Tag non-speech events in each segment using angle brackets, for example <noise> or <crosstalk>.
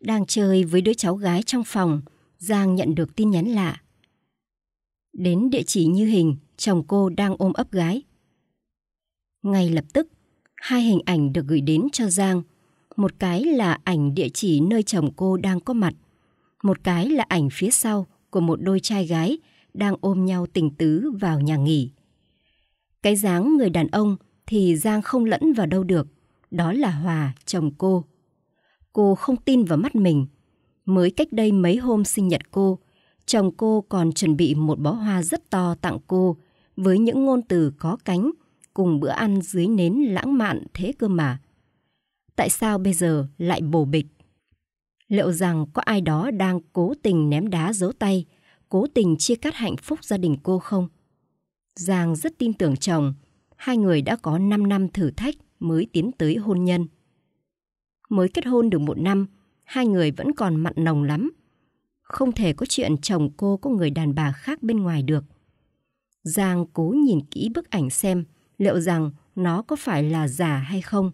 Đang chơi với đứa cháu gái trong phòng, Giang nhận được tin nhắn lạ. Đến địa chỉ như hình, chồng cô đang ôm ấp gái. Ngay lập tức, hai hình ảnh được gửi đến cho Giang. Một cái là ảnh địa chỉ nơi chồng cô đang có mặt. Một cái là ảnh phía sau của một đôi trai gái đang ôm nhau tình tứ vào nhà nghỉ. Cái dáng người đàn ông thì Giang không lẫn vào đâu được. Đó là Hòa, chồng cô. Cô không tin vào mắt mình. Mới cách đây mấy hôm sinh nhật cô, chồng cô còn chuẩn bị một bó hoa rất to tặng cô với những ngôn từ có cánh cùng bữa ăn dưới nến lãng mạn thế cơ mà. Tại sao bây giờ lại bổ bịch? Liệu rằng có ai đó đang cố tình ném đá giấu tay, cố tình chia cắt hạnh phúc gia đình cô không? Giang rất tin tưởng chồng, hai người đã có 5 năm thử thách mới tiến tới hôn nhân. Mới kết hôn được một năm, hai người vẫn còn mặn nồng lắm. Không thể có chuyện chồng cô có người đàn bà khác bên ngoài được. Giang cố nhìn kỹ bức ảnh xem liệu rằng nó có phải là giả hay không.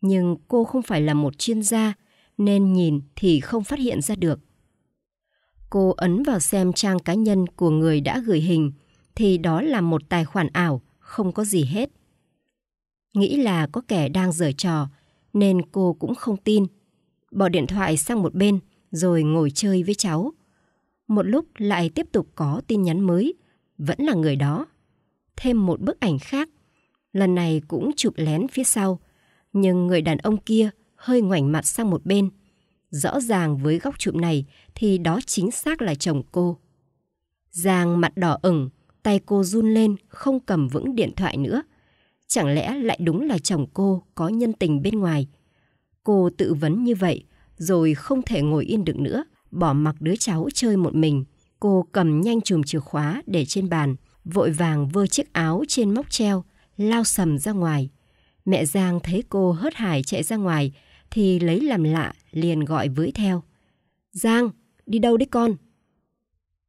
Nhưng cô không phải là một chuyên gia nên nhìn thì không phát hiện ra được. Cô ấn vào xem trang cá nhân của người đã gửi hình thì đó là một tài khoản ảo, không có gì hết. Nghĩ là có kẻ đang giở trò nên cô cũng không tin. Bỏ điện thoại sang một bên rồi ngồi chơi với cháu. Một lúc lại tiếp tục có tin nhắn mới, vẫn là người đó. Thêm một bức ảnh khác, lần này cũng chụp lén phía sau, nhưng người đàn ông kia hơi ngoảnh mặt sang một bên. Rõ ràng với góc chụp này thì đó chính xác là chồng cô. Giang mặt đỏ ửng, tay cô run lên không cầm vững điện thoại nữa. Chẳng lẽ lại đúng là chồng cô có nhân tình bên ngoài? Cô tự vấn như vậy, rồi không thể ngồi yên được nữa, bỏ mặc đứa cháu chơi một mình. Cô cầm nhanh chùm chìa khóa để trên bàn, vội vàng vơ chiếc áo trên móc treo, lao sầm ra ngoài. Mẹ Giang thấy cô hớt hải chạy ra ngoài, thì lấy làm lạ, liền gọi với theo. Giang, đi đâu đấy con?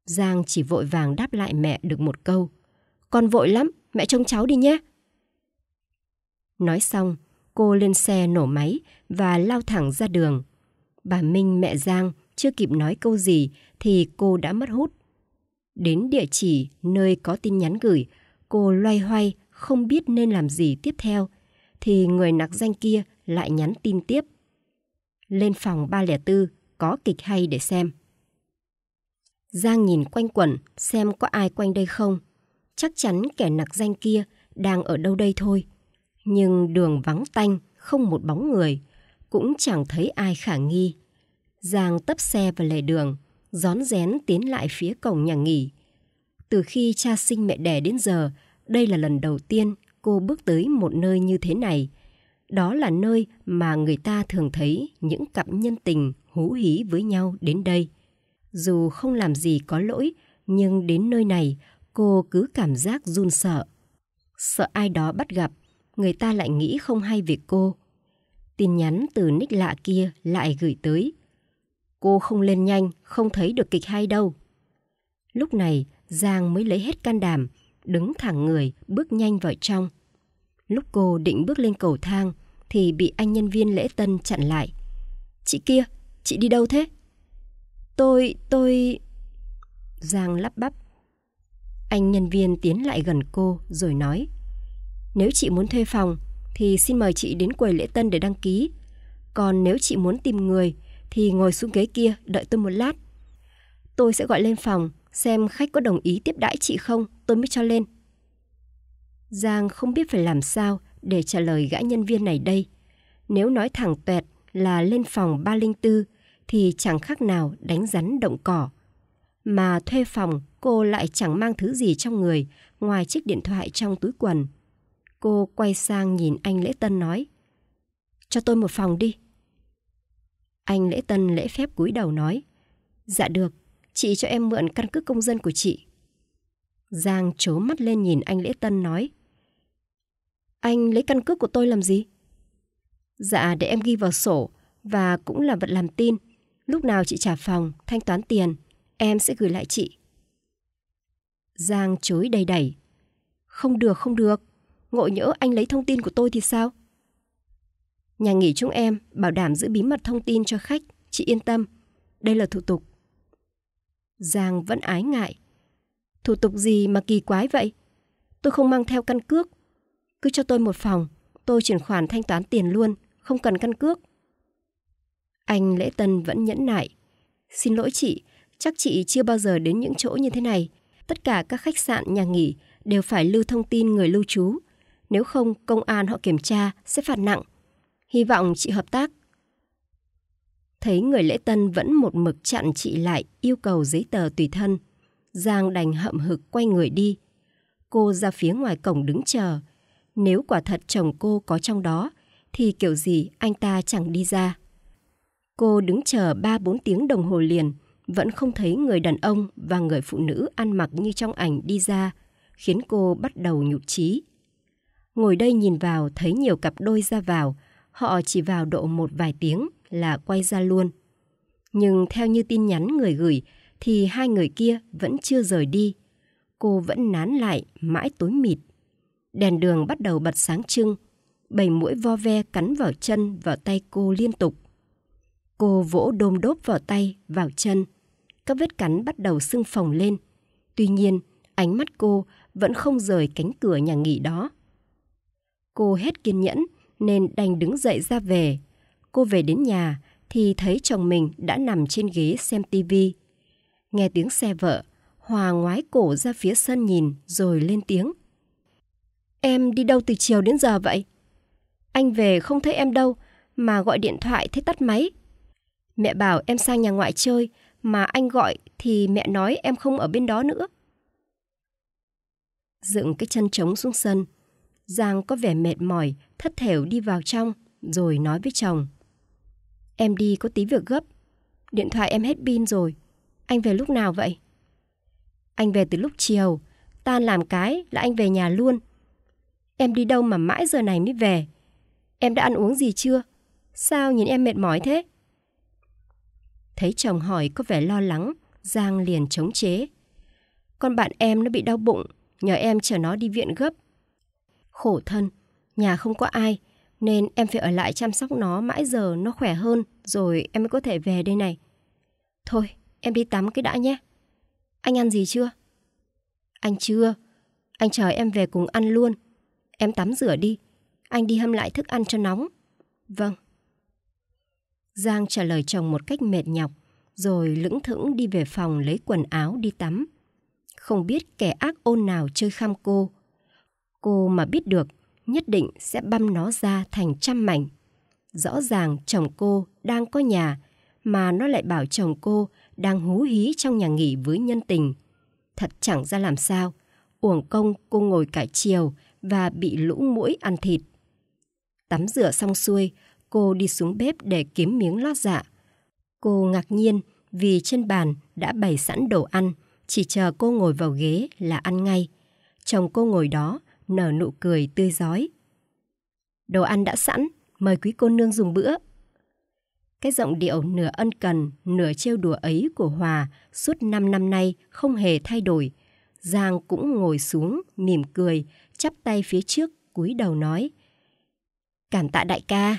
Giang chỉ vội vàng đáp lại mẹ được một câu. Con vội lắm, mẹ trông cháu đi nhé. Nói xong, cô lên xe nổ máy và lao thẳng ra đường. Bà Minh mẹ Giang chưa kịp nói câu gì thì cô đã mất hút. Đến địa chỉ nơi có tin nhắn gửi, cô loay hoay không biết nên làm gì tiếp theo. Thì người nặc danh kia lại nhắn tin tiếp. Lên phòng 304, có kịch hay để xem. Giang nhìn quanh quẩn xem có ai quanh đây không. Chắc chắn kẻ nặc danh kia đang ở đâu đây thôi. Nhưng đường vắng tanh, không một bóng người, cũng chẳng thấy ai khả nghi. Giang tấp xe vào lề đường, rón rén tiến lại phía cổng nhà nghỉ. Từ khi cha sinh mẹ đẻ đến giờ, đây là lần đầu tiên cô bước tới một nơi như thế này. Đó là nơi mà người ta thường thấy những cặp nhân tình hú hí với nhau đến đây. Dù không làm gì có lỗi, nhưng đến nơi này cô cứ cảm giác run sợ. Sợ ai đó bắt gặp người ta lại nghĩ không hay về cô. Tin nhắn từ nick lạ kia lại gửi tới. Cô không lên nhanh, không thấy được kịch hay đâu. Lúc này, Giang mới lấy hết can đảm, đứng thẳng người, bước nhanh vào trong. Lúc cô định bước lên cầu thang, thì bị anh nhân viên lễ tân chặn lại. Chị kia, chị đi đâu thế? Tôi, tôi... Giang lắp bắp. Anh nhân viên tiến lại gần cô rồi nói. Nếu chị muốn thuê phòng thì xin mời chị đến quầy lễ tân để đăng ký. Còn nếu chị muốn tìm người thì ngồi xuống ghế kia đợi tôi một lát. Tôi sẽ gọi lên phòng xem khách có đồng ý tiếp đãi chị không tôi mới cho lên. Giang không biết phải làm sao để trả lời gã nhân viên này đây. Nếu nói thẳng tuẹt là lên phòng 304 thì chẳng khác nào đánh rắn động cỏ. Mà thuê phòng cô lại chẳng mang thứ gì trong người ngoài chiếc điện thoại trong túi quần. Cô quay sang nhìn anh Lễ Tân nói Cho tôi một phòng đi Anh Lễ Tân lễ phép cúi đầu nói Dạ được, chị cho em mượn căn cước công dân của chị Giang trố mắt lên nhìn anh Lễ Tân nói Anh lấy căn cước của tôi làm gì? Dạ để em ghi vào sổ và cũng là vật làm tin Lúc nào chị trả phòng, thanh toán tiền, em sẽ gửi lại chị. Giang chối đầy đẩy. Không được, không được ngộ nhỡ anh lấy thông tin của tôi thì sao? Nhà nghỉ chúng em bảo đảm giữ bí mật thông tin cho khách, chị yên tâm. Đây là thủ tục. Giang vẫn ái ngại. Thủ tục gì mà kỳ quái vậy? Tôi không mang theo căn cước. Cứ cho tôi một phòng, tôi chuyển khoản thanh toán tiền luôn, không cần căn cước. Anh Lễ Tân vẫn nhẫn nại. Xin lỗi chị, chắc chị chưa bao giờ đến những chỗ như thế này. Tất cả các khách sạn, nhà nghỉ đều phải lưu thông tin người lưu trú nếu không công an họ kiểm tra sẽ phạt nặng. Hy vọng chị hợp tác. Thấy người lễ tân vẫn một mực chặn chị lại yêu cầu giấy tờ tùy thân. Giang đành hậm hực quay người đi. Cô ra phía ngoài cổng đứng chờ. Nếu quả thật chồng cô có trong đó, thì kiểu gì anh ta chẳng đi ra. Cô đứng chờ 3-4 tiếng đồng hồ liền, vẫn không thấy người đàn ông và người phụ nữ ăn mặc như trong ảnh đi ra, khiến cô bắt đầu nhụt chí. Ngồi đây nhìn vào thấy nhiều cặp đôi ra vào, họ chỉ vào độ một vài tiếng là quay ra luôn. Nhưng theo như tin nhắn người gửi thì hai người kia vẫn chưa rời đi. Cô vẫn nán lại mãi tối mịt. Đèn đường bắt đầu bật sáng trưng, bầy mũi vo ve cắn vào chân vào tay cô liên tục. Cô vỗ đôm đốp vào tay, vào chân. Các vết cắn bắt đầu sưng phồng lên. Tuy nhiên, ánh mắt cô vẫn không rời cánh cửa nhà nghỉ đó. Cô hết kiên nhẫn nên đành đứng dậy ra về. Cô về đến nhà thì thấy chồng mình đã nằm trên ghế xem tivi. Nghe tiếng xe vợ, Hòa ngoái cổ ra phía sân nhìn rồi lên tiếng. Em đi đâu từ chiều đến giờ vậy? Anh về không thấy em đâu mà gọi điện thoại thấy tắt máy. Mẹ bảo em sang nhà ngoại chơi mà anh gọi thì mẹ nói em không ở bên đó nữa. Dựng cái chân trống xuống sân, Giang có vẻ mệt mỏi, thất thểu đi vào trong, rồi nói với chồng. Em đi có tí việc gấp. Điện thoại em hết pin rồi. Anh về lúc nào vậy? Anh về từ lúc chiều. Tan làm cái là anh về nhà luôn. Em đi đâu mà mãi giờ này mới về? Em đã ăn uống gì chưa? Sao nhìn em mệt mỏi thế? Thấy chồng hỏi có vẻ lo lắng, Giang liền chống chế. Con bạn em nó bị đau bụng, nhờ em chở nó đi viện gấp khổ thân, nhà không có ai, nên em phải ở lại chăm sóc nó mãi giờ nó khỏe hơn rồi em mới có thể về đây này. Thôi, em đi tắm cái đã nhé. Anh ăn gì chưa? Anh chưa. Anh chờ em về cùng ăn luôn. Em tắm rửa đi. Anh đi hâm lại thức ăn cho nóng. Vâng. Giang trả lời chồng một cách mệt nhọc, rồi lững thững đi về phòng lấy quần áo đi tắm. Không biết kẻ ác ôn nào chơi khăm cô, Cô mà biết được, nhất định sẽ băm nó ra thành trăm mảnh. Rõ ràng chồng cô đang có nhà, mà nó lại bảo chồng cô đang hú hí trong nhà nghỉ với nhân tình. Thật chẳng ra làm sao, uổng công cô ngồi cả chiều và bị lũ mũi ăn thịt. Tắm rửa xong xuôi, cô đi xuống bếp để kiếm miếng lót dạ. Cô ngạc nhiên vì trên bàn đã bày sẵn đồ ăn, chỉ chờ cô ngồi vào ghế là ăn ngay. Chồng cô ngồi đó nở nụ cười tươi giói. Đồ ăn đã sẵn, mời quý cô nương dùng bữa. Cái giọng điệu nửa ân cần, nửa trêu đùa ấy của Hòa suốt 5 năm nay không hề thay đổi. Giang cũng ngồi xuống, mỉm cười, chắp tay phía trước, cúi đầu nói. Cảm tạ đại ca.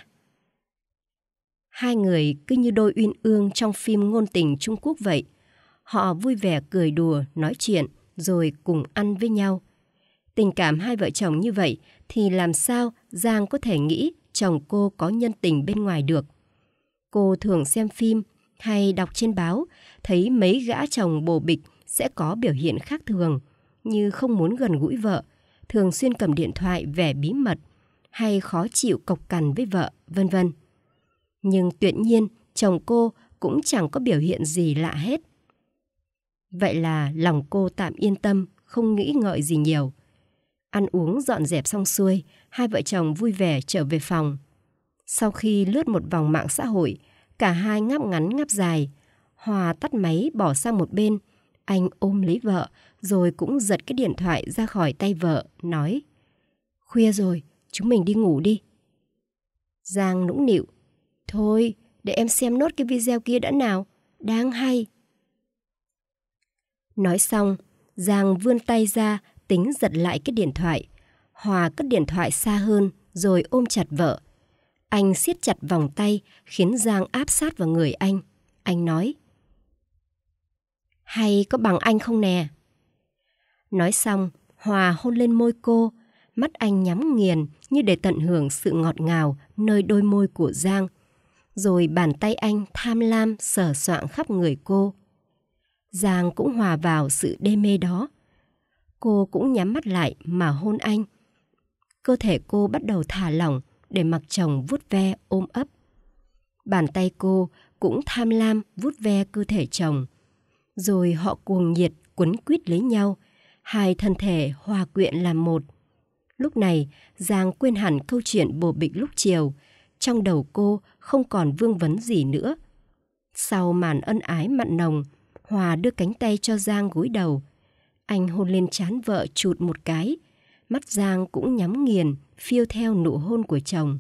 Hai người cứ như đôi uyên ương trong phim ngôn tình Trung Quốc vậy. Họ vui vẻ cười đùa, nói chuyện, rồi cùng ăn với nhau. Tình cảm hai vợ chồng như vậy thì làm sao Giang có thể nghĩ chồng cô có nhân tình bên ngoài được. Cô thường xem phim hay đọc trên báo, thấy mấy gã chồng bồ bịch sẽ có biểu hiện khác thường, như không muốn gần gũi vợ, thường xuyên cầm điện thoại vẻ bí mật, hay khó chịu cộc cằn với vợ, vân vân. Nhưng tuyệt nhiên, chồng cô cũng chẳng có biểu hiện gì lạ hết. Vậy là lòng cô tạm yên tâm, không nghĩ ngợi gì nhiều. Ăn uống dọn dẹp xong xuôi, hai vợ chồng vui vẻ trở về phòng. Sau khi lướt một vòng mạng xã hội, cả hai ngáp ngắn ngáp dài. Hòa tắt máy bỏ sang một bên. Anh ôm lấy vợ, rồi cũng giật cái điện thoại ra khỏi tay vợ, nói Khuya rồi, chúng mình đi ngủ đi. Giang nũng nịu. Thôi, để em xem nốt cái video kia đã nào. Đáng hay. Nói xong, Giang vươn tay ra tính giật lại cái điện thoại. Hòa cất điện thoại xa hơn rồi ôm chặt vợ. Anh siết chặt vòng tay khiến Giang áp sát vào người anh. Anh nói Hay có bằng anh không nè? Nói xong, Hòa hôn lên môi cô, mắt anh nhắm nghiền như để tận hưởng sự ngọt ngào nơi đôi môi của Giang. Rồi bàn tay anh tham lam sở soạng khắp người cô. Giang cũng hòa vào sự đê mê đó cô cũng nhắm mắt lại mà hôn anh. Cơ thể cô bắt đầu thả lỏng để mặc chồng vuốt ve ôm ấp. Bàn tay cô cũng tham lam vuốt ve cơ thể chồng. Rồi họ cuồng nhiệt quấn quýt lấy nhau, hai thân thể hòa quyện làm một. Lúc này, Giang quên hẳn câu chuyện bồ bịch lúc chiều. Trong đầu cô không còn vương vấn gì nữa. Sau màn ân ái mặn nồng, Hòa đưa cánh tay cho Giang gối đầu, anh hôn lên trán vợ chụt một cái. Mắt Giang cũng nhắm nghiền, phiêu theo nụ hôn của chồng.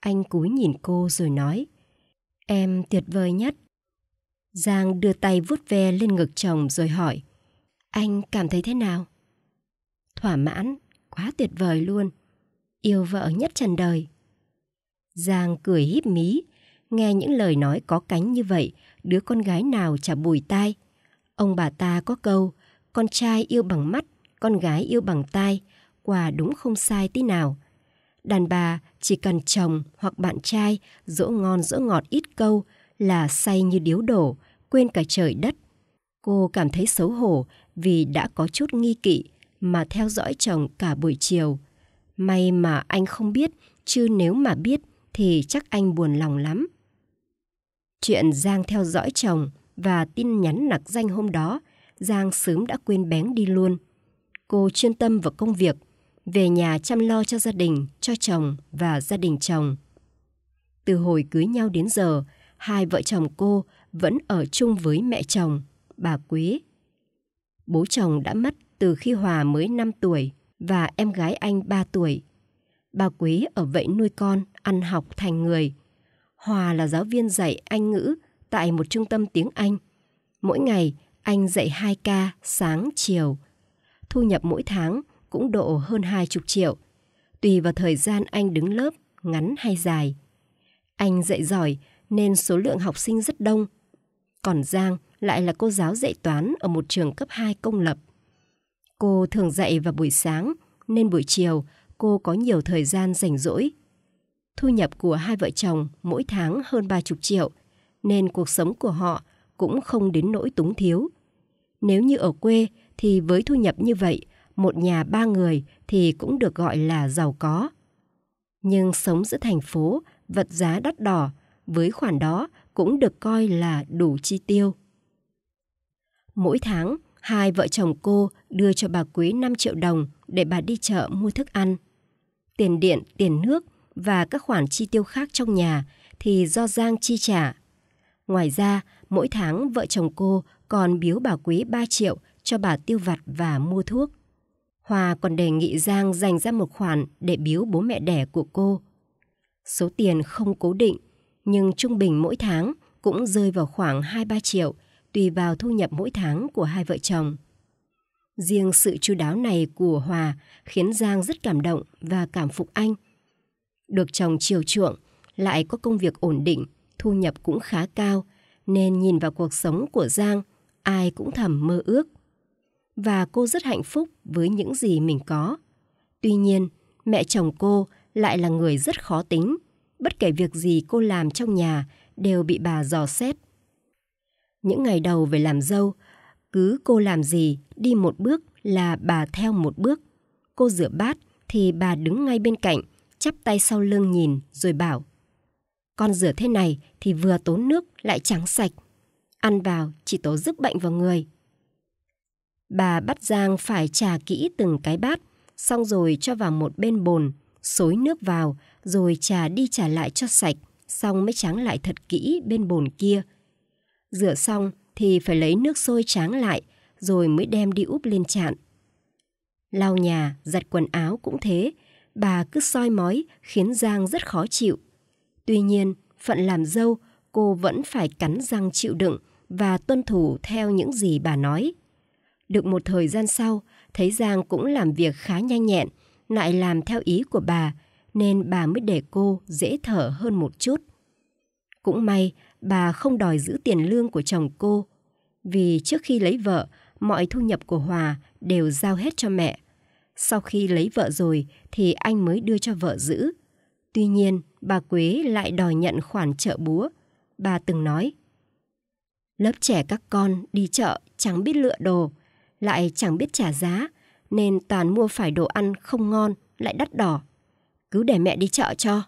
Anh cúi nhìn cô rồi nói. Em tuyệt vời nhất. Giang đưa tay vuốt ve lên ngực chồng rồi hỏi. Anh cảm thấy thế nào? Thỏa mãn, quá tuyệt vời luôn. Yêu vợ nhất trần đời. Giang cười híp mí, nghe những lời nói có cánh như vậy, đứa con gái nào chả bùi tai. Ông bà ta có câu, con trai yêu bằng mắt, con gái yêu bằng tai, quà đúng không sai tí nào. Đàn bà chỉ cần chồng hoặc bạn trai dỗ ngon dỗ ngọt ít câu là say như điếu đổ, quên cả trời đất. Cô cảm thấy xấu hổ vì đã có chút nghi kỵ mà theo dõi chồng cả buổi chiều. May mà anh không biết, chứ nếu mà biết thì chắc anh buồn lòng lắm. Chuyện Giang theo dõi chồng và tin nhắn nặc danh hôm đó Giang sớm đã quên bén đi luôn. Cô chuyên tâm vào công việc, về nhà chăm lo cho gia đình, cho chồng và gia đình chồng. Từ hồi cưới nhau đến giờ, hai vợ chồng cô vẫn ở chung với mẹ chồng, bà Quý. Bố chồng đã mất từ khi Hòa mới 5 tuổi và em gái anh 3 tuổi. Bà Quý ở vậy nuôi con, ăn học thành người. Hòa là giáo viên dạy Anh ngữ tại một trung tâm tiếng Anh. Mỗi ngày, anh dạy 2 ca sáng chiều. Thu nhập mỗi tháng cũng độ hơn hai chục triệu. Tùy vào thời gian anh đứng lớp, ngắn hay dài. Anh dạy giỏi nên số lượng học sinh rất đông. Còn Giang lại là cô giáo dạy toán ở một trường cấp 2 công lập. Cô thường dạy vào buổi sáng nên buổi chiều cô có nhiều thời gian rảnh rỗi. Thu nhập của hai vợ chồng mỗi tháng hơn 30 triệu nên cuộc sống của họ cũng không đến nỗi túng thiếu. Nếu như ở quê thì với thu nhập như vậy, một nhà ba người thì cũng được gọi là giàu có. Nhưng sống giữa thành phố, vật giá đắt đỏ, với khoản đó cũng được coi là đủ chi tiêu. Mỗi tháng, hai vợ chồng cô đưa cho bà Quý 5 triệu đồng để bà đi chợ mua thức ăn. Tiền điện, tiền nước và các khoản chi tiêu khác trong nhà thì do Giang chi trả. Ngoài ra, mỗi tháng vợ chồng cô còn biếu bà Quý 3 triệu cho bà tiêu vặt và mua thuốc. Hòa còn đề nghị Giang dành ra một khoản để biếu bố mẹ đẻ của cô. Số tiền không cố định, nhưng trung bình mỗi tháng cũng rơi vào khoảng 2-3 triệu, tùy vào thu nhập mỗi tháng của hai vợ chồng. Riêng sự chu đáo này của Hòa khiến Giang rất cảm động và cảm phục anh. Được chồng chiều chuộng, lại có công việc ổn định, thu nhập cũng khá cao, nên nhìn vào cuộc sống của Giang – ai cũng thầm mơ ước. Và cô rất hạnh phúc với những gì mình có. Tuy nhiên, mẹ chồng cô lại là người rất khó tính. Bất kể việc gì cô làm trong nhà đều bị bà dò xét. Những ngày đầu về làm dâu, cứ cô làm gì, đi một bước là bà theo một bước. Cô rửa bát thì bà đứng ngay bên cạnh, chắp tay sau lưng nhìn rồi bảo Con rửa thế này thì vừa tốn nước lại trắng sạch ăn vào chỉ tổ rước bệnh vào người. Bà bắt Giang phải trà kỹ từng cái bát, xong rồi cho vào một bên bồn, xối nước vào, rồi trà đi trà lại cho sạch, xong mới tráng lại thật kỹ bên bồn kia. Rửa xong thì phải lấy nước sôi tráng lại, rồi mới đem đi úp lên chạn. Lau nhà, giặt quần áo cũng thế, bà cứ soi mói khiến Giang rất khó chịu. Tuy nhiên, phận làm dâu cô vẫn phải cắn răng chịu đựng và tuân thủ theo những gì bà nói. Được một thời gian sau, thấy Giang cũng làm việc khá nhanh nhẹn, lại làm theo ý của bà, nên bà mới để cô dễ thở hơn một chút. Cũng may, bà không đòi giữ tiền lương của chồng cô, vì trước khi lấy vợ, mọi thu nhập của Hòa đều giao hết cho mẹ. Sau khi lấy vợ rồi thì anh mới đưa cho vợ giữ. Tuy nhiên, bà Quế lại đòi nhận khoản trợ búa bà từng nói. Lớp trẻ các con đi chợ chẳng biết lựa đồ, lại chẳng biết trả giá, nên toàn mua phải đồ ăn không ngon lại đắt đỏ. Cứ để mẹ đi chợ cho.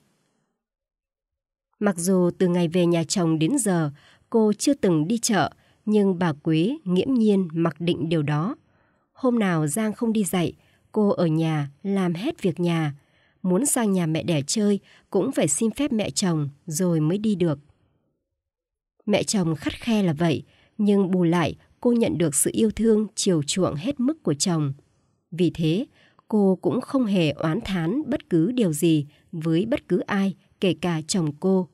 Mặc dù từ ngày về nhà chồng đến giờ, cô chưa từng đi chợ, nhưng bà Quế nghiễm nhiên mặc định điều đó. Hôm nào Giang không đi dạy, cô ở nhà làm hết việc nhà. Muốn sang nhà mẹ đẻ chơi cũng phải xin phép mẹ chồng rồi mới đi được. Mẹ chồng khắt khe là vậy, nhưng bù lại cô nhận được sự yêu thương chiều chuộng hết mức của chồng. Vì thế, cô cũng không hề oán thán bất cứ điều gì với bất cứ ai, kể cả chồng cô.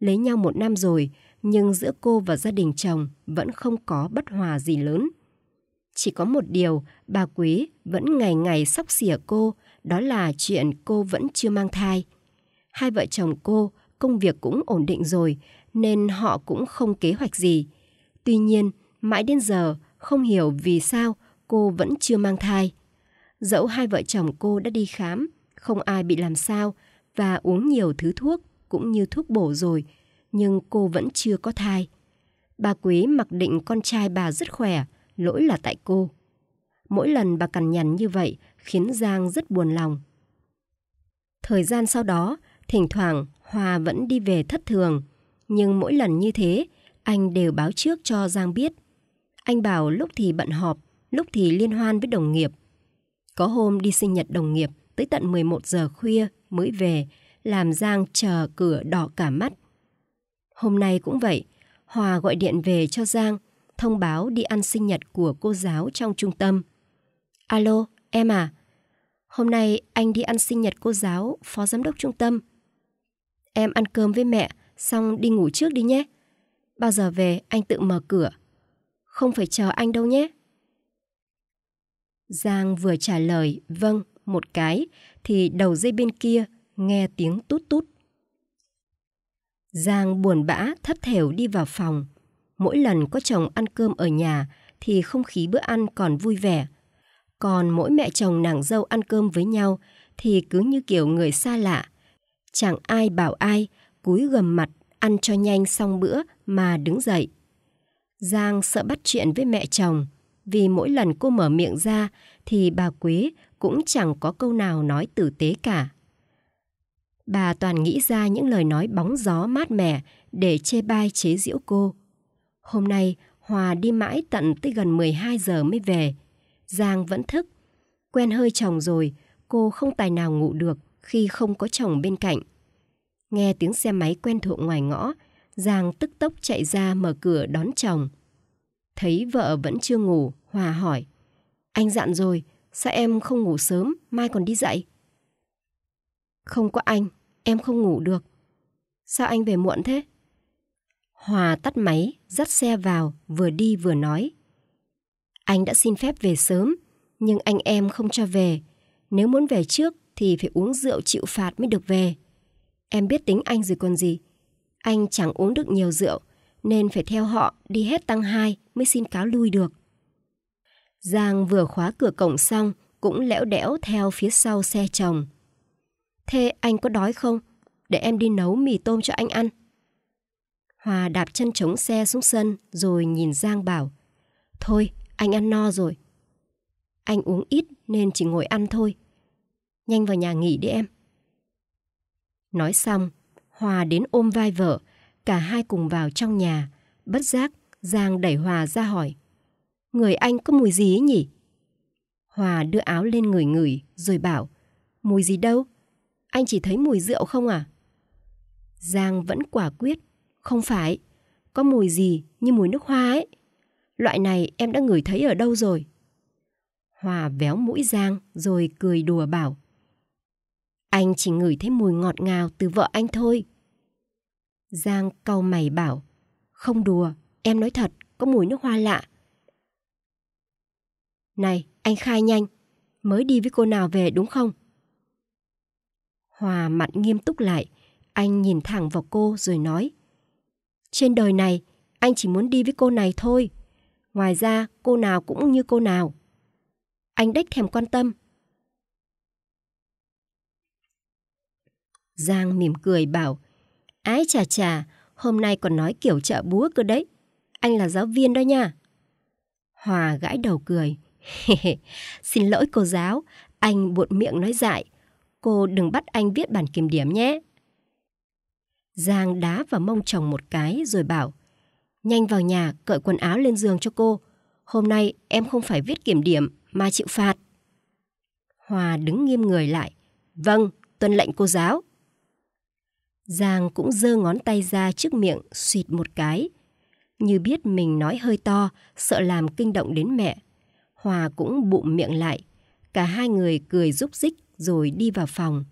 Lấy nhau một năm rồi, nhưng giữa cô và gia đình chồng vẫn không có bất hòa gì lớn. Chỉ có một điều bà Quý vẫn ngày ngày sóc xỉa cô, đó là chuyện cô vẫn chưa mang thai. Hai vợ chồng cô, công việc cũng ổn định rồi, nên họ cũng không kế hoạch gì. Tuy nhiên, mãi đến giờ không hiểu vì sao cô vẫn chưa mang thai. Dẫu hai vợ chồng cô đã đi khám, không ai bị làm sao và uống nhiều thứ thuốc cũng như thuốc bổ rồi, nhưng cô vẫn chưa có thai. Bà Quý mặc định con trai bà rất khỏe, lỗi là tại cô. Mỗi lần bà cằn nhằn như vậy khiến Giang rất buồn lòng. Thời gian sau đó, thỉnh thoảng Hòa vẫn đi về thất thường. Nhưng mỗi lần như thế, anh đều báo trước cho Giang biết. Anh bảo lúc thì bận họp, lúc thì liên hoan với đồng nghiệp. Có hôm đi sinh nhật đồng nghiệp tới tận 11 giờ khuya mới về, làm Giang chờ cửa đỏ cả mắt. Hôm nay cũng vậy, Hòa gọi điện về cho Giang, thông báo đi ăn sinh nhật của cô giáo trong trung tâm. Alo, em à, hôm nay anh đi ăn sinh nhật cô giáo, phó giám đốc trung tâm. Em ăn cơm với mẹ, xong đi ngủ trước đi nhé. Bao giờ về anh tự mở cửa. Không phải chờ anh đâu nhé. Giang vừa trả lời vâng một cái thì đầu dây bên kia nghe tiếng tút tút. Giang buồn bã thấp thểu đi vào phòng. Mỗi lần có chồng ăn cơm ở nhà thì không khí bữa ăn còn vui vẻ. Còn mỗi mẹ chồng nàng dâu ăn cơm với nhau thì cứ như kiểu người xa lạ. Chẳng ai bảo ai, cúi gầm mặt, ăn cho nhanh xong bữa mà đứng dậy. Giang sợ bắt chuyện với mẹ chồng, vì mỗi lần cô mở miệng ra thì bà Quế cũng chẳng có câu nào nói tử tế cả. Bà toàn nghĩ ra những lời nói bóng gió mát mẻ để chê bai chế giễu cô. Hôm nay, Hòa đi mãi tận tới gần 12 giờ mới về. Giang vẫn thức. Quen hơi chồng rồi, cô không tài nào ngủ được khi không có chồng bên cạnh. Nghe tiếng xe máy quen thuộc ngoài ngõ, Giang tức tốc chạy ra mở cửa đón chồng. Thấy vợ vẫn chưa ngủ, Hòa hỏi. Anh dặn rồi, sao em không ngủ sớm, mai còn đi dậy? Không có anh, em không ngủ được. Sao anh về muộn thế? Hòa tắt máy, dắt xe vào, vừa đi vừa nói. Anh đã xin phép về sớm, nhưng anh em không cho về. Nếu muốn về trước thì phải uống rượu chịu phạt mới được về. Em biết tính anh rồi còn gì. Anh chẳng uống được nhiều rượu, nên phải theo họ đi hết tăng hai mới xin cáo lui được. Giang vừa khóa cửa cổng xong, cũng lẽo đẽo theo phía sau xe chồng. Thế anh có đói không? Để em đi nấu mì tôm cho anh ăn. Hòa đạp chân chống xe xuống sân rồi nhìn Giang bảo Thôi, anh ăn no rồi. Anh uống ít nên chỉ ngồi ăn thôi. Nhanh vào nhà nghỉ đi em. Nói xong, Hòa đến ôm vai vợ, cả hai cùng vào trong nhà. Bất giác, Giang đẩy Hòa ra hỏi. Người anh có mùi gì ấy nhỉ? Hòa đưa áo lên người ngửi rồi bảo. Mùi gì đâu? Anh chỉ thấy mùi rượu không à? Giang vẫn quả quyết. Không phải, có mùi gì như mùi nước hoa ấy. Loại này em đã ngửi thấy ở đâu rồi? Hòa véo mũi Giang rồi cười đùa bảo. Anh chỉ ngửi thấy mùi ngọt ngào từ vợ anh thôi. Giang cau mày bảo, không đùa, em nói thật, có mùi nước hoa lạ. Này, anh khai nhanh, mới đi với cô nào về đúng không? Hòa mặt nghiêm túc lại, anh nhìn thẳng vào cô rồi nói. Trên đời này, anh chỉ muốn đi với cô này thôi. Ngoài ra, cô nào cũng như cô nào. Anh đếch thèm quan tâm, Giang mỉm cười bảo, Ái chà chà, hôm nay còn nói kiểu chợ búa cơ đấy. Anh là giáo viên đó nha. Hòa gãi đầu cười. cười. Xin lỗi cô giáo, anh buột miệng nói dại. Cô đừng bắt anh viết bản kiểm điểm nhé. Giang đá vào mông chồng một cái rồi bảo. Nhanh vào nhà, cởi quần áo lên giường cho cô. Hôm nay em không phải viết kiểm điểm mà chịu phạt. Hòa đứng nghiêm người lại. Vâng, tuân lệnh cô giáo. Giang cũng giơ ngón tay ra trước miệng suỵt một cái. Như biết mình nói hơi to, sợ làm kinh động đến mẹ. Hòa cũng bụm miệng lại. Cả hai người cười rúc rích rồi đi vào phòng.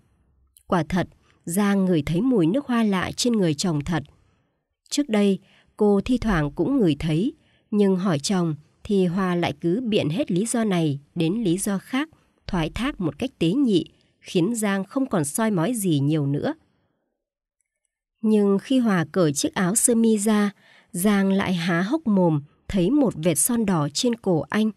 Quả thật, Giang ngửi thấy mùi nước hoa lạ trên người chồng thật. Trước đây, cô thi thoảng cũng ngửi thấy, nhưng hỏi chồng thì Hòa lại cứ biện hết lý do này đến lý do khác, thoái thác một cách tế nhị, khiến Giang không còn soi mói gì nhiều nữa. Nhưng khi Hòa cởi chiếc áo sơ mi ra, Giang lại há hốc mồm, thấy một vệt son đỏ trên cổ anh.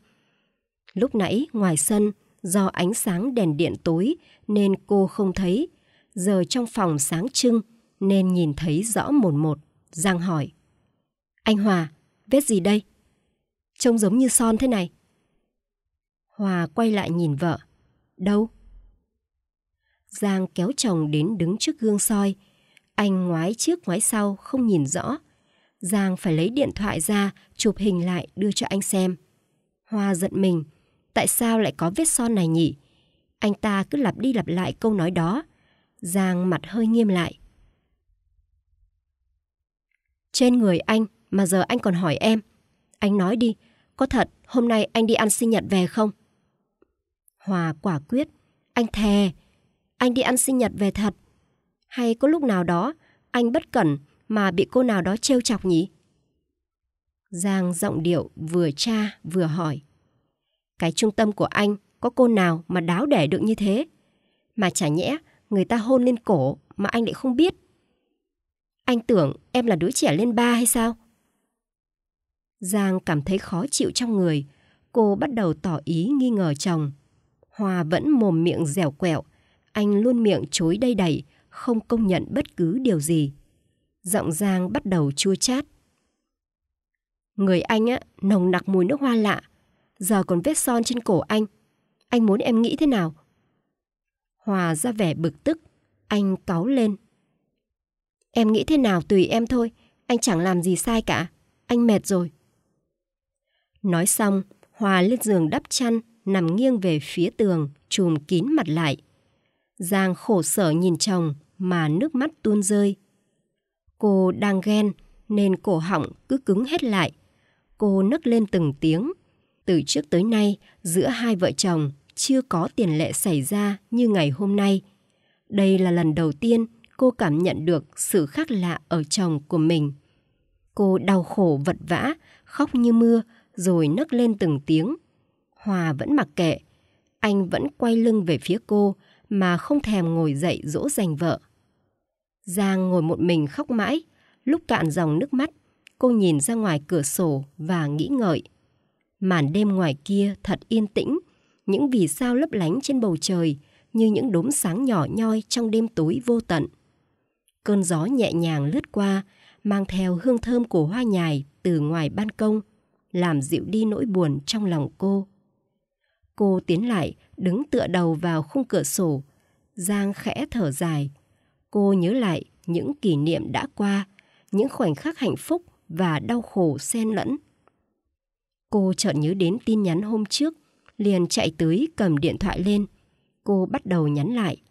Lúc nãy ngoài sân, do ánh sáng đèn điện tối nên cô không thấy. Giờ trong phòng sáng trưng nên nhìn thấy rõ mồn một. Giang hỏi. Anh Hòa, vết gì đây? Trông giống như son thế này. Hòa quay lại nhìn vợ. Đâu? Giang kéo chồng đến đứng trước gương soi, anh ngoái trước ngoái sau không nhìn rõ. Giang phải lấy điện thoại ra, chụp hình lại đưa cho anh xem. Hoa giận mình, tại sao lại có vết son này nhỉ? Anh ta cứ lặp đi lặp lại câu nói đó. Giang mặt hơi nghiêm lại. Trên người anh mà giờ anh còn hỏi em. Anh nói đi, có thật hôm nay anh đi ăn sinh nhật về không? Hòa quả quyết, anh thề, anh đi ăn sinh nhật về thật. Hay có lúc nào đó anh bất cẩn mà bị cô nào đó trêu chọc nhỉ? Giang giọng điệu vừa cha vừa hỏi. Cái trung tâm của anh có cô nào mà đáo để được như thế? Mà chả nhẽ người ta hôn lên cổ mà anh lại không biết. Anh tưởng em là đứa trẻ lên ba hay sao? Giang cảm thấy khó chịu trong người. Cô bắt đầu tỏ ý nghi ngờ chồng. Hòa vẫn mồm miệng dẻo quẹo. Anh luôn miệng chối đây đẩy không công nhận bất cứ điều gì. Giọng Giang bắt đầu chua chát. Người anh á, nồng nặc mùi nước hoa lạ, giờ còn vết son trên cổ anh. Anh muốn em nghĩ thế nào? Hòa ra vẻ bực tức, anh cáu lên. Em nghĩ thế nào tùy em thôi, anh chẳng làm gì sai cả, anh mệt rồi. Nói xong, Hòa lên giường đắp chăn, nằm nghiêng về phía tường, trùm kín mặt lại. Giang khổ sở nhìn chồng, mà nước mắt tuôn rơi. Cô đang ghen nên cổ họng cứ cứng hết lại. Cô nấc lên từng tiếng. Từ trước tới nay, giữa hai vợ chồng chưa có tiền lệ xảy ra như ngày hôm nay. Đây là lần đầu tiên cô cảm nhận được sự khác lạ ở chồng của mình. Cô đau khổ vật vã, khóc như mưa, rồi nấc lên từng tiếng. Hòa vẫn mặc kệ. Anh vẫn quay lưng về phía cô, mà không thèm ngồi dậy dỗ dành vợ. Giang ngồi một mình khóc mãi, lúc cạn dòng nước mắt, cô nhìn ra ngoài cửa sổ và nghĩ ngợi. Màn đêm ngoài kia thật yên tĩnh, những vì sao lấp lánh trên bầu trời như những đốm sáng nhỏ nhoi trong đêm tối vô tận. Cơn gió nhẹ nhàng lướt qua, mang theo hương thơm của hoa nhài từ ngoài ban công, làm dịu đi nỗi buồn trong lòng cô. Cô tiến lại, đứng tựa đầu vào khung cửa sổ. Giang khẽ thở dài. Cô nhớ lại những kỷ niệm đã qua, những khoảnh khắc hạnh phúc và đau khổ xen lẫn. Cô chợt nhớ đến tin nhắn hôm trước, liền chạy tới cầm điện thoại lên. Cô bắt đầu nhắn lại.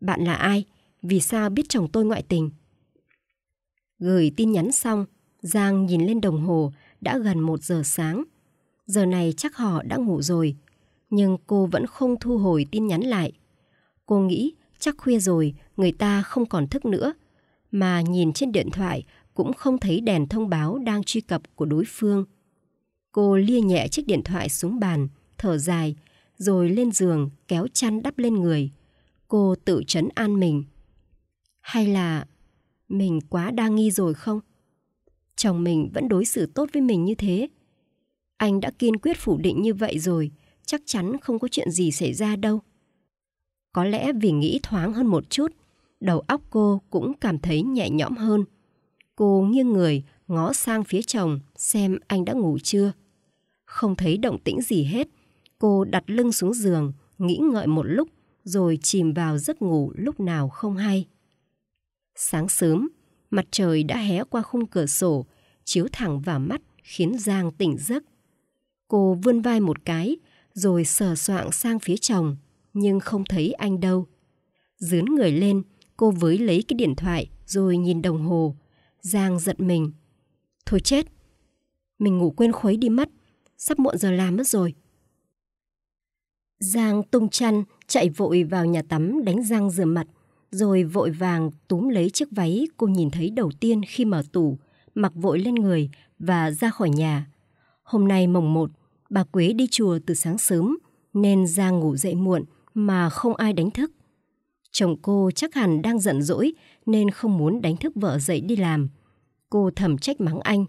Bạn là ai? Vì sao biết chồng tôi ngoại tình? Gửi tin nhắn xong, Giang nhìn lên đồng hồ đã gần một giờ sáng. Giờ này chắc họ đã ngủ rồi nhưng cô vẫn không thu hồi tin nhắn lại. Cô nghĩ chắc khuya rồi, người ta không còn thức nữa. Mà nhìn trên điện thoại cũng không thấy đèn thông báo đang truy cập của đối phương. Cô lia nhẹ chiếc điện thoại xuống bàn, thở dài, rồi lên giường kéo chăn đắp lên người. Cô tự chấn an mình. Hay là mình quá đa nghi rồi không? Chồng mình vẫn đối xử tốt với mình như thế. Anh đã kiên quyết phủ định như vậy rồi, chắc chắn không có chuyện gì xảy ra đâu. Có lẽ vì nghĩ thoáng hơn một chút, đầu óc cô cũng cảm thấy nhẹ nhõm hơn. Cô nghiêng người, ngó sang phía chồng xem anh đã ngủ chưa. Không thấy động tĩnh gì hết, cô đặt lưng xuống giường, nghĩ ngợi một lúc rồi chìm vào giấc ngủ lúc nào không hay. Sáng sớm, mặt trời đã hé qua khung cửa sổ, chiếu thẳng vào mắt khiến Giang tỉnh giấc. Cô vươn vai một cái, rồi sờ soạng sang phía chồng, nhưng không thấy anh đâu. Dướn người lên, cô với lấy cái điện thoại rồi nhìn đồng hồ. Giang giật mình. Thôi chết, mình ngủ quên khuấy đi mất, sắp muộn giờ làm mất rồi. Giang tung chăn, chạy vội vào nhà tắm đánh răng rửa mặt, rồi vội vàng túm lấy chiếc váy cô nhìn thấy đầu tiên khi mở tủ, mặc vội lên người và ra khỏi nhà. Hôm nay mồng một, Bà Quế đi chùa từ sáng sớm nên ra ngủ dậy muộn mà không ai đánh thức. Chồng cô chắc hẳn đang giận dỗi nên không muốn đánh thức vợ dậy đi làm. Cô thầm trách mắng anh.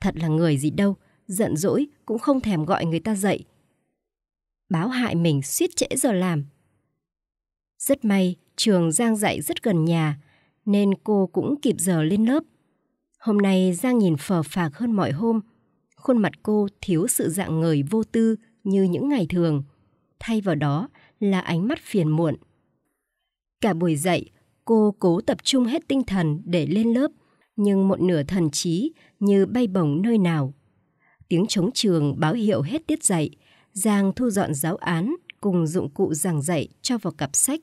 Thật là người gì đâu, giận dỗi cũng không thèm gọi người ta dậy. Báo hại mình suýt trễ giờ làm. Rất may, trường Giang dạy rất gần nhà, nên cô cũng kịp giờ lên lớp. Hôm nay Giang nhìn phờ phạc hơn mọi hôm, khuôn mặt cô thiếu sự dạng ngời vô tư như những ngày thường. Thay vào đó là ánh mắt phiền muộn. Cả buổi dạy, cô cố tập trung hết tinh thần để lên lớp, nhưng một nửa thần trí như bay bổng nơi nào. Tiếng trống trường báo hiệu hết tiết dạy, Giang thu dọn giáo án cùng dụng cụ giảng dạy cho vào cặp sách.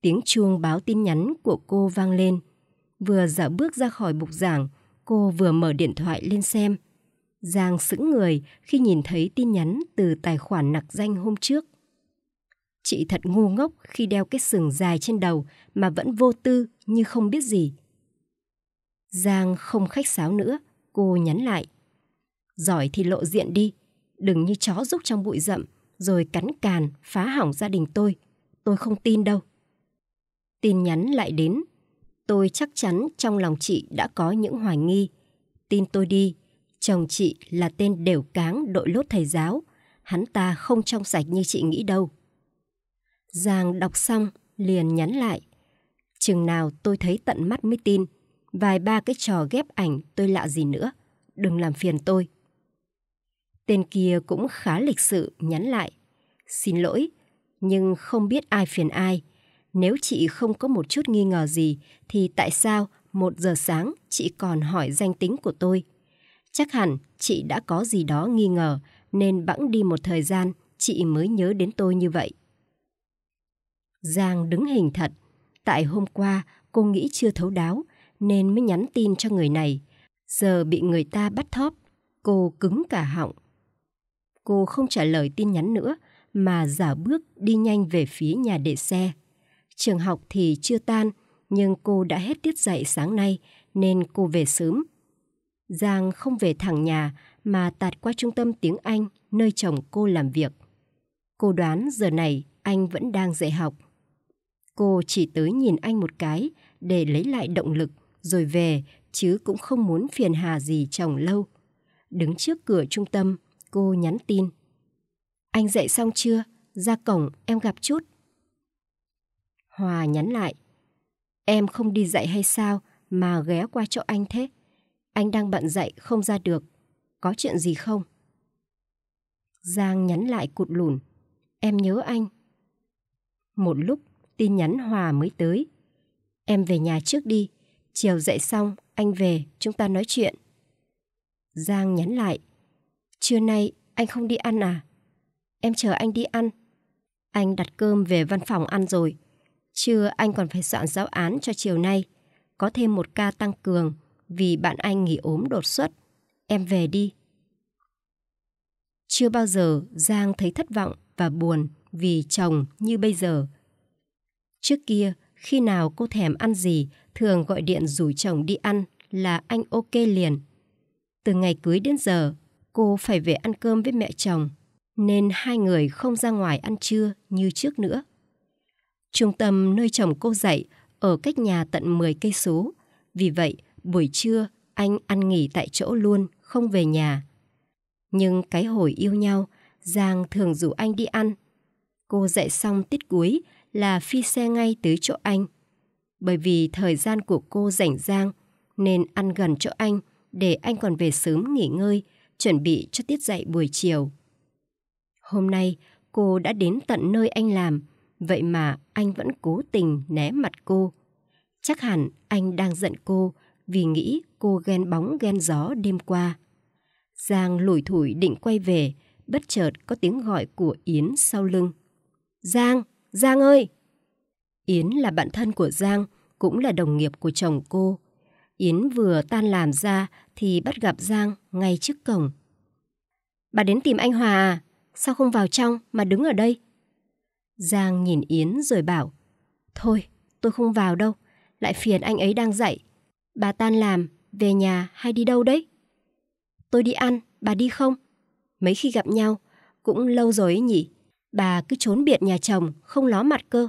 Tiếng chuông báo tin nhắn của cô vang lên. Vừa dạo bước ra khỏi bục giảng, cô vừa mở điện thoại lên xem. Giang sững người khi nhìn thấy tin nhắn từ tài khoản nặc danh hôm trước. Chị thật ngu ngốc khi đeo cái sừng dài trên đầu mà vẫn vô tư như không biết gì. Giang không khách sáo nữa, cô nhắn lại. Giỏi thì lộ diện đi, đừng như chó rúc trong bụi rậm rồi cắn càn phá hỏng gia đình tôi. Tôi không tin đâu. Tin nhắn lại đến. Tôi chắc chắn trong lòng chị đã có những hoài nghi. Tin tôi đi, Chồng chị là tên đều cáng đội lốt thầy giáo. Hắn ta không trong sạch như chị nghĩ đâu. Giang đọc xong, liền nhắn lại. Chừng nào tôi thấy tận mắt mới tin. Vài ba cái trò ghép ảnh tôi lạ gì nữa. Đừng làm phiền tôi. Tên kia cũng khá lịch sự nhắn lại. Xin lỗi, nhưng không biết ai phiền ai. Nếu chị không có một chút nghi ngờ gì thì tại sao một giờ sáng chị còn hỏi danh tính của tôi? Chắc hẳn chị đã có gì đó nghi ngờ nên bẵng đi một thời gian chị mới nhớ đến tôi như vậy. Giang đứng hình thật. Tại hôm qua cô nghĩ chưa thấu đáo nên mới nhắn tin cho người này. Giờ bị người ta bắt thóp, cô cứng cả họng. Cô không trả lời tin nhắn nữa mà giả bước đi nhanh về phía nhà để xe. Trường học thì chưa tan nhưng cô đã hết tiết dạy sáng nay nên cô về sớm Giang không về thẳng nhà mà tạt qua trung tâm tiếng Anh nơi chồng cô làm việc. Cô đoán giờ này anh vẫn đang dạy học. Cô chỉ tới nhìn anh một cái để lấy lại động lực rồi về chứ cũng không muốn phiền hà gì chồng lâu. Đứng trước cửa trung tâm, cô nhắn tin. Anh dậy xong chưa? Ra cổng em gặp chút. Hòa nhắn lại. Em không đi dạy hay sao mà ghé qua chỗ anh thế? Anh đang bận dậy không ra được. Có chuyện gì không? Giang nhắn lại cụt lùn. Em nhớ anh. Một lúc tin nhắn Hòa mới tới. Em về nhà trước đi. Chiều dậy xong, anh về, chúng ta nói chuyện. Giang nhắn lại. Trưa nay anh không đi ăn à? Em chờ anh đi ăn. Anh đặt cơm về văn phòng ăn rồi. Trưa anh còn phải soạn giáo án cho chiều nay. Có thêm một ca tăng cường vì bạn anh nghỉ ốm đột xuất. Em về đi. Chưa bao giờ Giang thấy thất vọng và buồn vì chồng như bây giờ. Trước kia, khi nào cô thèm ăn gì, thường gọi điện rủ chồng đi ăn là anh ok liền. Từ ngày cưới đến giờ, cô phải về ăn cơm với mẹ chồng, nên hai người không ra ngoài ăn trưa như trước nữa. Trung tâm nơi chồng cô dạy ở cách nhà tận 10 cây số, vì vậy Buổi trưa, anh ăn nghỉ tại chỗ luôn, không về nhà. Nhưng cái hồi yêu nhau, Giang thường rủ anh đi ăn. Cô dạy xong tiết cuối là phi xe ngay tới chỗ anh. Bởi vì thời gian của cô rảnh Giang, nên ăn gần chỗ anh để anh còn về sớm nghỉ ngơi, chuẩn bị cho tiết dạy buổi chiều. Hôm nay, cô đã đến tận nơi anh làm, vậy mà anh vẫn cố tình né mặt cô. Chắc hẳn anh đang giận cô vì nghĩ cô ghen bóng ghen gió đêm qua. Giang lủi thủi định quay về, bất chợt có tiếng gọi của Yến sau lưng. Giang! Giang ơi! Yến là bạn thân của Giang, cũng là đồng nghiệp của chồng cô. Yến vừa tan làm ra thì bắt gặp Giang ngay trước cổng. Bà đến tìm anh Hòa à? Sao không vào trong mà đứng ở đây? Giang nhìn Yến rồi bảo Thôi, tôi không vào đâu, lại phiền anh ấy đang dạy Bà tan làm, về nhà hay đi đâu đấy? Tôi đi ăn, bà đi không? Mấy khi gặp nhau, cũng lâu rồi ấy nhỉ? Bà cứ trốn biệt nhà chồng, không ló mặt cơ.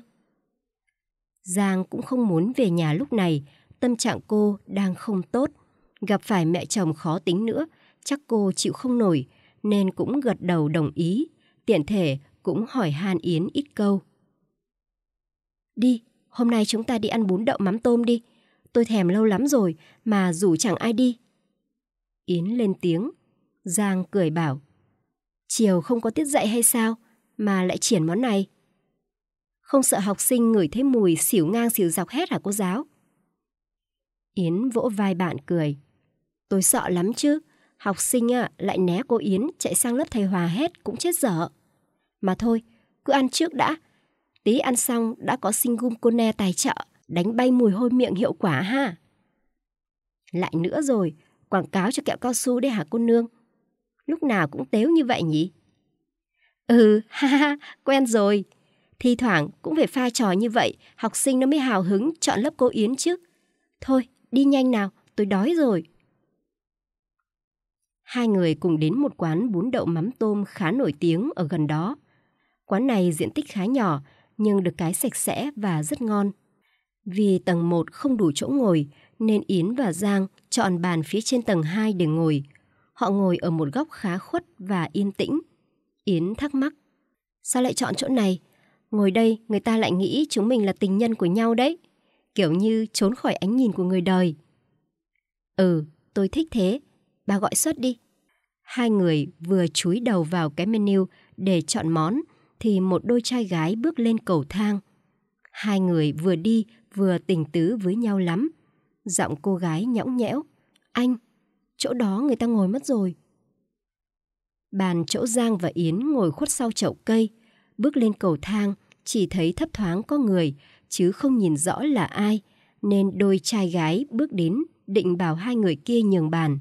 Giang cũng không muốn về nhà lúc này, tâm trạng cô đang không tốt. Gặp phải mẹ chồng khó tính nữa, chắc cô chịu không nổi, nên cũng gật đầu đồng ý. Tiện thể cũng hỏi Hàn Yến ít câu. Đi, hôm nay chúng ta đi ăn bún đậu mắm tôm đi tôi thèm lâu lắm rồi mà rủ chẳng ai đi. Yến lên tiếng, Giang cười bảo. Chiều không có tiết dạy hay sao mà lại triển món này? Không sợ học sinh ngửi thấy mùi xỉu ngang xỉu dọc hết hả cô giáo? Yến vỗ vai bạn cười. Tôi sợ lắm chứ, học sinh à, lại né cô Yến chạy sang lớp thầy Hòa hết cũng chết dở. Mà thôi, cứ ăn trước đã. Tí ăn xong đã có sinh gum cô ne tài trợ đánh bay mùi hôi miệng hiệu quả ha. Lại nữa rồi, quảng cáo cho kẹo cao su đấy hả cô nương? Lúc nào cũng tếu như vậy nhỉ? Ừ, <laughs> ha ha, quen rồi. Thi thoảng cũng phải pha trò như vậy, học sinh nó mới hào hứng chọn lớp cô Yến chứ. Thôi, đi nhanh nào, tôi đói rồi. Hai người cùng đến một quán bún đậu mắm tôm khá nổi tiếng ở gần đó. Quán này diện tích khá nhỏ, nhưng được cái sạch sẽ và rất ngon. Vì tầng 1 không đủ chỗ ngồi, nên Yến và Giang chọn bàn phía trên tầng 2 để ngồi. Họ ngồi ở một góc khá khuất và yên tĩnh. Yến thắc mắc. Sao lại chọn chỗ này? Ngồi đây người ta lại nghĩ chúng mình là tình nhân của nhau đấy. Kiểu như trốn khỏi ánh nhìn của người đời. Ừ, tôi thích thế. Bà gọi suất đi. Hai người vừa chúi đầu vào cái menu để chọn món thì một đôi trai gái bước lên cầu thang Hai người vừa đi vừa tình tứ với nhau lắm. Giọng cô gái nhõng nhẽo. Anh, chỗ đó người ta ngồi mất rồi. Bàn chỗ Giang và Yến ngồi khuất sau chậu cây. Bước lên cầu thang, chỉ thấy thấp thoáng có người, chứ không nhìn rõ là ai, nên đôi trai gái bước đến định bảo hai người kia nhường bàn.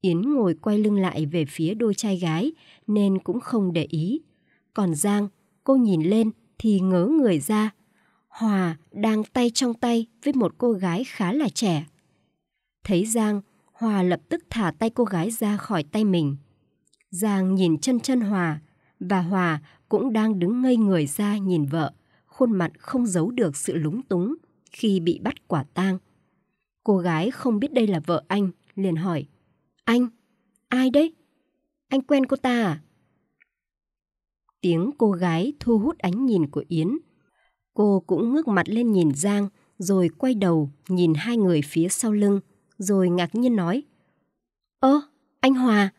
Yến ngồi quay lưng lại về phía đôi trai gái nên cũng không để ý. Còn Giang, cô nhìn lên thì ngớ người ra, Hòa đang tay trong tay với một cô gái khá là trẻ. Thấy Giang, Hòa lập tức thả tay cô gái ra khỏi tay mình. Giang nhìn chân chân Hòa, và Hòa cũng đang đứng ngây người ra nhìn vợ, khuôn mặt không giấu được sự lúng túng khi bị bắt quả tang. Cô gái không biết đây là vợ anh, liền hỏi, Anh, ai đấy? Anh quen cô ta à? Tiếng cô gái thu hút ánh nhìn của Yến Cô cũng ngước mặt lên nhìn Giang, rồi quay đầu nhìn hai người phía sau lưng, rồi ngạc nhiên nói. Ơ, anh Hòa!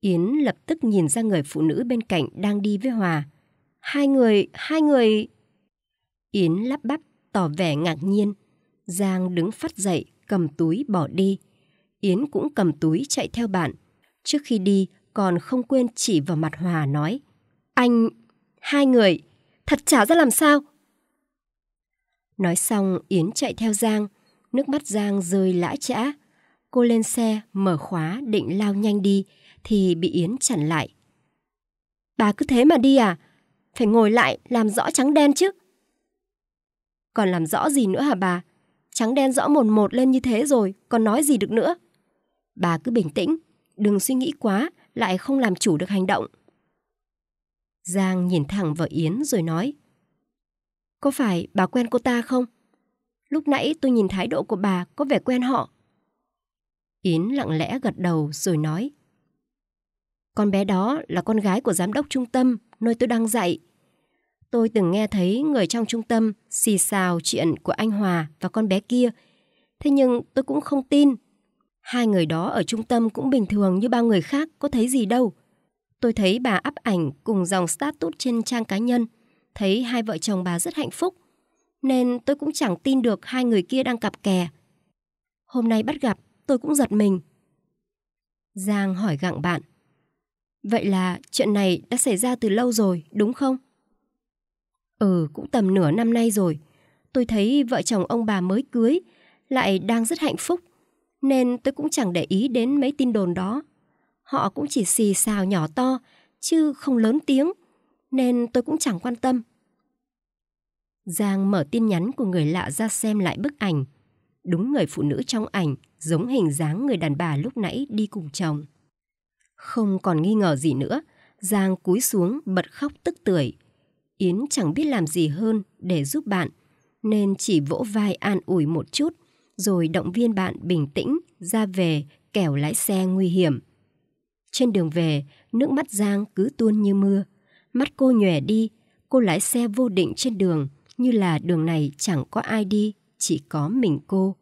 Yến lập tức nhìn ra người phụ nữ bên cạnh đang đi với Hòa. Hai người, hai người... Yến lắp bắp, tỏ vẻ ngạc nhiên. Giang đứng phát dậy, cầm túi bỏ đi. Yến cũng cầm túi chạy theo bạn. Trước khi đi, còn không quên chỉ vào mặt Hòa nói. Anh... Hai người... Thật chả ra làm sao, Nói xong, Yến chạy theo Giang. Nước mắt Giang rơi lã chã. Cô lên xe, mở khóa, định lao nhanh đi, thì bị Yến chặn lại. Bà cứ thế mà đi à? Phải ngồi lại, làm rõ trắng đen chứ. Còn làm rõ gì nữa hả bà? Trắng đen rõ mồn một lên như thế rồi, còn nói gì được nữa? Bà cứ bình tĩnh, đừng suy nghĩ quá, lại không làm chủ được hành động. Giang nhìn thẳng vào Yến rồi nói. Có phải bà quen cô ta không? Lúc nãy tôi nhìn thái độ của bà có vẻ quen họ. Yến lặng lẽ gật đầu rồi nói. Con bé đó là con gái của giám đốc trung tâm nơi tôi đang dạy. Tôi từng nghe thấy người trong trung tâm xì xào chuyện của anh Hòa và con bé kia. Thế nhưng tôi cũng không tin. Hai người đó ở trung tâm cũng bình thường như bao người khác có thấy gì đâu. Tôi thấy bà áp ảnh cùng dòng status trên trang cá nhân thấy hai vợ chồng bà rất hạnh phúc, nên tôi cũng chẳng tin được hai người kia đang cặp kè. Hôm nay bắt gặp, tôi cũng giật mình. Giang hỏi gặng bạn. Vậy là chuyện này đã xảy ra từ lâu rồi, đúng không? Ừ, cũng tầm nửa năm nay rồi. Tôi thấy vợ chồng ông bà mới cưới, lại đang rất hạnh phúc, nên tôi cũng chẳng để ý đến mấy tin đồn đó. Họ cũng chỉ xì xào nhỏ to, chứ không lớn tiếng nên tôi cũng chẳng quan tâm. Giang mở tin nhắn của người lạ ra xem lại bức ảnh. Đúng người phụ nữ trong ảnh, giống hình dáng người đàn bà lúc nãy đi cùng chồng. Không còn nghi ngờ gì nữa, Giang cúi xuống bật khóc tức tưởi. Yến chẳng biết làm gì hơn để giúp bạn, nên chỉ vỗ vai an ủi một chút, rồi động viên bạn bình tĩnh ra về kẻo lái xe nguy hiểm. Trên đường về, nước mắt Giang cứ tuôn như mưa. Mắt cô nhòe đi, cô lái xe vô định trên đường, như là đường này chẳng có ai đi, chỉ có mình cô.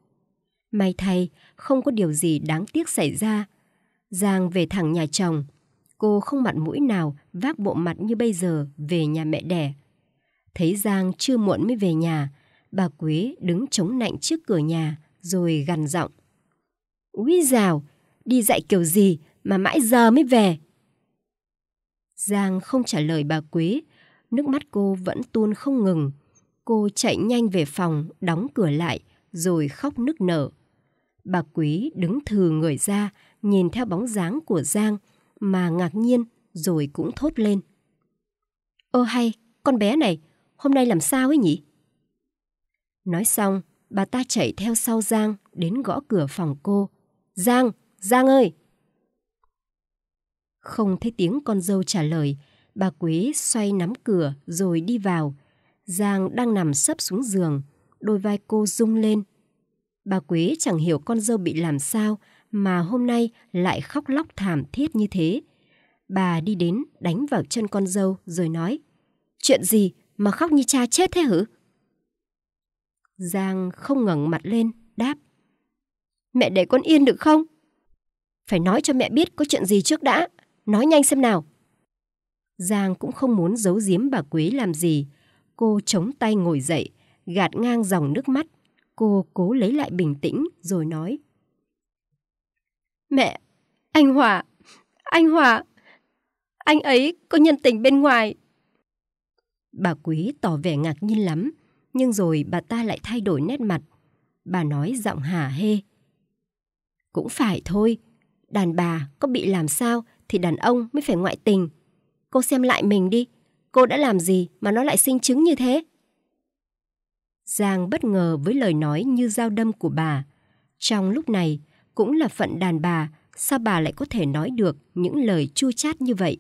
May thay, không có điều gì đáng tiếc xảy ra. Giang về thẳng nhà chồng. Cô không mặt mũi nào vác bộ mặt như bây giờ về nhà mẹ đẻ. Thấy Giang chưa muộn mới về nhà, bà Quế đứng chống nạnh trước cửa nhà rồi gằn giọng. Úi dào, đi dạy kiểu gì mà mãi giờ mới về. Giang không trả lời bà Quế, nước mắt cô vẫn tuôn không ngừng. Cô chạy nhanh về phòng, đóng cửa lại, rồi khóc nức nở. Bà Quý đứng thừ người ra, nhìn theo bóng dáng của Giang, mà ngạc nhiên rồi cũng thốt lên. Ơ hay, con bé này, hôm nay làm sao ấy nhỉ? Nói xong, bà ta chạy theo sau Giang đến gõ cửa phòng cô. Giang, Giang ơi! Không thấy tiếng con dâu trả lời, bà Quế xoay nắm cửa rồi đi vào. Giang đang nằm sấp xuống giường, đôi vai cô rung lên. Bà Quế chẳng hiểu con dâu bị làm sao mà hôm nay lại khóc lóc thảm thiết như thế. Bà đi đến đánh vào chân con dâu rồi nói Chuyện gì mà khóc như cha chết thế hử? Giang không ngẩng mặt lên, đáp Mẹ để con yên được không? Phải nói cho mẹ biết có chuyện gì trước đã nói nhanh xem nào. Giang cũng không muốn giấu giếm bà Quế làm gì. Cô chống tay ngồi dậy, gạt ngang dòng nước mắt. Cô cố lấy lại bình tĩnh rồi nói. Mẹ, anh Hòa, anh Hòa, anh ấy có nhân tình bên ngoài. Bà Quý tỏ vẻ ngạc nhiên lắm, nhưng rồi bà ta lại thay đổi nét mặt. Bà nói giọng hả hê. Cũng phải thôi, đàn bà có bị làm sao thì đàn ông mới phải ngoại tình. Cô xem lại mình đi, cô đã làm gì mà nó lại sinh chứng như thế? Giang bất ngờ với lời nói như dao đâm của bà. Trong lúc này, cũng là phận đàn bà, sao bà lại có thể nói được những lời chua chát như vậy?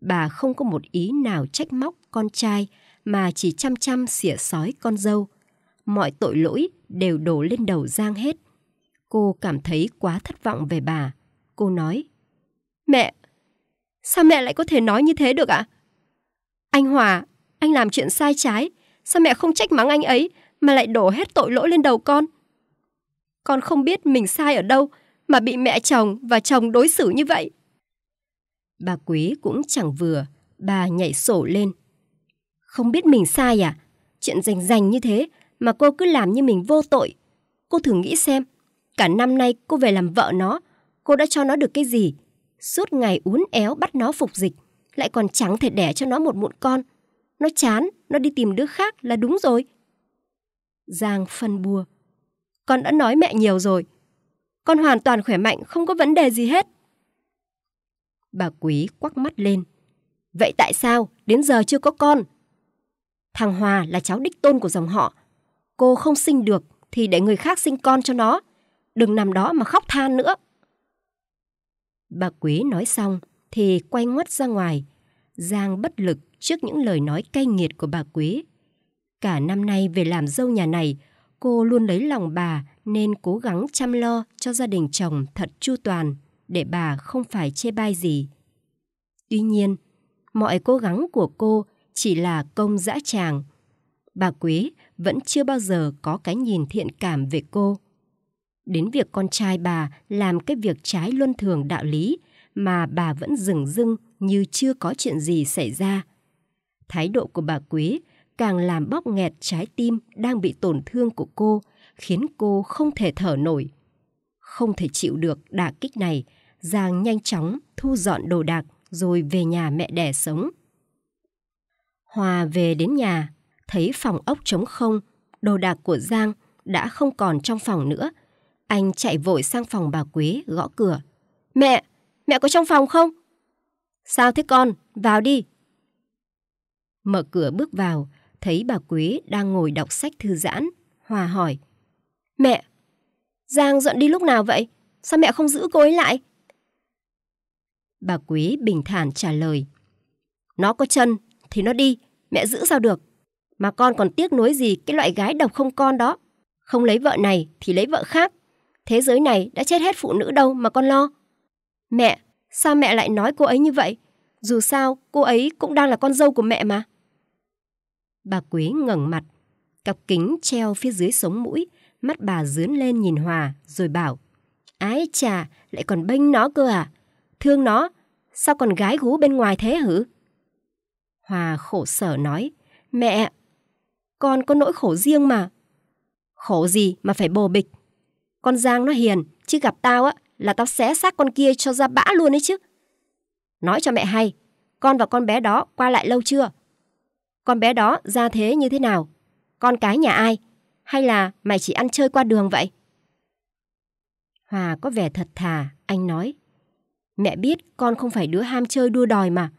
Bà không có một ý nào trách móc con trai mà chỉ chăm chăm xỉa sói con dâu. Mọi tội lỗi đều đổ lên đầu Giang hết. Cô cảm thấy quá thất vọng về bà. Cô nói, Mẹ, sao mẹ lại có thể nói như thế được ạ? Anh Hòa, anh làm chuyện sai trái, sao mẹ không trách mắng anh ấy mà lại đổ hết tội lỗi lên đầu con? Con không biết mình sai ở đâu mà bị mẹ chồng và chồng đối xử như vậy. Bà Quý cũng chẳng vừa, bà nhảy sổ lên. Không biết mình sai à? Chuyện rành rành như thế mà cô cứ làm như mình vô tội. Cô thử nghĩ xem, cả năm nay cô về làm vợ nó, cô đã cho nó được cái gì? suốt ngày uốn éo bắt nó phục dịch, lại còn chẳng thể đẻ cho nó một mụn con. Nó chán, nó đi tìm đứa khác là đúng rồi. Giang phân bua. Con đã nói mẹ nhiều rồi. Con hoàn toàn khỏe mạnh, không có vấn đề gì hết. Bà Quý quắc mắt lên. Vậy tại sao đến giờ chưa có con? Thằng Hòa là cháu đích tôn của dòng họ. Cô không sinh được thì để người khác sinh con cho nó. Đừng nằm đó mà khóc than nữa. Bà Quý nói xong thì quay ngoắt ra ngoài. Giang bất lực trước những lời nói cay nghiệt của bà Quý. Cả năm nay về làm dâu nhà này, cô luôn lấy lòng bà nên cố gắng chăm lo cho gia đình chồng thật chu toàn để bà không phải chê bai gì. Tuy nhiên, mọi cố gắng của cô chỉ là công dã tràng. Bà Quý vẫn chưa bao giờ có cái nhìn thiện cảm về cô đến việc con trai bà làm cái việc trái luân thường đạo lý mà bà vẫn dừng dưng như chưa có chuyện gì xảy ra. Thái độ của bà Quế càng làm bóp nghẹt trái tim đang bị tổn thương của cô, khiến cô không thể thở nổi. Không thể chịu được đả kích này, Giang nhanh chóng thu dọn đồ đạc rồi về nhà mẹ đẻ sống. Hòa về đến nhà, thấy phòng ốc trống không, đồ đạc của Giang đã không còn trong phòng nữa anh chạy vội sang phòng bà Quế gõ cửa. Mẹ, mẹ có trong phòng không? Sao thế con, vào đi. Mở cửa bước vào, thấy bà Quế đang ngồi đọc sách thư giãn. Hòa hỏi. Mẹ, Giang dọn đi lúc nào vậy? Sao mẹ không giữ cô ấy lại? Bà Quế bình thản trả lời. Nó có chân thì nó đi, mẹ giữ sao được. Mà con còn tiếc nuối gì cái loại gái độc không con đó. Không lấy vợ này thì lấy vợ khác thế giới này đã chết hết phụ nữ đâu mà con lo. Mẹ, sao mẹ lại nói cô ấy như vậy? Dù sao, cô ấy cũng đang là con dâu của mẹ mà. Bà Quế ngẩng mặt, cặp kính treo phía dưới sống mũi, mắt bà dướn lên nhìn Hòa rồi bảo Ái chà, lại còn bênh nó cơ à? Thương nó, sao còn gái gú bên ngoài thế hử? Hòa khổ sở nói Mẹ, con có nỗi khổ riêng mà. Khổ gì mà phải bồ bịch? Con Giang nó hiền, chứ gặp tao á là tao xé xác con kia cho ra bã luôn ấy chứ. Nói cho mẹ hay, con và con bé đó qua lại lâu chưa? Con bé đó ra thế như thế nào? Con cái nhà ai? Hay là mày chỉ ăn chơi qua đường vậy? Hòa có vẻ thật thà, anh nói. Mẹ biết con không phải đứa ham chơi đua đòi mà.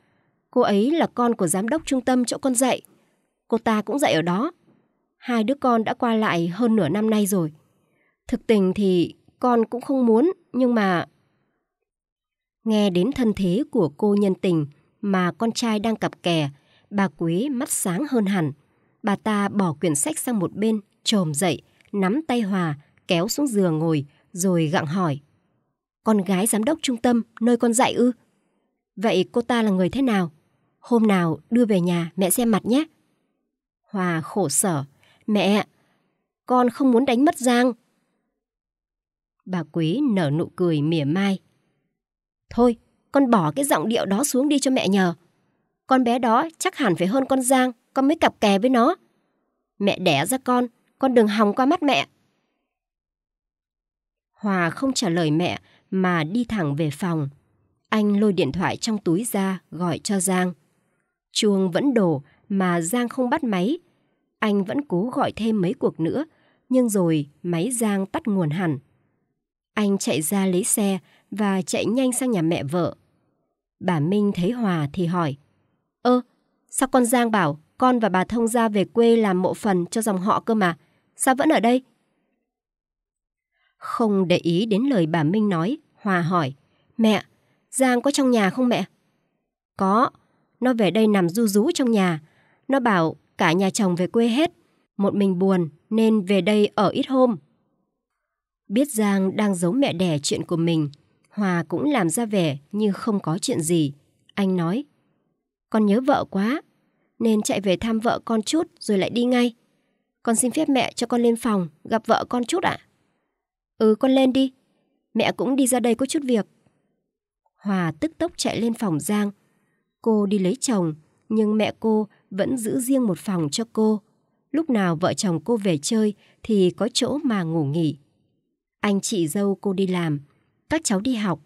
Cô ấy là con của giám đốc trung tâm chỗ con dạy. Cô ta cũng dạy ở đó. Hai đứa con đã qua lại hơn nửa năm nay rồi. Thực tình thì con cũng không muốn, nhưng mà... Nghe đến thân thế của cô nhân tình mà con trai đang cặp kè, bà Quế mắt sáng hơn hẳn. Bà ta bỏ quyển sách sang một bên, chồm dậy, nắm tay Hòa, kéo xuống giường ngồi, rồi gặng hỏi. Con gái giám đốc trung tâm, nơi con dạy ư? Vậy cô ta là người thế nào? Hôm nào đưa về nhà mẹ xem mặt nhé. Hòa khổ sở. Mẹ, con không muốn đánh mất Giang. Bà Quý nở nụ cười mỉa mai. Thôi, con bỏ cái giọng điệu đó xuống đi cho mẹ nhờ. Con bé đó chắc hẳn phải hơn con Giang, con mới cặp kè với nó. Mẹ đẻ ra con, con đừng hòng qua mắt mẹ. Hòa không trả lời mẹ mà đi thẳng về phòng. Anh lôi điện thoại trong túi ra gọi cho Giang. Chuông vẫn đổ mà Giang không bắt máy. Anh vẫn cố gọi thêm mấy cuộc nữa, nhưng rồi máy Giang tắt nguồn hẳn. Anh chạy ra lấy xe và chạy nhanh sang nhà mẹ vợ. Bà Minh thấy Hòa thì hỏi, Ơ, sao con Giang bảo con và bà Thông ra về quê làm mộ phần cho dòng họ cơ mà, sao vẫn ở đây? Không để ý đến lời bà Minh nói, Hòa hỏi, Mẹ, Giang có trong nhà không mẹ? Có, nó về đây nằm du rú trong nhà. Nó bảo cả nhà chồng về quê hết. Một mình buồn nên về đây ở ít hôm. Biết Giang đang giấu mẹ đẻ chuyện của mình, Hòa cũng làm ra vẻ như không có chuyện gì. Anh nói, con nhớ vợ quá, nên chạy về thăm vợ con chút rồi lại đi ngay. Con xin phép mẹ cho con lên phòng gặp vợ con chút ạ. À? Ừ con lên đi, mẹ cũng đi ra đây có chút việc. Hòa tức tốc chạy lên phòng Giang. Cô đi lấy chồng, nhưng mẹ cô vẫn giữ riêng một phòng cho cô. Lúc nào vợ chồng cô về chơi thì có chỗ mà ngủ nghỉ. Anh chị dâu cô đi làm, các cháu đi học.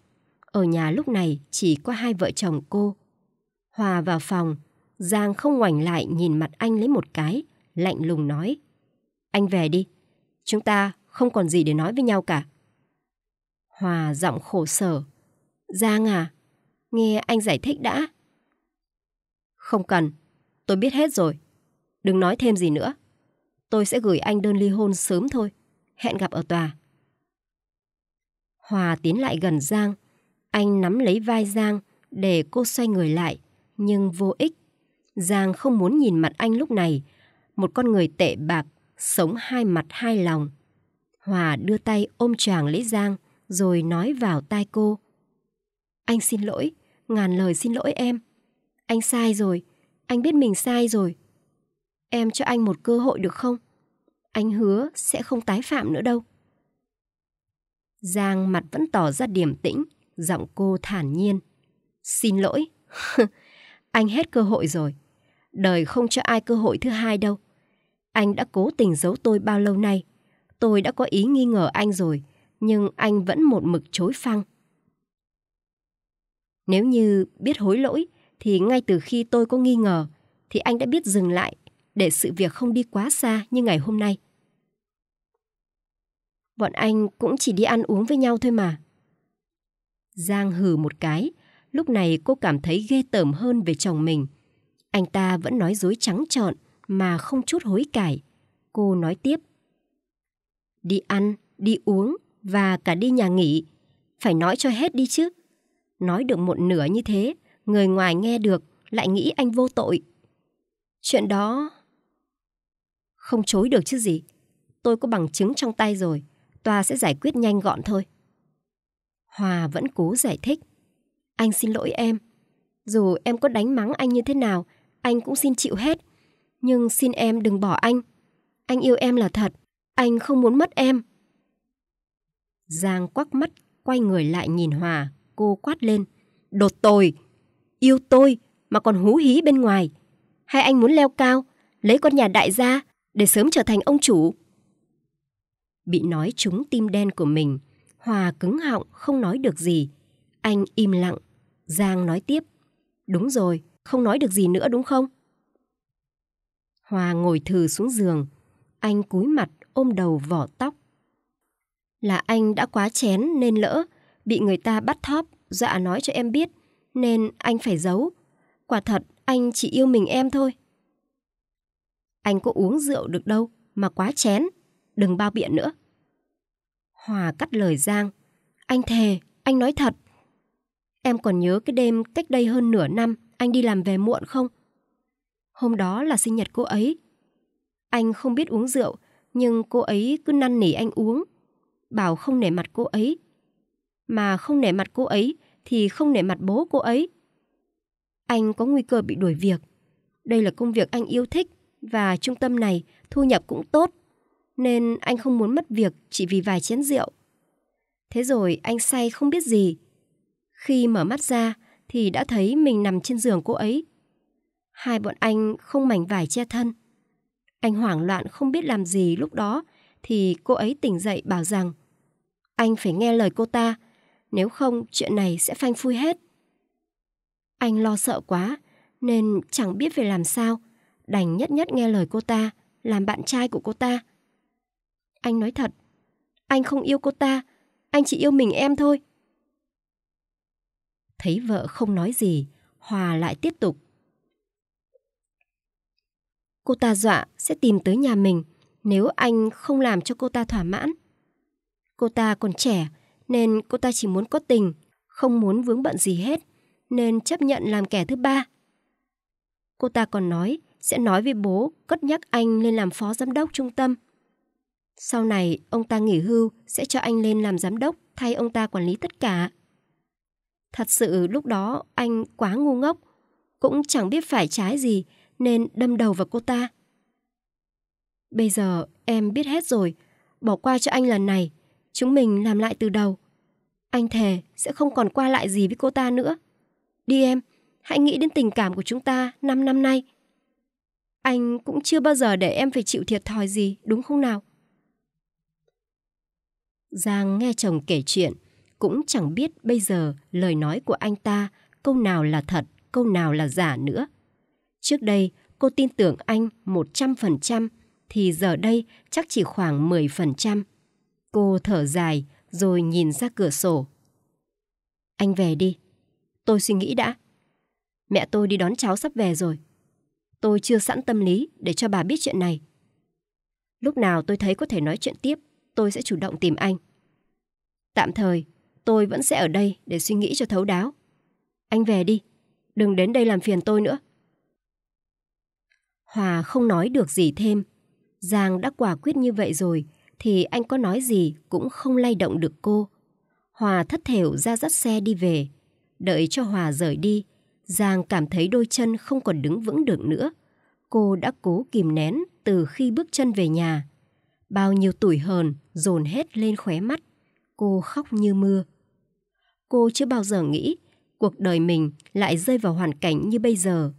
Ở nhà lúc này chỉ có hai vợ chồng cô. Hòa vào phòng, Giang không ngoảnh lại nhìn mặt anh lấy một cái, lạnh lùng nói. Anh về đi, chúng ta không còn gì để nói với nhau cả. Hòa giọng khổ sở. Giang à, nghe anh giải thích đã. Không cần, tôi biết hết rồi. Đừng nói thêm gì nữa. Tôi sẽ gửi anh đơn ly hôn sớm thôi. Hẹn gặp ở tòa. Hòa tiến lại gần Giang. Anh nắm lấy vai Giang để cô xoay người lại, nhưng vô ích. Giang không muốn nhìn mặt anh lúc này, một con người tệ bạc, sống hai mặt hai lòng. Hòa đưa tay ôm chàng lấy Giang, rồi nói vào tai cô. Anh xin lỗi, ngàn lời xin lỗi em. Anh sai rồi, anh biết mình sai rồi. Em cho anh một cơ hội được không? Anh hứa sẽ không tái phạm nữa đâu. Giang mặt vẫn tỏ ra điềm tĩnh, giọng cô thản nhiên. Xin lỗi, <laughs> anh hết cơ hội rồi. Đời không cho ai cơ hội thứ hai đâu. Anh đã cố tình giấu tôi bao lâu nay. Tôi đã có ý nghi ngờ anh rồi, nhưng anh vẫn một mực chối phăng. Nếu như biết hối lỗi, thì ngay từ khi tôi có nghi ngờ, thì anh đã biết dừng lại để sự việc không đi quá xa như ngày hôm nay. Bọn anh cũng chỉ đi ăn uống với nhau thôi mà. Giang hừ một cái, lúc này cô cảm thấy ghê tởm hơn về chồng mình. Anh ta vẫn nói dối trắng trợn mà không chút hối cải. Cô nói tiếp. Đi ăn, đi uống và cả đi nhà nghỉ. Phải nói cho hết đi chứ. Nói được một nửa như thế, người ngoài nghe được lại nghĩ anh vô tội. Chuyện đó... Không chối được chứ gì. Tôi có bằng chứng trong tay rồi. Tòa sẽ giải quyết nhanh gọn thôi. Hòa vẫn cố giải thích. Anh xin lỗi em. Dù em có đánh mắng anh như thế nào, anh cũng xin chịu hết. Nhưng xin em đừng bỏ anh. Anh yêu em là thật. Anh không muốn mất em. Giang quắc mắt, quay người lại nhìn Hòa. Cô quát lên. Đột tồi! Yêu tôi mà còn hú hí bên ngoài. Hay anh muốn leo cao, lấy con nhà đại gia để sớm trở thành ông chủ? bị nói trúng tim đen của mình. Hòa cứng họng không nói được gì. Anh im lặng. Giang nói tiếp. Đúng rồi, không nói được gì nữa đúng không? Hòa ngồi thừ xuống giường. Anh cúi mặt ôm đầu vỏ tóc. Là anh đã quá chén nên lỡ, bị người ta bắt thóp, dọa nói cho em biết, nên anh phải giấu. Quả thật, anh chỉ yêu mình em thôi. Anh có uống rượu được đâu mà quá chén đừng bao biện nữa. Hòa cắt lời Giang. Anh thề, anh nói thật. Em còn nhớ cái đêm cách đây hơn nửa năm anh đi làm về muộn không? Hôm đó là sinh nhật cô ấy. Anh không biết uống rượu, nhưng cô ấy cứ năn nỉ anh uống. Bảo không nể mặt cô ấy. Mà không nể mặt cô ấy thì không nể mặt bố cô ấy. Anh có nguy cơ bị đuổi việc. Đây là công việc anh yêu thích và trung tâm này thu nhập cũng tốt nên anh không muốn mất việc chỉ vì vài chén rượu. Thế rồi anh say không biết gì. Khi mở mắt ra thì đã thấy mình nằm trên giường cô ấy. Hai bọn anh không mảnh vải che thân. Anh hoảng loạn không biết làm gì lúc đó thì cô ấy tỉnh dậy bảo rằng anh phải nghe lời cô ta, nếu không chuyện này sẽ phanh phui hết. Anh lo sợ quá nên chẳng biết phải làm sao, đành nhất nhất nghe lời cô ta, làm bạn trai của cô ta. Anh nói thật, anh không yêu cô ta, anh chỉ yêu mình em thôi. Thấy vợ không nói gì, Hòa lại tiếp tục. Cô ta dọa sẽ tìm tới nhà mình nếu anh không làm cho cô ta thỏa mãn. Cô ta còn trẻ nên cô ta chỉ muốn có tình, không muốn vướng bận gì hết nên chấp nhận làm kẻ thứ ba. Cô ta còn nói sẽ nói với bố cất nhắc anh lên làm phó giám đốc trung tâm. Sau này, ông ta nghỉ hưu sẽ cho anh lên làm giám đốc thay ông ta quản lý tất cả. Thật sự lúc đó anh quá ngu ngốc, cũng chẳng biết phải trái gì nên đâm đầu vào cô ta. Bây giờ em biết hết rồi, bỏ qua cho anh lần này, chúng mình làm lại từ đầu. Anh thề sẽ không còn qua lại gì với cô ta nữa. Đi em, hãy nghĩ đến tình cảm của chúng ta 5 năm nay. Anh cũng chưa bao giờ để em phải chịu thiệt thòi gì, đúng không nào? Giang nghe chồng kể chuyện, cũng chẳng biết bây giờ lời nói của anh ta câu nào là thật, câu nào là giả nữa. Trước đây, cô tin tưởng anh 100%, thì giờ đây chắc chỉ khoảng 10%. Cô thở dài rồi nhìn ra cửa sổ. Anh về đi. Tôi suy nghĩ đã. Mẹ tôi đi đón cháu sắp về rồi. Tôi chưa sẵn tâm lý để cho bà biết chuyện này. Lúc nào tôi thấy có thể nói chuyện tiếp tôi sẽ chủ động tìm anh. Tạm thời, tôi vẫn sẽ ở đây để suy nghĩ cho thấu đáo. Anh về đi, đừng đến đây làm phiền tôi nữa. Hòa không nói được gì thêm. Giang đã quả quyết như vậy rồi, thì anh có nói gì cũng không lay động được cô. Hòa thất thểu ra dắt xe đi về. Đợi cho Hòa rời đi, Giang cảm thấy đôi chân không còn đứng vững được nữa. Cô đã cố kìm nén từ khi bước chân về nhà. Bao nhiêu tuổi hờn dồn hết lên khóe mắt. Cô khóc như mưa. Cô chưa bao giờ nghĩ cuộc đời mình lại rơi vào hoàn cảnh như bây giờ.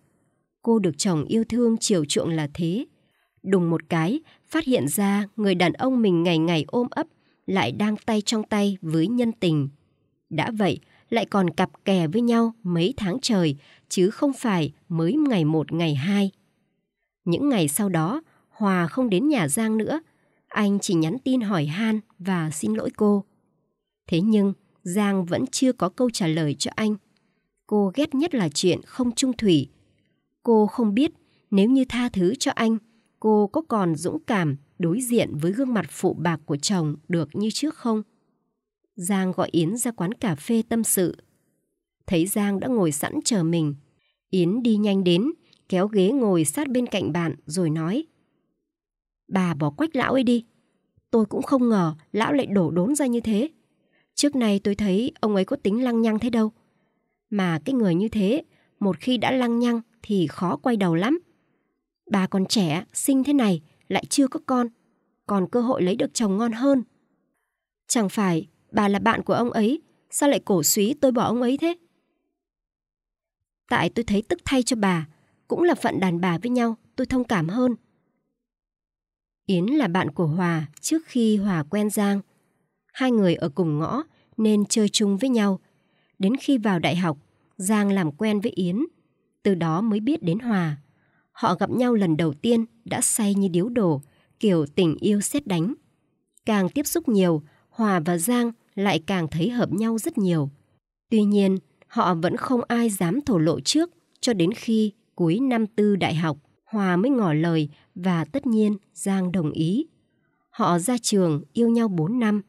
Cô được chồng yêu thương chiều chuộng là thế. Đùng một cái, phát hiện ra người đàn ông mình ngày ngày ôm ấp lại đang tay trong tay với nhân tình. Đã vậy, lại còn cặp kè với nhau mấy tháng trời, chứ không phải mới ngày một ngày hai. Những ngày sau đó, Hòa không đến nhà Giang nữa anh chỉ nhắn tin hỏi han và xin lỗi cô. Thế nhưng, Giang vẫn chưa có câu trả lời cho anh. Cô ghét nhất là chuyện không trung thủy. Cô không biết nếu như tha thứ cho anh, cô có còn dũng cảm đối diện với gương mặt phụ bạc của chồng được như trước không? Giang gọi Yến ra quán cà phê tâm sự. Thấy Giang đã ngồi sẵn chờ mình. Yến đi nhanh đến, kéo ghế ngồi sát bên cạnh bạn rồi nói bà bỏ quách lão ấy đi. Tôi cũng không ngờ lão lại đổ đốn ra như thế. Trước nay tôi thấy ông ấy có tính lăng nhăng thế đâu. Mà cái người như thế, một khi đã lăng nhăng thì khó quay đầu lắm. Bà còn trẻ, sinh thế này, lại chưa có con, còn cơ hội lấy được chồng ngon hơn. Chẳng phải bà là bạn của ông ấy, sao lại cổ suý tôi bỏ ông ấy thế? Tại tôi thấy tức thay cho bà, cũng là phận đàn bà với nhau, tôi thông cảm hơn. Yến là bạn của Hòa trước khi Hòa quen Giang. Hai người ở cùng ngõ nên chơi chung với nhau. Đến khi vào đại học, Giang làm quen với Yến. Từ đó mới biết đến Hòa. Họ gặp nhau lần đầu tiên đã say như điếu đổ, kiểu tình yêu xét đánh. Càng tiếp xúc nhiều, Hòa và Giang lại càng thấy hợp nhau rất nhiều. Tuy nhiên, họ vẫn không ai dám thổ lộ trước cho đến khi cuối năm tư đại học. Hòa mới ngỏ lời và tất nhiên Giang đồng ý. Họ ra trường yêu nhau 4 năm.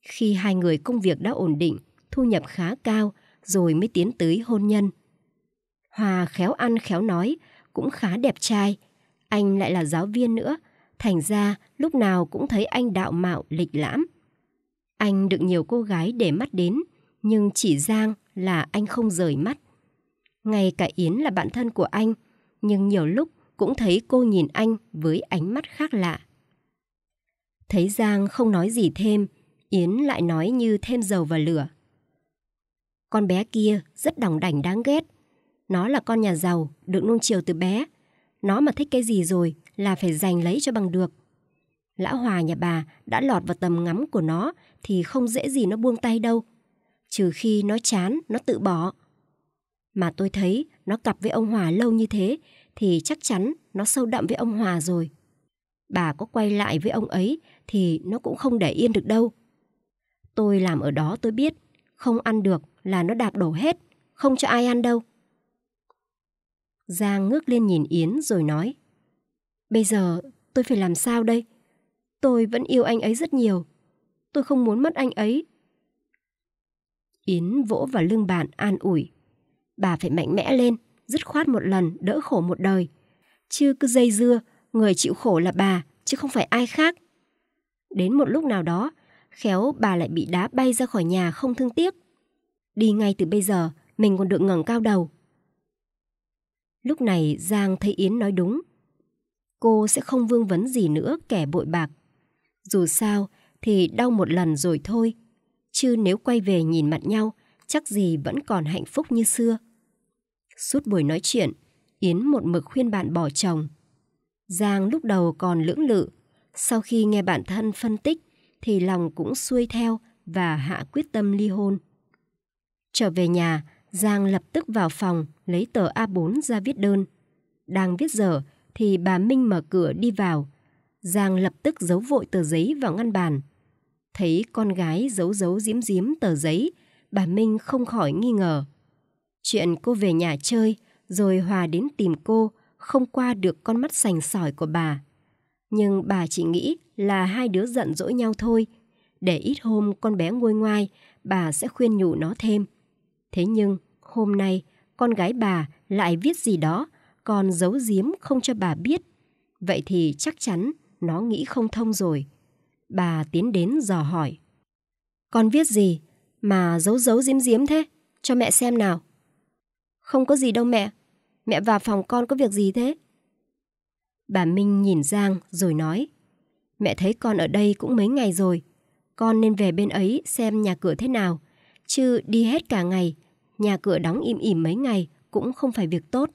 Khi hai người công việc đã ổn định, thu nhập khá cao rồi mới tiến tới hôn nhân. Hòa khéo ăn khéo nói, cũng khá đẹp trai. Anh lại là giáo viên nữa, thành ra lúc nào cũng thấy anh đạo mạo lịch lãm. Anh được nhiều cô gái để mắt đến, nhưng chỉ Giang là anh không rời mắt. Ngay cả Yến là bạn thân của anh, nhưng nhiều lúc cũng thấy cô nhìn anh với ánh mắt khác lạ. Thấy Giang không nói gì thêm, Yến lại nói như thêm dầu vào lửa. Con bé kia rất đỏng đảnh đáng ghét. Nó là con nhà giàu, được nuông chiều từ bé. Nó mà thích cái gì rồi là phải giành lấy cho bằng được. Lão Hòa nhà bà đã lọt vào tầm ngắm của nó thì không dễ gì nó buông tay đâu. Trừ khi nó chán, nó tự bỏ. Mà tôi thấy nó cặp với ông Hòa lâu như thế thì chắc chắn nó sâu đậm với ông Hòa rồi. Bà có quay lại với ông ấy thì nó cũng không để yên được đâu. Tôi làm ở đó tôi biết, không ăn được là nó đạp đổ hết, không cho ai ăn đâu. Giang ngước lên nhìn Yến rồi nói Bây giờ tôi phải làm sao đây? Tôi vẫn yêu anh ấy rất nhiều. Tôi không muốn mất anh ấy. Yến vỗ vào lưng bạn an ủi. Bà phải mạnh mẽ lên, dứt khoát một lần đỡ khổ một đời. Chứ cứ dây dưa, người chịu khổ là bà, chứ không phải ai khác. Đến một lúc nào đó, khéo bà lại bị đá bay ra khỏi nhà không thương tiếc. Đi ngay từ bây giờ, mình còn được ngẩng cao đầu. Lúc này Giang thấy Yến nói đúng. Cô sẽ không vương vấn gì nữa kẻ bội bạc. Dù sao thì đau một lần rồi thôi. Chứ nếu quay về nhìn mặt nhau, chắc gì vẫn còn hạnh phúc như xưa. Suốt buổi nói chuyện, Yến một mực khuyên bạn bỏ chồng. Giang lúc đầu còn lưỡng lự, sau khi nghe bản thân phân tích thì lòng cũng xuôi theo và hạ quyết tâm ly hôn. Trở về nhà, Giang lập tức vào phòng lấy tờ A4 ra viết đơn. Đang viết dở thì bà Minh mở cửa đi vào. Giang lập tức giấu vội tờ giấy vào ngăn bàn. Thấy con gái giấu giấu diếm diếm tờ giấy, bà Minh không khỏi nghi ngờ. Chuyện cô về nhà chơi, rồi Hòa đến tìm cô, không qua được con mắt sành sỏi của bà. Nhưng bà chỉ nghĩ là hai đứa giận dỗi nhau thôi. Để ít hôm con bé nguôi ngoai, bà sẽ khuyên nhủ nó thêm. Thế nhưng, hôm nay, con gái bà lại viết gì đó, còn giấu giếm không cho bà biết. Vậy thì chắc chắn nó nghĩ không thông rồi. Bà tiến đến dò hỏi. Con viết gì mà giấu giấu giếm giếm thế? Cho mẹ xem nào. Không có gì đâu mẹ. Mẹ vào phòng con có việc gì thế? Bà Minh nhìn Giang rồi nói. Mẹ thấy con ở đây cũng mấy ngày rồi. Con nên về bên ấy xem nhà cửa thế nào. Chứ đi hết cả ngày, nhà cửa đóng im ỉm mấy ngày cũng không phải việc tốt.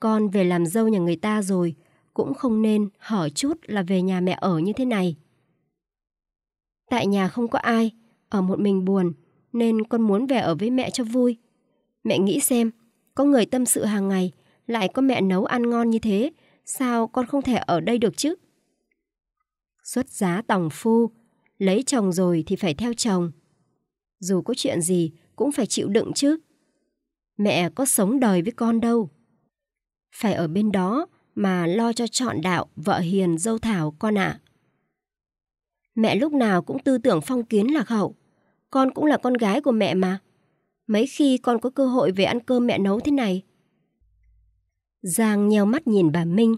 Con về làm dâu nhà người ta rồi, cũng không nên hở chút là về nhà mẹ ở như thế này. Tại nhà không có ai, ở một mình buồn, nên con muốn về ở với mẹ cho vui. Mẹ nghĩ xem, có người tâm sự hàng ngày, lại có mẹ nấu ăn ngon như thế, sao con không thể ở đây được chứ? Xuất giá tòng phu, lấy chồng rồi thì phải theo chồng. Dù có chuyện gì cũng phải chịu đựng chứ. Mẹ có sống đời với con đâu. Phải ở bên đó mà lo cho chọn đạo, vợ hiền, dâu thảo con ạ. À. Mẹ lúc nào cũng tư tưởng phong kiến lạc hậu. Con cũng là con gái của mẹ mà mấy khi con có cơ hội về ăn cơm mẹ nấu thế này. Giang nheo mắt nhìn bà Minh,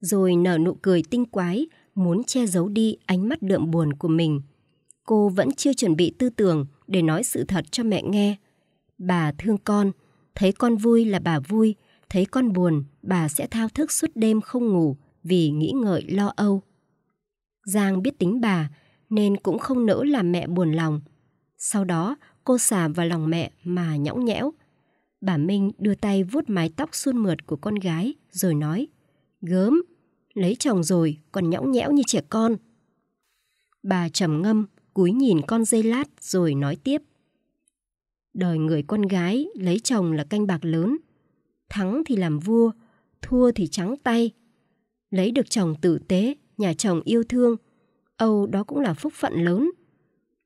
rồi nở nụ cười tinh quái, muốn che giấu đi ánh mắt đượm buồn của mình. Cô vẫn chưa chuẩn bị tư tưởng để nói sự thật cho mẹ nghe. Bà thương con, thấy con vui là bà vui, thấy con buồn, bà sẽ thao thức suốt đêm không ngủ vì nghĩ ngợi lo âu. Giang biết tính bà, nên cũng không nỡ làm mẹ buồn lòng. Sau đó, cô xả vào lòng mẹ mà nhõng nhẽo. Bà Minh đưa tay vuốt mái tóc suôn mượt của con gái rồi nói Gớm, lấy chồng rồi còn nhõng nhẽo như trẻ con. Bà trầm ngâm, cúi nhìn con dây lát rồi nói tiếp. Đời người con gái lấy chồng là canh bạc lớn. Thắng thì làm vua, thua thì trắng tay. Lấy được chồng tử tế, nhà chồng yêu thương, âu đó cũng là phúc phận lớn.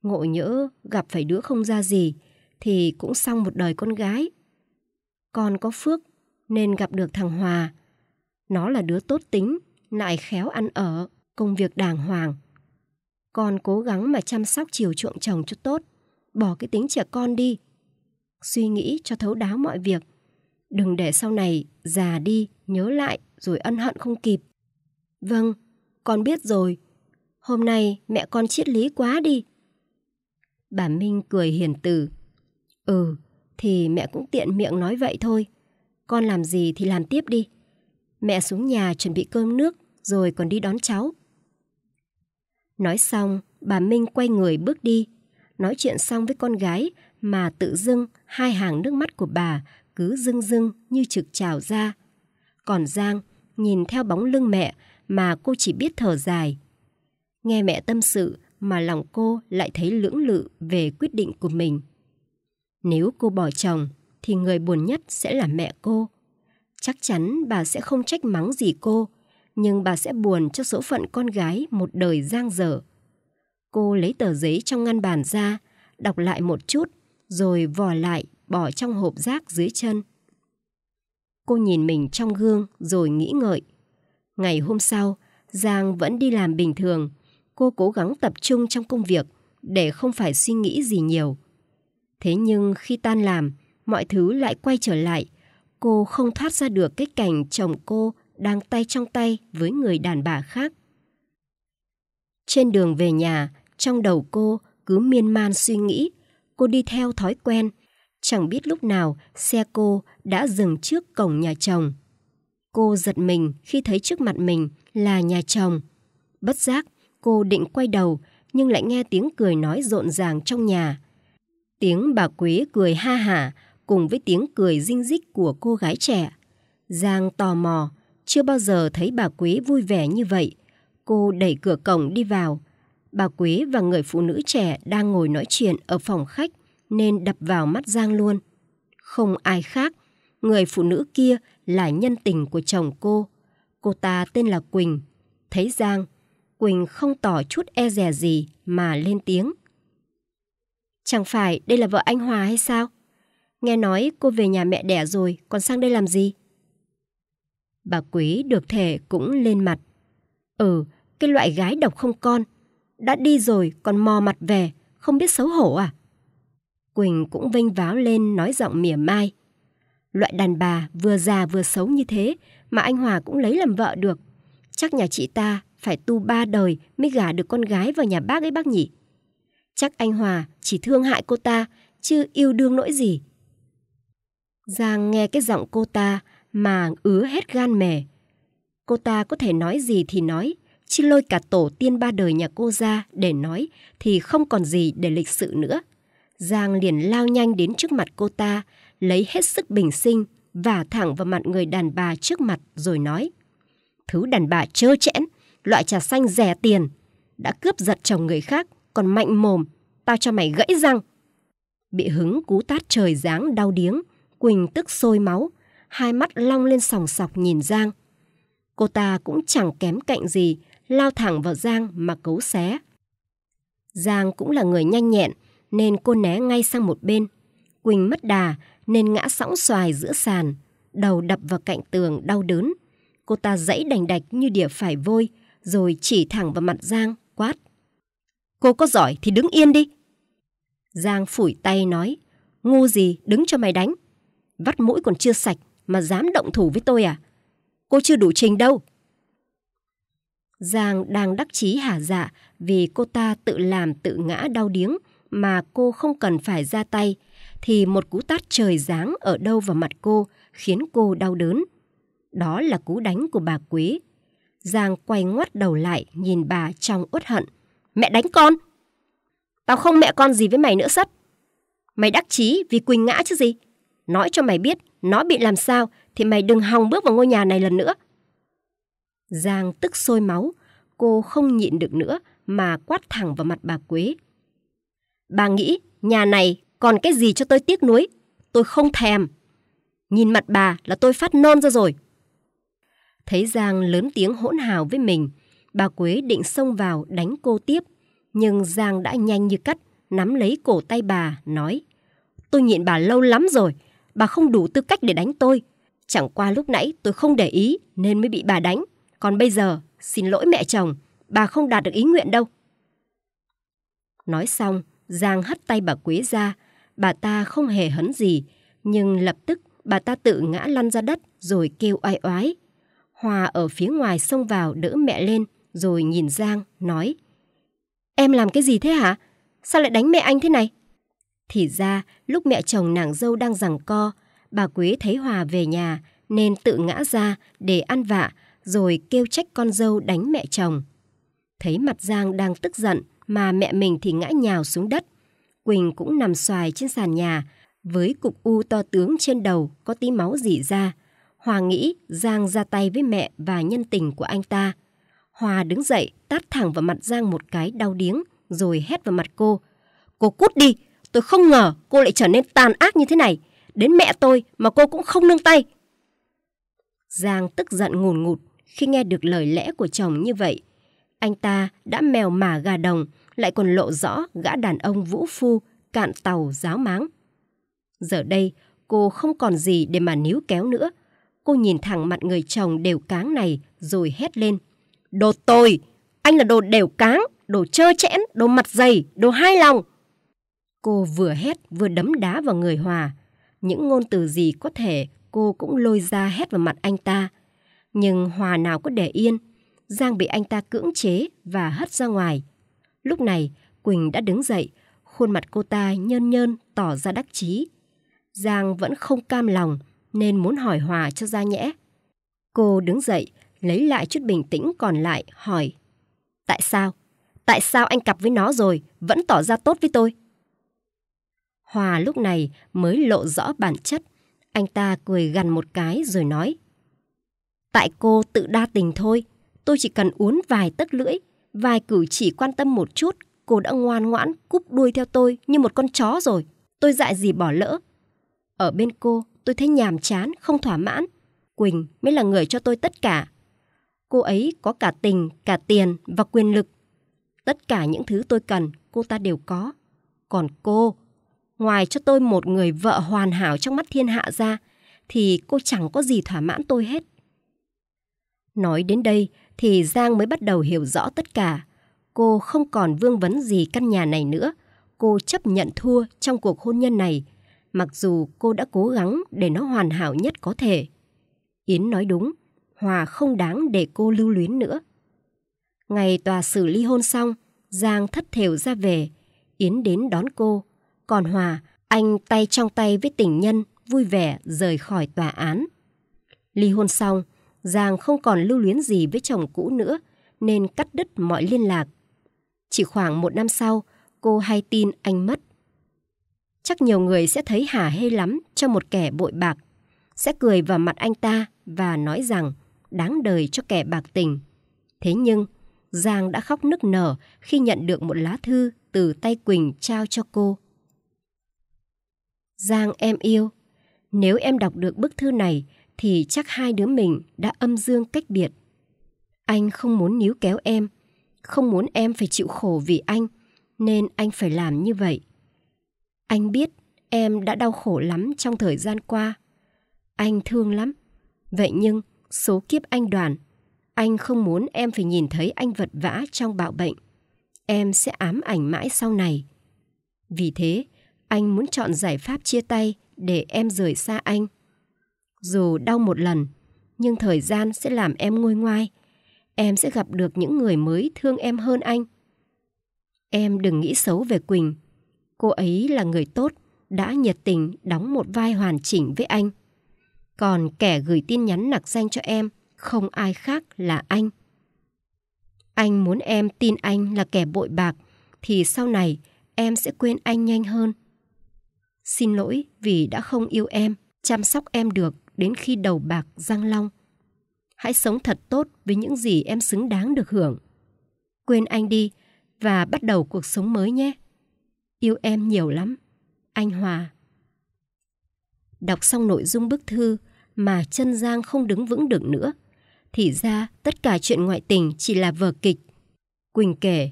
Ngộ nhỡ gặp phải đứa không ra gì thì cũng xong một đời con gái. Con có phước nên gặp được thằng Hòa. Nó là đứa tốt tính, lại khéo ăn ở, công việc đàng hoàng. Con cố gắng mà chăm sóc chiều chuộng chồng cho tốt, bỏ cái tính trẻ con đi. Suy nghĩ cho thấu đáo mọi việc. Đừng để sau này già đi, nhớ lại rồi ân hận không kịp. Vâng, con biết rồi. Hôm nay mẹ con triết lý quá đi. Bà Minh cười hiền từ. Ừ, thì mẹ cũng tiện miệng nói vậy thôi. Con làm gì thì làm tiếp đi. Mẹ xuống nhà chuẩn bị cơm nước rồi còn đi đón cháu. Nói xong, bà Minh quay người bước đi. Nói chuyện xong với con gái mà tự dưng hai hàng nước mắt của bà cứ rưng rưng như trực trào ra. Còn Giang nhìn theo bóng lưng mẹ mà cô chỉ biết thở dài. Nghe mẹ tâm sự, mà lòng cô lại thấy lưỡng lự về quyết định của mình. Nếu cô bỏ chồng, thì người buồn nhất sẽ là mẹ cô. Chắc chắn bà sẽ không trách mắng gì cô, nhưng bà sẽ buồn cho số phận con gái một đời giang dở. Cô lấy tờ giấy trong ngăn bàn ra, đọc lại một chút, rồi vò lại, bỏ trong hộp rác dưới chân. Cô nhìn mình trong gương rồi nghĩ ngợi. Ngày hôm sau, Giang vẫn đi làm bình thường, cô cố gắng tập trung trong công việc để không phải suy nghĩ gì nhiều. Thế nhưng khi tan làm, mọi thứ lại quay trở lại. Cô không thoát ra được cái cảnh chồng cô đang tay trong tay với người đàn bà khác. Trên đường về nhà, trong đầu cô cứ miên man suy nghĩ. Cô đi theo thói quen. Chẳng biết lúc nào xe cô đã dừng trước cổng nhà chồng. Cô giật mình khi thấy trước mặt mình là nhà chồng. Bất giác, Cô định quay đầu, nhưng lại nghe tiếng cười nói rộn ràng trong nhà. Tiếng bà Quế cười ha hả cùng với tiếng cười dinh dích của cô gái trẻ. Giang tò mò, chưa bao giờ thấy bà Quế vui vẻ như vậy. Cô đẩy cửa cổng đi vào. Bà Quế và người phụ nữ trẻ đang ngồi nói chuyện ở phòng khách nên đập vào mắt Giang luôn. Không ai khác, người phụ nữ kia là nhân tình của chồng cô. Cô ta tên là Quỳnh. Thấy Giang, Quỳnh không tỏ chút e dè gì mà lên tiếng. Chẳng phải đây là vợ anh Hòa hay sao? Nghe nói cô về nhà mẹ đẻ rồi, còn sang đây làm gì? Bà Quý được thể cũng lên mặt. Ừ, cái loại gái độc không con. Đã đi rồi còn mò mặt về, không biết xấu hổ à? Quỳnh cũng vênh váo lên nói giọng mỉa mai. Loại đàn bà vừa già vừa xấu như thế mà anh Hòa cũng lấy làm vợ được. Chắc nhà chị ta phải tu ba đời mới gả được con gái vào nhà bác ấy bác nhỉ. Chắc anh Hòa chỉ thương hại cô ta, chứ yêu đương nỗi gì. Giang nghe cái giọng cô ta mà ứa hết gan mề. Cô ta có thể nói gì thì nói, chứ lôi cả tổ tiên ba đời nhà cô ra để nói thì không còn gì để lịch sự nữa. Giang liền lao nhanh đến trước mặt cô ta, lấy hết sức bình sinh và thẳng vào mặt người đàn bà trước mặt rồi nói. Thứ đàn bà trơ chẽn, loại trà xanh rẻ tiền, đã cướp giật chồng người khác, còn mạnh mồm, tao cho mày gãy răng. Bị hứng cú tát trời giáng đau điếng, Quỳnh tức sôi máu, hai mắt long lên sòng sọc nhìn Giang. Cô ta cũng chẳng kém cạnh gì, lao thẳng vào Giang mà cấu xé. Giang cũng là người nhanh nhẹn, nên cô né ngay sang một bên. Quỳnh mất đà nên ngã sõng xoài giữa sàn, đầu đập vào cạnh tường đau đớn. Cô ta dãy đành đạch như địa phải vôi, rồi chỉ thẳng vào mặt Giang, quát. Cô có giỏi thì đứng yên đi. Giang phủi tay nói, ngu gì đứng cho mày đánh. Vắt mũi còn chưa sạch mà dám động thủ với tôi à? Cô chưa đủ trình đâu. Giang đang đắc chí hả dạ vì cô ta tự làm tự ngã đau điếng mà cô không cần phải ra tay thì một cú tát trời giáng ở đâu vào mặt cô khiến cô đau đớn. Đó là cú đánh của bà Quế Giang quay ngoắt đầu lại nhìn bà trong uất hận. Mẹ đánh con! Tao không mẹ con gì với mày nữa sắt. Mày đắc chí vì Quỳnh ngã chứ gì. Nói cho mày biết nó bị làm sao thì mày đừng hòng bước vào ngôi nhà này lần nữa. Giang tức sôi máu, cô không nhịn được nữa mà quát thẳng vào mặt bà Quế. Bà nghĩ nhà này còn cái gì cho tôi tiếc nuối, tôi không thèm. Nhìn mặt bà là tôi phát nôn ra rồi. Thấy Giang lớn tiếng hỗn hào với mình, bà Quế định xông vào đánh cô tiếp. Nhưng Giang đã nhanh như cắt, nắm lấy cổ tay bà, nói Tôi nhịn bà lâu lắm rồi, bà không đủ tư cách để đánh tôi. Chẳng qua lúc nãy tôi không để ý nên mới bị bà đánh. Còn bây giờ, xin lỗi mẹ chồng, bà không đạt được ý nguyện đâu. Nói xong, Giang hất tay bà Quế ra. Bà ta không hề hấn gì, nhưng lập tức bà ta tự ngã lăn ra đất rồi kêu oai oái. Hòa ở phía ngoài xông vào đỡ mẹ lên rồi nhìn Giang, nói Em làm cái gì thế hả? Sao lại đánh mẹ anh thế này? Thì ra, lúc mẹ chồng nàng dâu đang giằng co, bà Quế thấy Hòa về nhà nên tự ngã ra để ăn vạ rồi kêu trách con dâu đánh mẹ chồng. Thấy mặt Giang đang tức giận mà mẹ mình thì ngã nhào xuống đất. Quỳnh cũng nằm xoài trên sàn nhà với cục u to tướng trên đầu có tí máu dỉ ra. Hòa nghĩ Giang ra tay với mẹ và nhân tình của anh ta. Hòa đứng dậy, tát thẳng vào mặt Giang một cái đau điếng, rồi hét vào mặt cô. Cô cút đi, tôi không ngờ cô lại trở nên tàn ác như thế này. Đến mẹ tôi mà cô cũng không nương tay. Giang tức giận ngùn ngụt khi nghe được lời lẽ của chồng như vậy. Anh ta đã mèo mả gà đồng, lại còn lộ rõ gã đàn ông vũ phu, cạn tàu, giáo máng. Giờ đây, cô không còn gì để mà níu kéo nữa – cô nhìn thẳng mặt người chồng đều cáng này rồi hét lên. Đồ tồi! Anh là đồ đều cáng, đồ trơ chẽn, đồ mặt dày, đồ hai lòng. Cô vừa hét vừa đấm đá vào người Hòa. Những ngôn từ gì có thể cô cũng lôi ra hét vào mặt anh ta. Nhưng Hòa nào có để yên. Giang bị anh ta cưỡng chế và hất ra ngoài. Lúc này Quỳnh đã đứng dậy, khuôn mặt cô ta nhơn nhơn tỏ ra đắc chí. Giang vẫn không cam lòng, nên muốn hỏi hòa cho ra nhẽ. Cô đứng dậy, lấy lại chút bình tĩnh còn lại, hỏi. Tại sao? Tại sao anh cặp với nó rồi, vẫn tỏ ra tốt với tôi? Hòa lúc này mới lộ rõ bản chất. Anh ta cười gằn một cái rồi nói. Tại cô tự đa tình thôi, tôi chỉ cần uốn vài tấc lưỡi, vài cử chỉ quan tâm một chút, cô đã ngoan ngoãn cúp đuôi theo tôi như một con chó rồi. Tôi dại gì bỏ lỡ. Ở bên cô, tôi thấy nhàm chán, không thỏa mãn. Quỳnh mới là người cho tôi tất cả. Cô ấy có cả tình, cả tiền và quyền lực. Tất cả những thứ tôi cần, cô ta đều có. Còn cô, ngoài cho tôi một người vợ hoàn hảo trong mắt thiên hạ ra, thì cô chẳng có gì thỏa mãn tôi hết. Nói đến đây thì Giang mới bắt đầu hiểu rõ tất cả. Cô không còn vương vấn gì căn nhà này nữa. Cô chấp nhận thua trong cuộc hôn nhân này mặc dù cô đã cố gắng để nó hoàn hảo nhất có thể. Yến nói đúng, Hòa không đáng để cô lưu luyến nữa. Ngày tòa xử ly hôn xong, Giang thất thểu ra về. Yến đến đón cô. Còn Hòa, anh tay trong tay với tình nhân, vui vẻ rời khỏi tòa án. Ly hôn xong, Giang không còn lưu luyến gì với chồng cũ nữa, nên cắt đứt mọi liên lạc. Chỉ khoảng một năm sau, cô hay tin anh mất chắc nhiều người sẽ thấy hà hê lắm cho một kẻ bội bạc, sẽ cười vào mặt anh ta và nói rằng đáng đời cho kẻ bạc tình. Thế nhưng, Giang đã khóc nức nở khi nhận được một lá thư từ tay Quỳnh trao cho cô. Giang em yêu, nếu em đọc được bức thư này thì chắc hai đứa mình đã âm dương cách biệt. Anh không muốn níu kéo em, không muốn em phải chịu khổ vì anh, nên anh phải làm như vậy. Anh biết em đã đau khổ lắm trong thời gian qua. Anh thương lắm. Vậy nhưng, số kiếp anh đoàn, anh không muốn em phải nhìn thấy anh vật vã trong bạo bệnh. Em sẽ ám ảnh mãi sau này. Vì thế, anh muốn chọn giải pháp chia tay để em rời xa anh. Dù đau một lần, nhưng thời gian sẽ làm em nguôi ngoai. Em sẽ gặp được những người mới thương em hơn anh. Em đừng nghĩ xấu về Quỳnh. Cô ấy là người tốt, đã nhiệt tình đóng một vai hoàn chỉnh với anh. Còn kẻ gửi tin nhắn nặc danh cho em, không ai khác là anh. Anh muốn em tin anh là kẻ bội bạc, thì sau này em sẽ quên anh nhanh hơn. Xin lỗi vì đã không yêu em, chăm sóc em được đến khi đầu bạc răng long. Hãy sống thật tốt với những gì em xứng đáng được hưởng. Quên anh đi và bắt đầu cuộc sống mới nhé. Yêu em nhiều lắm. Anh Hòa. Đọc xong nội dung bức thư mà chân Giang không đứng vững được nữa. Thì ra tất cả chuyện ngoại tình chỉ là vở kịch. Quỳnh kể,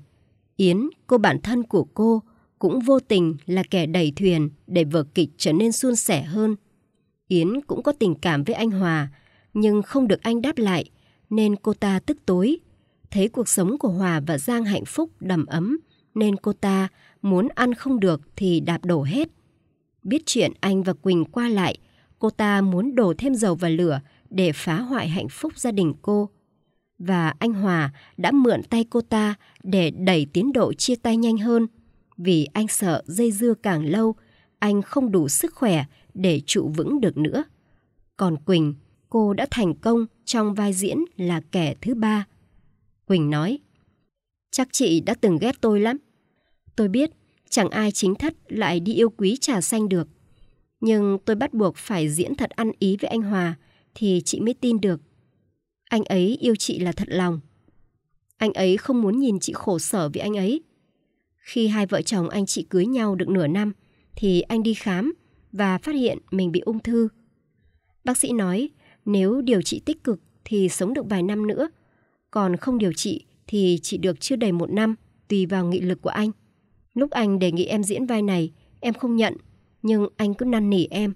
Yến, cô bạn thân của cô, cũng vô tình là kẻ đẩy thuyền để vở kịch trở nên suôn sẻ hơn. Yến cũng có tình cảm với anh Hòa, nhưng không được anh đáp lại, nên cô ta tức tối. Thấy cuộc sống của Hòa và Giang hạnh phúc đầm ấm, nên cô ta muốn ăn không được thì đạp đổ hết. Biết chuyện anh và Quỳnh qua lại, cô ta muốn đổ thêm dầu vào lửa để phá hoại hạnh phúc gia đình cô. Và anh Hòa đã mượn tay cô ta để đẩy tiến độ chia tay nhanh hơn, vì anh sợ dây dưa càng lâu, anh không đủ sức khỏe để trụ vững được nữa. Còn Quỳnh, cô đã thành công trong vai diễn là kẻ thứ ba. Quỳnh nói, chắc chị đã từng ghét tôi lắm, Tôi biết chẳng ai chính thất lại đi yêu quý trà xanh được. Nhưng tôi bắt buộc phải diễn thật ăn ý với anh Hòa thì chị mới tin được. Anh ấy yêu chị là thật lòng. Anh ấy không muốn nhìn chị khổ sở vì anh ấy. Khi hai vợ chồng anh chị cưới nhau được nửa năm thì anh đi khám và phát hiện mình bị ung thư. Bác sĩ nói nếu điều trị tích cực thì sống được vài năm nữa, còn không điều trị thì chỉ được chưa đầy một năm tùy vào nghị lực của anh. Lúc anh đề nghị em diễn vai này, em không nhận, nhưng anh cứ năn nỉ em.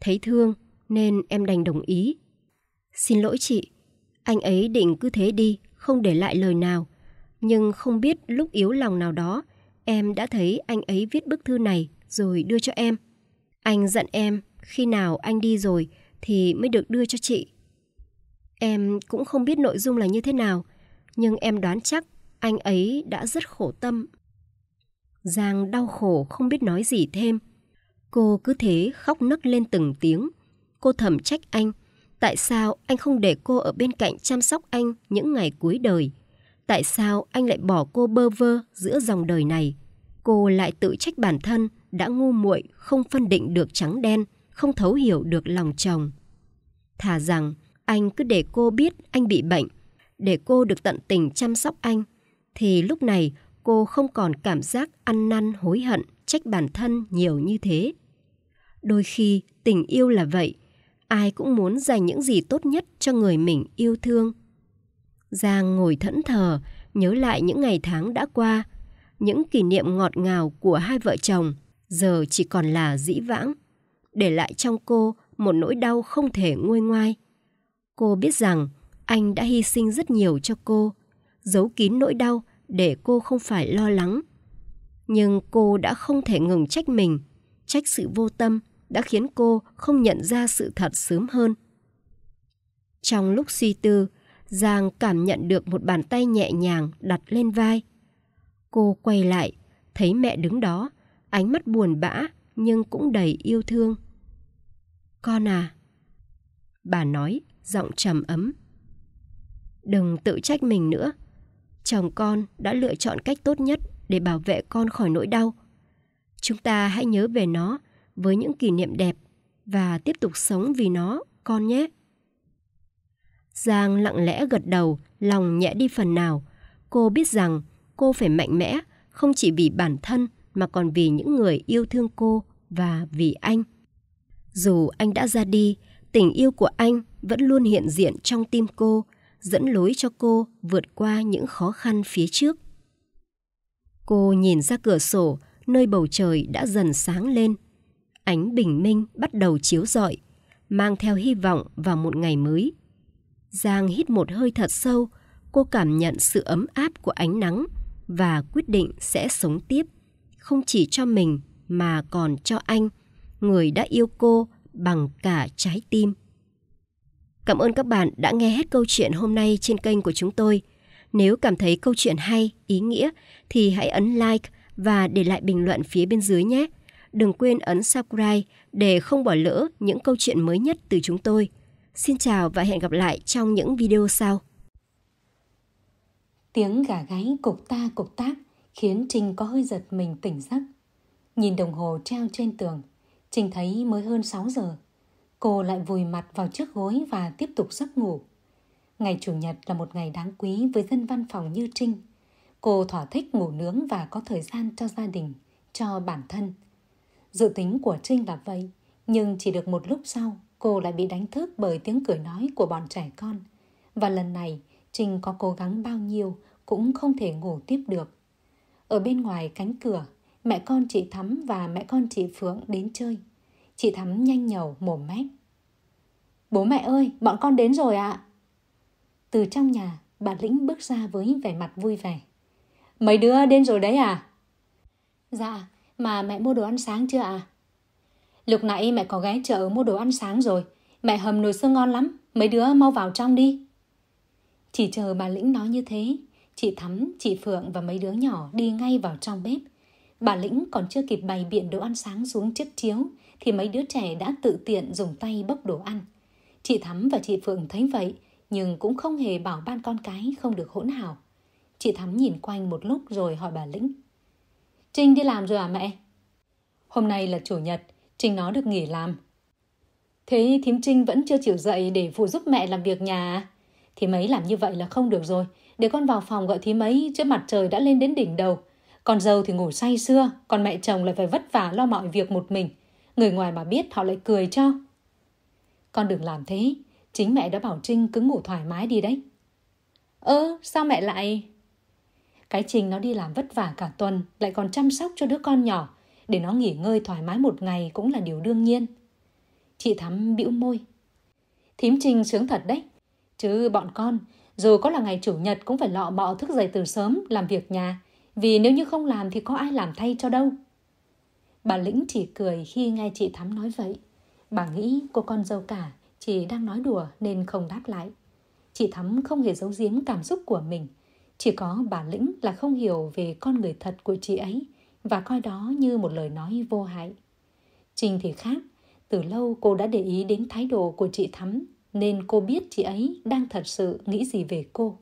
Thấy thương nên em đành đồng ý. Xin lỗi chị, anh ấy định cứ thế đi, không để lại lời nào. Nhưng không biết lúc yếu lòng nào đó, em đã thấy anh ấy viết bức thư này rồi đưa cho em. Anh giận em, khi nào anh đi rồi thì mới được đưa cho chị. Em cũng không biết nội dung là như thế nào, nhưng em đoán chắc anh ấy đã rất khổ tâm Giang đau khổ không biết nói gì thêm. Cô cứ thế khóc nấc lên từng tiếng. Cô thầm trách anh. Tại sao anh không để cô ở bên cạnh chăm sóc anh những ngày cuối đời? Tại sao anh lại bỏ cô bơ vơ giữa dòng đời này? Cô lại tự trách bản thân đã ngu muội, không phân định được trắng đen, không thấu hiểu được lòng chồng. Thà rằng anh cứ để cô biết anh bị bệnh, để cô được tận tình chăm sóc anh, thì lúc này cô không còn cảm giác ăn năn hối hận, trách bản thân nhiều như thế. Đôi khi tình yêu là vậy, ai cũng muốn dành những gì tốt nhất cho người mình yêu thương. Giang ngồi thẫn thờ, nhớ lại những ngày tháng đã qua, những kỷ niệm ngọt ngào của hai vợ chồng giờ chỉ còn là dĩ vãng, để lại trong cô một nỗi đau không thể nguôi ngoai. Cô biết rằng anh đã hy sinh rất nhiều cho cô, giấu kín nỗi đau để cô không phải lo lắng. Nhưng cô đã không thể ngừng trách mình, trách sự vô tâm đã khiến cô không nhận ra sự thật sớm hơn. Trong lúc suy tư, Giang cảm nhận được một bàn tay nhẹ nhàng đặt lên vai. Cô quay lại, thấy mẹ đứng đó, ánh mắt buồn bã nhưng cũng đầy yêu thương. Con à, bà nói, giọng trầm ấm. Đừng tự trách mình nữa, chồng con đã lựa chọn cách tốt nhất để bảo vệ con khỏi nỗi đau. Chúng ta hãy nhớ về nó với những kỷ niệm đẹp và tiếp tục sống vì nó, con nhé. Giang lặng lẽ gật đầu, lòng nhẹ đi phần nào. Cô biết rằng cô phải mạnh mẽ, không chỉ vì bản thân mà còn vì những người yêu thương cô và vì anh. Dù anh đã ra đi, tình yêu của anh vẫn luôn hiện diện trong tim cô – dẫn lối cho cô vượt qua những khó khăn phía trước. Cô nhìn ra cửa sổ, nơi bầu trời đã dần sáng lên. Ánh bình minh bắt đầu chiếu rọi, mang theo hy vọng vào một ngày mới. Giang hít một hơi thật sâu, cô cảm nhận sự ấm áp của ánh nắng và quyết định sẽ sống tiếp, không chỉ cho mình mà còn cho anh, người đã yêu cô bằng cả trái tim. Cảm ơn các bạn đã nghe hết câu chuyện hôm nay trên kênh của chúng tôi. Nếu cảm thấy câu chuyện hay, ý nghĩa thì hãy ấn like và để lại bình luận phía bên dưới nhé. Đừng quên ấn subscribe để không bỏ lỡ những câu chuyện mới nhất từ chúng tôi. Xin chào và hẹn gặp lại trong những video sau. Tiếng gà gáy cục ta cục tác khiến Trinh có hơi giật mình tỉnh giấc. Nhìn đồng hồ treo trên tường, Trinh thấy mới hơn 6 giờ. Cô lại vùi mặt vào chiếc gối và tiếp tục giấc ngủ. Ngày Chủ nhật là một ngày đáng quý với dân văn phòng như Trinh. Cô thỏa thích ngủ nướng và có thời gian cho gia đình, cho bản thân. Dự tính của Trinh là vậy, nhưng chỉ được một lúc sau cô lại bị đánh thức bởi tiếng cười nói của bọn trẻ con. Và lần này, Trinh có cố gắng bao nhiêu cũng không thể ngủ tiếp được. Ở bên ngoài cánh cửa, mẹ con chị Thắm và mẹ con chị Phượng đến chơi – Chị Thắm nhanh nhầu mồm mép. Bố mẹ ơi, bọn con đến rồi ạ. À. Từ trong nhà, bà Lĩnh bước ra với vẻ mặt vui vẻ. Mấy đứa đến rồi đấy à? Dạ, mà mẹ mua đồ ăn sáng chưa ạ? À? Lúc nãy mẹ có ghé chợ mua đồ ăn sáng rồi. Mẹ hầm nồi xương ngon lắm, mấy đứa mau vào trong đi. Chỉ chờ bà Lĩnh nói như thế, chị Thắm, chị Phượng và mấy đứa nhỏ đi ngay vào trong bếp. Bà Lĩnh còn chưa kịp bày biện đồ ăn sáng xuống chiếc chiếu thì mấy đứa trẻ đã tự tiện dùng tay bốc đồ ăn. Chị Thắm và chị Phượng thấy vậy nhưng cũng không hề bảo ban con cái không được hỗn hào. Chị Thắm nhìn quanh một lúc rồi hỏi bà Lĩnh. Trinh đi làm rồi à mẹ? Hôm nay là chủ nhật, Trinh nó được nghỉ làm. Thế thím Trinh vẫn chưa chịu dậy để phụ giúp mẹ làm việc nhà à? Thím ấy làm như vậy là không được rồi. Để con vào phòng gọi thím mấy. chứ mặt trời đã lên đến đỉnh đầu. Còn dâu thì ngủ say xưa, còn mẹ chồng lại phải vất vả lo mọi việc một mình – người ngoài mà biết họ lại cười cho con đừng làm thế chính mẹ đã bảo trinh cứ ngủ thoải mái đi đấy ơ ừ, sao mẹ lại cái Trinh nó đi làm vất vả cả tuần lại còn chăm sóc cho đứa con nhỏ để nó nghỉ ngơi thoải mái một ngày cũng là điều đương nhiên chị thắm bĩu môi thím Trinh sướng thật đấy chứ bọn con dù có là ngày chủ nhật cũng phải lọ mọ thức dậy từ sớm làm việc nhà vì nếu như không làm thì có ai làm thay cho đâu Bà Lĩnh chỉ cười khi nghe chị Thắm nói vậy. Bà nghĩ cô con dâu cả chỉ đang nói đùa nên không đáp lại. Chị Thắm không hề giấu giếm cảm xúc của mình. Chỉ có bà Lĩnh là không hiểu về con người thật của chị ấy và coi đó như một lời nói vô hại. Trình thì khác, từ lâu cô đã để ý đến thái độ của chị Thắm nên cô biết chị ấy đang thật sự nghĩ gì về cô.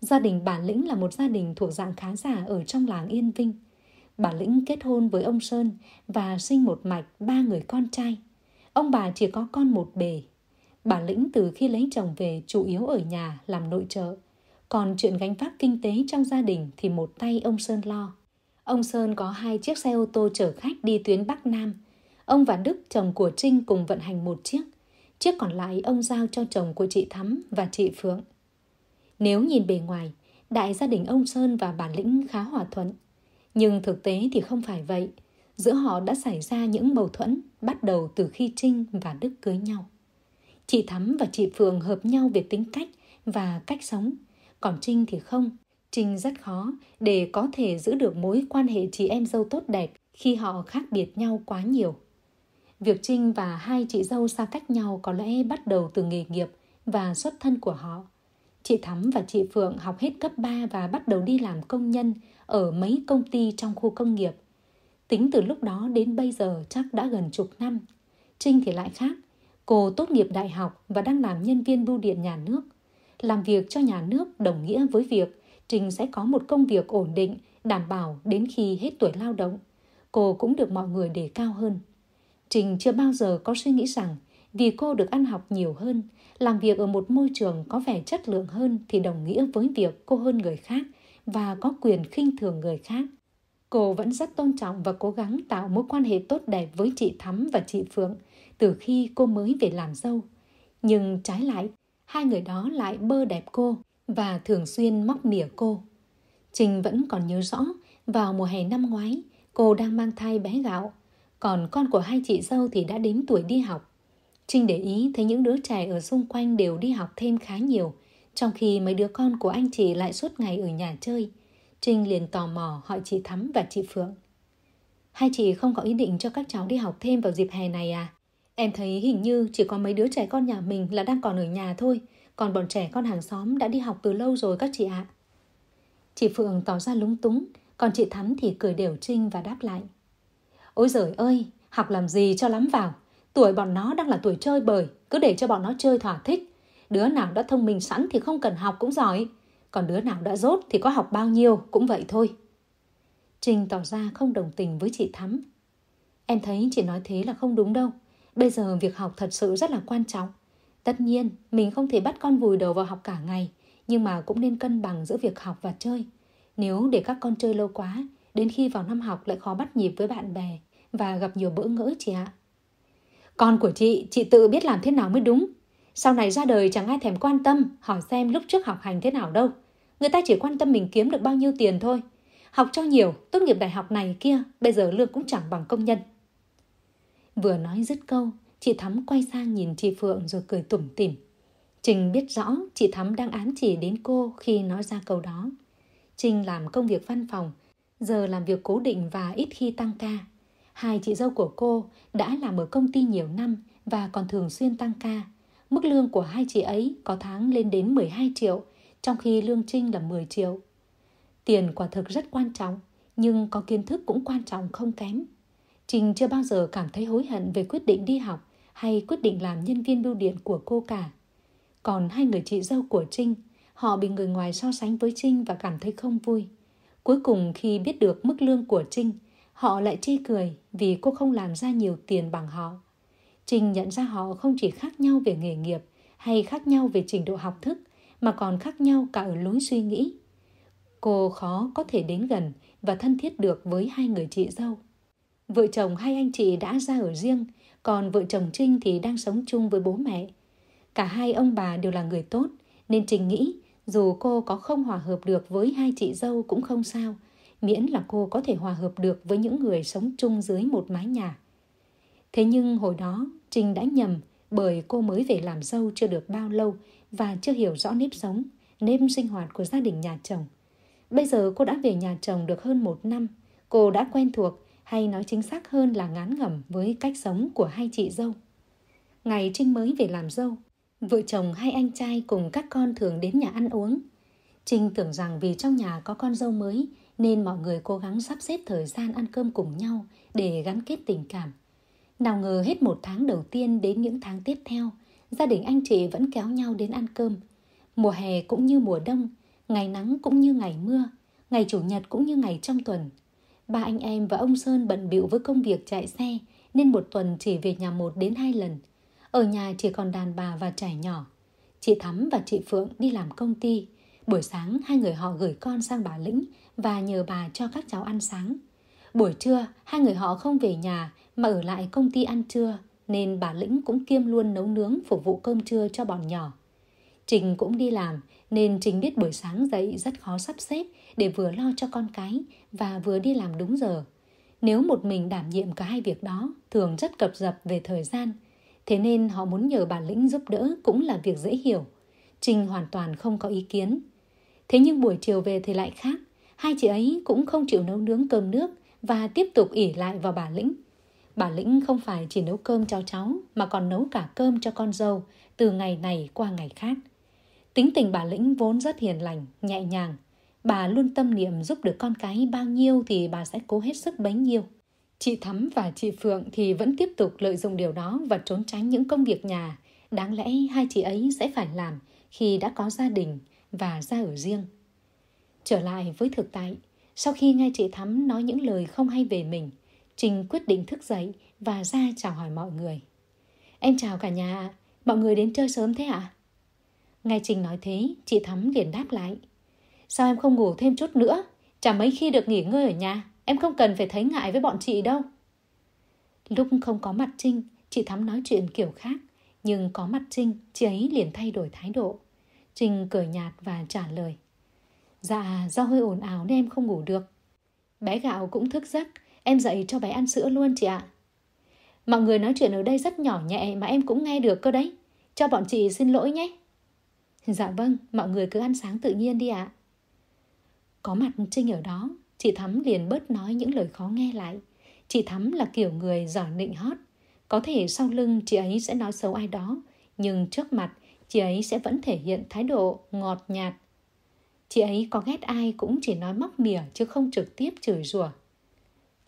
Gia đình bà Lĩnh là một gia đình thuộc dạng khá giả ở trong làng Yên Vinh – bà Lĩnh kết hôn với ông Sơn và sinh một mạch ba người con trai. Ông bà chỉ có con một bề. Bà Lĩnh từ khi lấy chồng về chủ yếu ở nhà làm nội trợ. Còn chuyện gánh vác kinh tế trong gia đình thì một tay ông Sơn lo. Ông Sơn có hai chiếc xe ô tô chở khách đi tuyến Bắc Nam. Ông và Đức, chồng của Trinh cùng vận hành một chiếc. Chiếc còn lại ông giao cho chồng của chị Thắm và chị Phượng. Nếu nhìn bề ngoài, đại gia đình ông Sơn và bà Lĩnh khá hòa thuận – nhưng thực tế thì không phải vậy. Giữa họ đã xảy ra những mâu thuẫn bắt đầu từ khi Trinh và Đức cưới nhau. Chị Thắm và chị Phường hợp nhau về tính cách và cách sống, còn Trinh thì không. Trinh rất khó để có thể giữ được mối quan hệ chị em dâu tốt đẹp khi họ khác biệt nhau quá nhiều. Việc Trinh và hai chị dâu xa cách nhau có lẽ bắt đầu từ nghề nghiệp và xuất thân của họ. Chị Thắm và chị Phượng học hết cấp 3 và bắt đầu đi làm công nhân ở mấy công ty trong khu công nghiệp. Tính từ lúc đó đến bây giờ chắc đã gần chục năm. Trinh thì lại khác. Cô tốt nghiệp đại học và đang làm nhân viên bưu điện nhà nước. Làm việc cho nhà nước đồng nghĩa với việc Trinh sẽ có một công việc ổn định, đảm bảo đến khi hết tuổi lao động. Cô cũng được mọi người đề cao hơn. Trình chưa bao giờ có suy nghĩ rằng vì cô được ăn học nhiều hơn, làm việc ở một môi trường có vẻ chất lượng hơn thì đồng nghĩa với việc cô hơn người khác và có quyền khinh thường người khác. Cô vẫn rất tôn trọng và cố gắng tạo mối quan hệ tốt đẹp với chị Thắm và chị Phượng từ khi cô mới về làm dâu. Nhưng trái lại, hai người đó lại bơ đẹp cô và thường xuyên móc mỉa cô. Trình vẫn còn nhớ rõ, vào mùa hè năm ngoái, cô đang mang thai bé gạo, còn con của hai chị dâu thì đã đến tuổi đi học. Trinh để ý thấy những đứa trẻ ở xung quanh đều đi học thêm khá nhiều – trong khi mấy đứa con của anh chị lại suốt ngày ở nhà chơi, Trinh liền tò mò hỏi chị Thắm và chị Phượng. Hai chị không có ý định cho các cháu đi học thêm vào dịp hè này à? Em thấy hình như chỉ có mấy đứa trẻ con nhà mình là đang còn ở nhà thôi, còn bọn trẻ con hàng xóm đã đi học từ lâu rồi các chị ạ. Chị Phượng tỏ ra lúng túng, còn chị Thắm thì cười đều Trinh và đáp lại. Ôi giời ơi, học làm gì cho lắm vào, tuổi bọn nó đang là tuổi chơi bời, cứ để cho bọn nó chơi thỏa thích, đứa nào đã thông minh sẵn thì không cần học cũng giỏi còn đứa nào đã dốt thì có học bao nhiêu cũng vậy thôi trinh tỏ ra không đồng tình với chị thắm em thấy chị nói thế là không đúng đâu bây giờ việc học thật sự rất là quan trọng tất nhiên mình không thể bắt con vùi đầu vào học cả ngày nhưng mà cũng nên cân bằng giữa việc học và chơi nếu để các con chơi lâu quá đến khi vào năm học lại khó bắt nhịp với bạn bè và gặp nhiều bỡ ngỡ chị ạ con của chị chị tự biết làm thế nào mới đúng sau này ra đời chẳng ai thèm quan tâm, hỏi xem lúc trước học hành thế nào đâu. Người ta chỉ quan tâm mình kiếm được bao nhiêu tiền thôi. Học cho nhiều, tốt nghiệp đại học này kia, bây giờ lương cũng chẳng bằng công nhân. Vừa nói dứt câu, chị Thắm quay sang nhìn chị Phượng rồi cười tủm tỉm. Trình biết rõ chị Thắm đang ám chỉ đến cô khi nói ra câu đó. Trình làm công việc văn phòng, giờ làm việc cố định và ít khi tăng ca. Hai chị dâu của cô đã làm ở công ty nhiều năm và còn thường xuyên tăng ca Mức lương của hai chị ấy có tháng lên đến 12 triệu, trong khi lương Trinh là 10 triệu. Tiền quả thực rất quan trọng, nhưng có kiến thức cũng quan trọng không kém. Trinh chưa bao giờ cảm thấy hối hận về quyết định đi học hay quyết định làm nhân viên bưu điện của cô cả. Còn hai người chị dâu của Trinh, họ bị người ngoài so sánh với Trinh và cảm thấy không vui. Cuối cùng khi biết được mức lương của Trinh, họ lại chê cười vì cô không làm ra nhiều tiền bằng họ. Trình nhận ra họ không chỉ khác nhau về nghề nghiệp hay khác nhau về trình độ học thức mà còn khác nhau cả ở lối suy nghĩ. Cô khó có thể đến gần và thân thiết được với hai người chị dâu. Vợ chồng hai anh chị đã ra ở riêng, còn vợ chồng Trinh thì đang sống chung với bố mẹ. Cả hai ông bà đều là người tốt, nên Trình nghĩ dù cô có không hòa hợp được với hai chị dâu cũng không sao, miễn là cô có thể hòa hợp được với những người sống chung dưới một mái nhà. Thế nhưng hồi đó, Trinh đã nhầm bởi cô mới về làm dâu chưa được bao lâu và chưa hiểu rõ nếp sống, nếp sinh hoạt của gia đình nhà chồng. Bây giờ cô đã về nhà chồng được hơn một năm, cô đã quen thuộc hay nói chính xác hơn là ngán ngẩm với cách sống của hai chị dâu. Ngày Trinh mới về làm dâu, vợ chồng hai anh trai cùng các con thường đến nhà ăn uống. Trinh tưởng rằng vì trong nhà có con dâu mới nên mọi người cố gắng sắp xếp thời gian ăn cơm cùng nhau để gắn kết tình cảm. Nào ngờ hết một tháng đầu tiên đến những tháng tiếp theo, gia đình anh chị vẫn kéo nhau đến ăn cơm. Mùa hè cũng như mùa đông, ngày nắng cũng như ngày mưa, ngày chủ nhật cũng như ngày trong tuần. Ba anh em và ông Sơn bận bịu với công việc chạy xe nên một tuần chỉ về nhà một đến hai lần. Ở nhà chỉ còn đàn bà và trẻ nhỏ. Chị Thắm và chị Phượng đi làm công ty. Buổi sáng hai người họ gửi con sang bà Lĩnh và nhờ bà cho các cháu ăn sáng. Buổi trưa hai người họ không về nhà mà ở lại công ty ăn trưa nên bà Lĩnh cũng kiêm luôn nấu nướng phục vụ cơm trưa cho bọn nhỏ. Trình cũng đi làm nên Trình biết buổi sáng dậy rất khó sắp xếp để vừa lo cho con cái và vừa đi làm đúng giờ. Nếu một mình đảm nhiệm cả hai việc đó thường rất cập dập về thời gian, thế nên họ muốn nhờ bà Lĩnh giúp đỡ cũng là việc dễ hiểu. Trình hoàn toàn không có ý kiến. Thế nhưng buổi chiều về thì lại khác, hai chị ấy cũng không chịu nấu nướng cơm nước và tiếp tục ỉ lại vào bà Lĩnh Bà Lĩnh không phải chỉ nấu cơm cho cháu mà còn nấu cả cơm cho con dâu từ ngày này qua ngày khác. Tính tình bà Lĩnh vốn rất hiền lành, nhẹ nhàng. Bà luôn tâm niệm giúp được con cái bao nhiêu thì bà sẽ cố hết sức bấy nhiêu. Chị Thắm và chị Phượng thì vẫn tiếp tục lợi dụng điều đó và trốn tránh những công việc nhà. Đáng lẽ hai chị ấy sẽ phải làm khi đã có gia đình và ra ở riêng. Trở lại với thực tại, sau khi nghe chị Thắm nói những lời không hay về mình, Trình quyết định thức dậy và ra chào hỏi mọi người. Em chào cả nhà ạ, mọi người đến chơi sớm thế ạ? À? Nghe Trình nói thế, chị Thắm liền đáp lại. Sao em không ngủ thêm chút nữa? Chả mấy khi được nghỉ ngơi ở nhà, em không cần phải thấy ngại với bọn chị đâu. Lúc không có mặt Trinh, chị Thắm nói chuyện kiểu khác, nhưng có mặt Trinh, chị ấy liền thay đổi thái độ. Trinh cười nhạt và trả lời. Dạ, do hơi ồn ào nên em không ngủ được. Bé gạo cũng thức giấc, Em dạy cho bé ăn sữa luôn chị ạ. Mọi người nói chuyện ở đây rất nhỏ nhẹ mà em cũng nghe được cơ đấy. Cho bọn chị xin lỗi nhé. Dạ vâng, mọi người cứ ăn sáng tự nhiên đi ạ. Có mặt Trinh ở đó, chị Thắm liền bớt nói những lời khó nghe lại. Chị Thắm là kiểu người giỏi nịnh hót. Có thể sau lưng chị ấy sẽ nói xấu ai đó, nhưng trước mặt chị ấy sẽ vẫn thể hiện thái độ ngọt nhạt. Chị ấy có ghét ai cũng chỉ nói móc mỉa chứ không trực tiếp chửi rủa.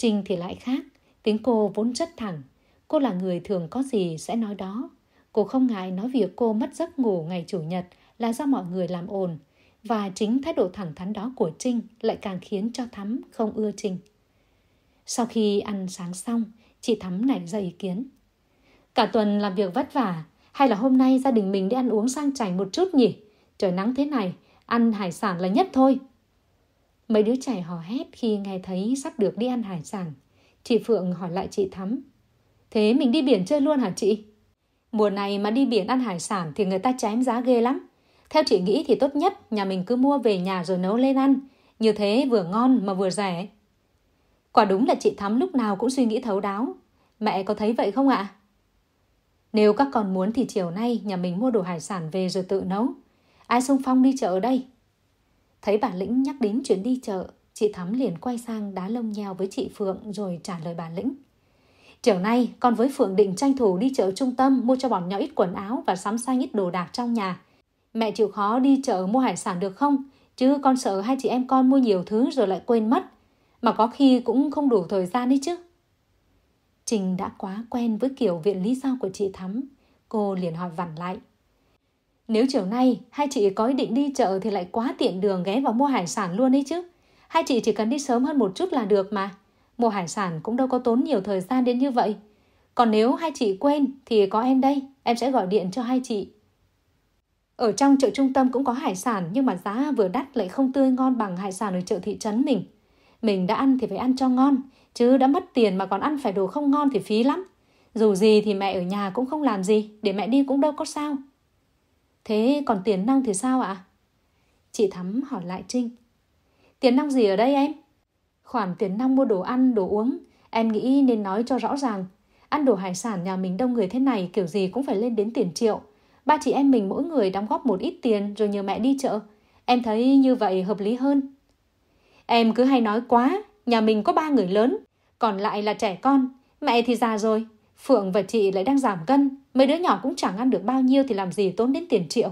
Trinh thì lại khác, tính cô vốn rất thẳng. Cô là người thường có gì sẽ nói đó. Cô không ngại nói việc cô mất giấc ngủ ngày Chủ nhật là do mọi người làm ồn. Và chính thái độ thẳng thắn đó của Trinh lại càng khiến cho Thắm không ưa Trinh. Sau khi ăn sáng xong, chị Thắm nảy ra ý kiến. Cả tuần làm việc vất vả, hay là hôm nay gia đình mình đi ăn uống sang chảnh một chút nhỉ? Trời nắng thế này, ăn hải sản là nhất thôi. Mấy đứa trẻ hò hét khi nghe thấy sắp được đi ăn hải sản. Chị Phượng hỏi lại chị Thắm. Thế mình đi biển chơi luôn hả chị? Mùa này mà đi biển ăn hải sản thì người ta chém giá ghê lắm. Theo chị nghĩ thì tốt nhất nhà mình cứ mua về nhà rồi nấu lên ăn. Như thế vừa ngon mà vừa rẻ. Quả đúng là chị Thắm lúc nào cũng suy nghĩ thấu đáo. Mẹ có thấy vậy không ạ? Nếu các con muốn thì chiều nay nhà mình mua đồ hải sản về rồi tự nấu. Ai xung phong đi chợ đây? Thấy bà Lĩnh nhắc đến chuyến đi chợ, chị Thắm liền quay sang đá lông nheo với chị Phượng rồi trả lời bà Lĩnh. Chiều nay, con với Phượng định tranh thủ đi chợ trung tâm mua cho bọn nhỏ ít quần áo và sắm sang ít đồ đạc trong nhà. Mẹ chịu khó đi chợ mua hải sản được không? Chứ con sợ hai chị em con mua nhiều thứ rồi lại quên mất. Mà có khi cũng không đủ thời gian đấy chứ. Trình đã quá quen với kiểu viện lý do của chị Thắm. Cô liền hỏi vặn lại. Nếu chiều nay hai chị có ý định đi chợ thì lại quá tiện đường ghé vào mua hải sản luôn ấy chứ. Hai chị chỉ cần đi sớm hơn một chút là được mà. Mua hải sản cũng đâu có tốn nhiều thời gian đến như vậy. Còn nếu hai chị quên thì có em đây, em sẽ gọi điện cho hai chị. Ở trong chợ trung tâm cũng có hải sản nhưng mà giá vừa đắt lại không tươi ngon bằng hải sản ở chợ thị trấn mình. Mình đã ăn thì phải ăn cho ngon, chứ đã mất tiền mà còn ăn phải đồ không ngon thì phí lắm. Dù gì thì mẹ ở nhà cũng không làm gì, để mẹ đi cũng đâu có sao. Thế còn tiền nong thì sao ạ? Chị Thắm hỏi lại Trinh. Tiền nong gì ở đây em? Khoản tiền nong mua đồ ăn, đồ uống, em nghĩ nên nói cho rõ ràng. Ăn đồ hải sản nhà mình đông người thế này kiểu gì cũng phải lên đến tiền triệu. Ba chị em mình mỗi người đóng góp một ít tiền rồi nhờ mẹ đi chợ. Em thấy như vậy hợp lý hơn. Em cứ hay nói quá, nhà mình có ba người lớn, còn lại là trẻ con, mẹ thì già rồi, Phượng và chị lại đang giảm cân, mấy đứa nhỏ cũng chẳng ăn được bao nhiêu thì làm gì tốn đến tiền triệu.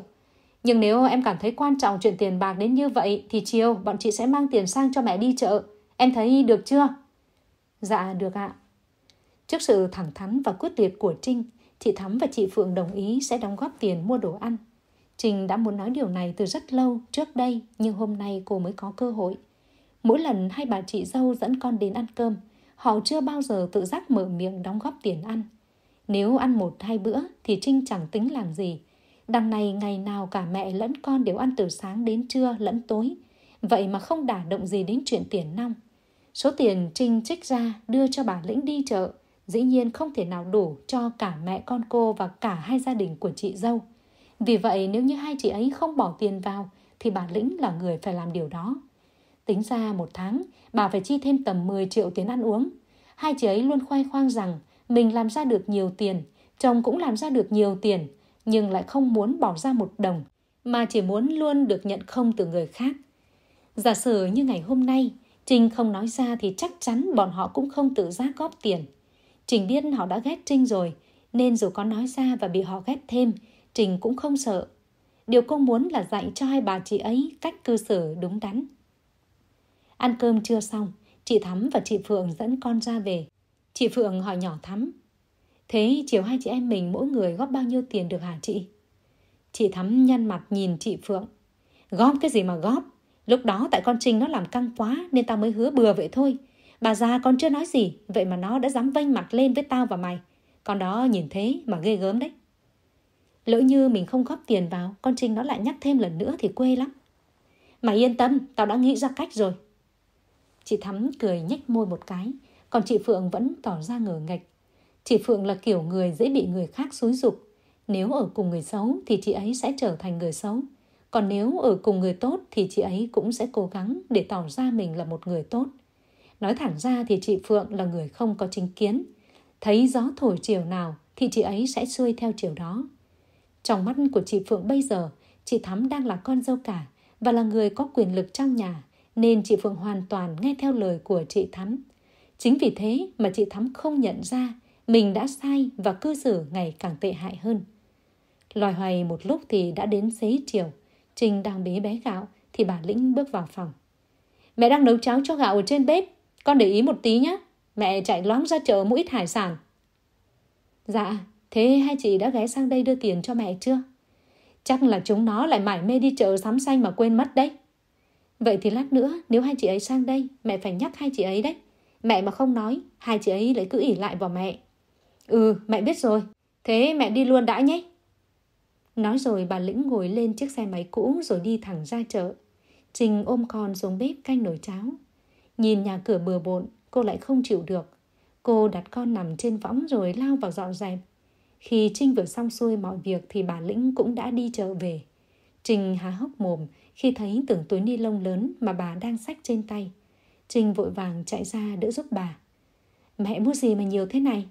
Nhưng nếu em cảm thấy quan trọng chuyện tiền bạc đến như vậy thì chiều bọn chị sẽ mang tiền sang cho mẹ đi chợ. Em thấy được chưa? Dạ được ạ. Trước sự thẳng thắn và quyết liệt của Trinh, chị Thắm và chị Phượng đồng ý sẽ đóng góp tiền mua đồ ăn. Trinh đã muốn nói điều này từ rất lâu trước đây nhưng hôm nay cô mới có cơ hội. Mỗi lần hai bà chị dâu dẫn con đến ăn cơm, họ chưa bao giờ tự giác mở miệng đóng góp tiền ăn. Nếu ăn một hai bữa thì Trinh chẳng tính làm gì. Đằng này ngày nào cả mẹ lẫn con đều ăn từ sáng đến trưa lẫn tối. Vậy mà không đả động gì đến chuyện tiền nong. Số tiền Trinh trích ra đưa cho bà Lĩnh đi chợ dĩ nhiên không thể nào đủ cho cả mẹ con cô và cả hai gia đình của chị dâu. Vì vậy nếu như hai chị ấy không bỏ tiền vào thì bà Lĩnh là người phải làm điều đó. Tính ra một tháng, bà phải chi thêm tầm 10 triệu tiền ăn uống. Hai chị ấy luôn khoe khoang rằng mình làm ra được nhiều tiền, chồng cũng làm ra được nhiều tiền, nhưng lại không muốn bỏ ra một đồng, mà chỉ muốn luôn được nhận không từ người khác. Giả sử như ngày hôm nay, Trinh không nói ra thì chắc chắn bọn họ cũng không tự giác góp tiền. Trình biết họ đã ghét Trinh rồi, nên dù có nói ra và bị họ ghét thêm, Trình cũng không sợ. Điều cô muốn là dạy cho hai bà chị ấy cách cư xử đúng đắn. Ăn cơm chưa xong, chị Thắm và chị Phượng dẫn con ra về. Chị Phượng hỏi nhỏ Thắm. Thế chiều hai chị em mình mỗi người góp bao nhiêu tiền được hả chị? Chị Thắm nhăn mặt nhìn chị Phượng. Góp cái gì mà góp? Lúc đó tại con Trinh nó làm căng quá nên tao mới hứa bừa vậy thôi. Bà già con chưa nói gì, vậy mà nó đã dám vênh mặt lên với tao và mày. Con đó nhìn thế mà ghê gớm đấy. Lỡ như mình không góp tiền vào, con Trinh nó lại nhắc thêm lần nữa thì quê lắm. Mày yên tâm, tao đã nghĩ ra cách rồi, Chị Thắm cười nhếch môi một cái, còn chị Phượng vẫn tỏ ra ngờ nghệch. Chị Phượng là kiểu người dễ bị người khác xúi dục. Nếu ở cùng người xấu thì chị ấy sẽ trở thành người xấu. Còn nếu ở cùng người tốt thì chị ấy cũng sẽ cố gắng để tỏ ra mình là một người tốt. Nói thẳng ra thì chị Phượng là người không có chính kiến. Thấy gió thổi chiều nào thì chị ấy sẽ xuôi theo chiều đó. Trong mắt của chị Phượng bây giờ, chị Thắm đang là con dâu cả và là người có quyền lực trong nhà nên chị Phượng hoàn toàn nghe theo lời của chị Thắm. Chính vì thế mà chị Thắm không nhận ra mình đã sai và cư xử ngày càng tệ hại hơn. Loài hoài một lúc thì đã đến xế chiều, Trinh đang bế bé gạo thì bà Lĩnh bước vào phòng. Mẹ đang nấu cháo cho gạo ở trên bếp, con để ý một tí nhé, mẹ chạy loáng ra chợ mua ít hải sản. Dạ, thế hai chị đã ghé sang đây đưa tiền cho mẹ chưa? Chắc là chúng nó lại mải mê đi chợ sắm xanh mà quên mất đấy. Vậy thì lát nữa nếu hai chị ấy sang đây Mẹ phải nhắc hai chị ấy đấy Mẹ mà không nói Hai chị ấy lại cứ ỉ lại vào mẹ Ừ mẹ biết rồi Thế mẹ đi luôn đã nhé Nói rồi bà Lĩnh ngồi lên chiếc xe máy cũ Rồi đi thẳng ra chợ Trình ôm con xuống bếp canh nồi cháo Nhìn nhà cửa bừa bộn Cô lại không chịu được Cô đặt con nằm trên võng rồi lao vào dọn dẹp Khi Trinh vừa xong xuôi mọi việc Thì bà Lĩnh cũng đã đi chợ về Trình há hốc mồm khi thấy từng túi ni lông lớn mà bà đang xách trên tay, Trinh vội vàng chạy ra đỡ giúp bà. Mẹ mua gì mà nhiều thế này?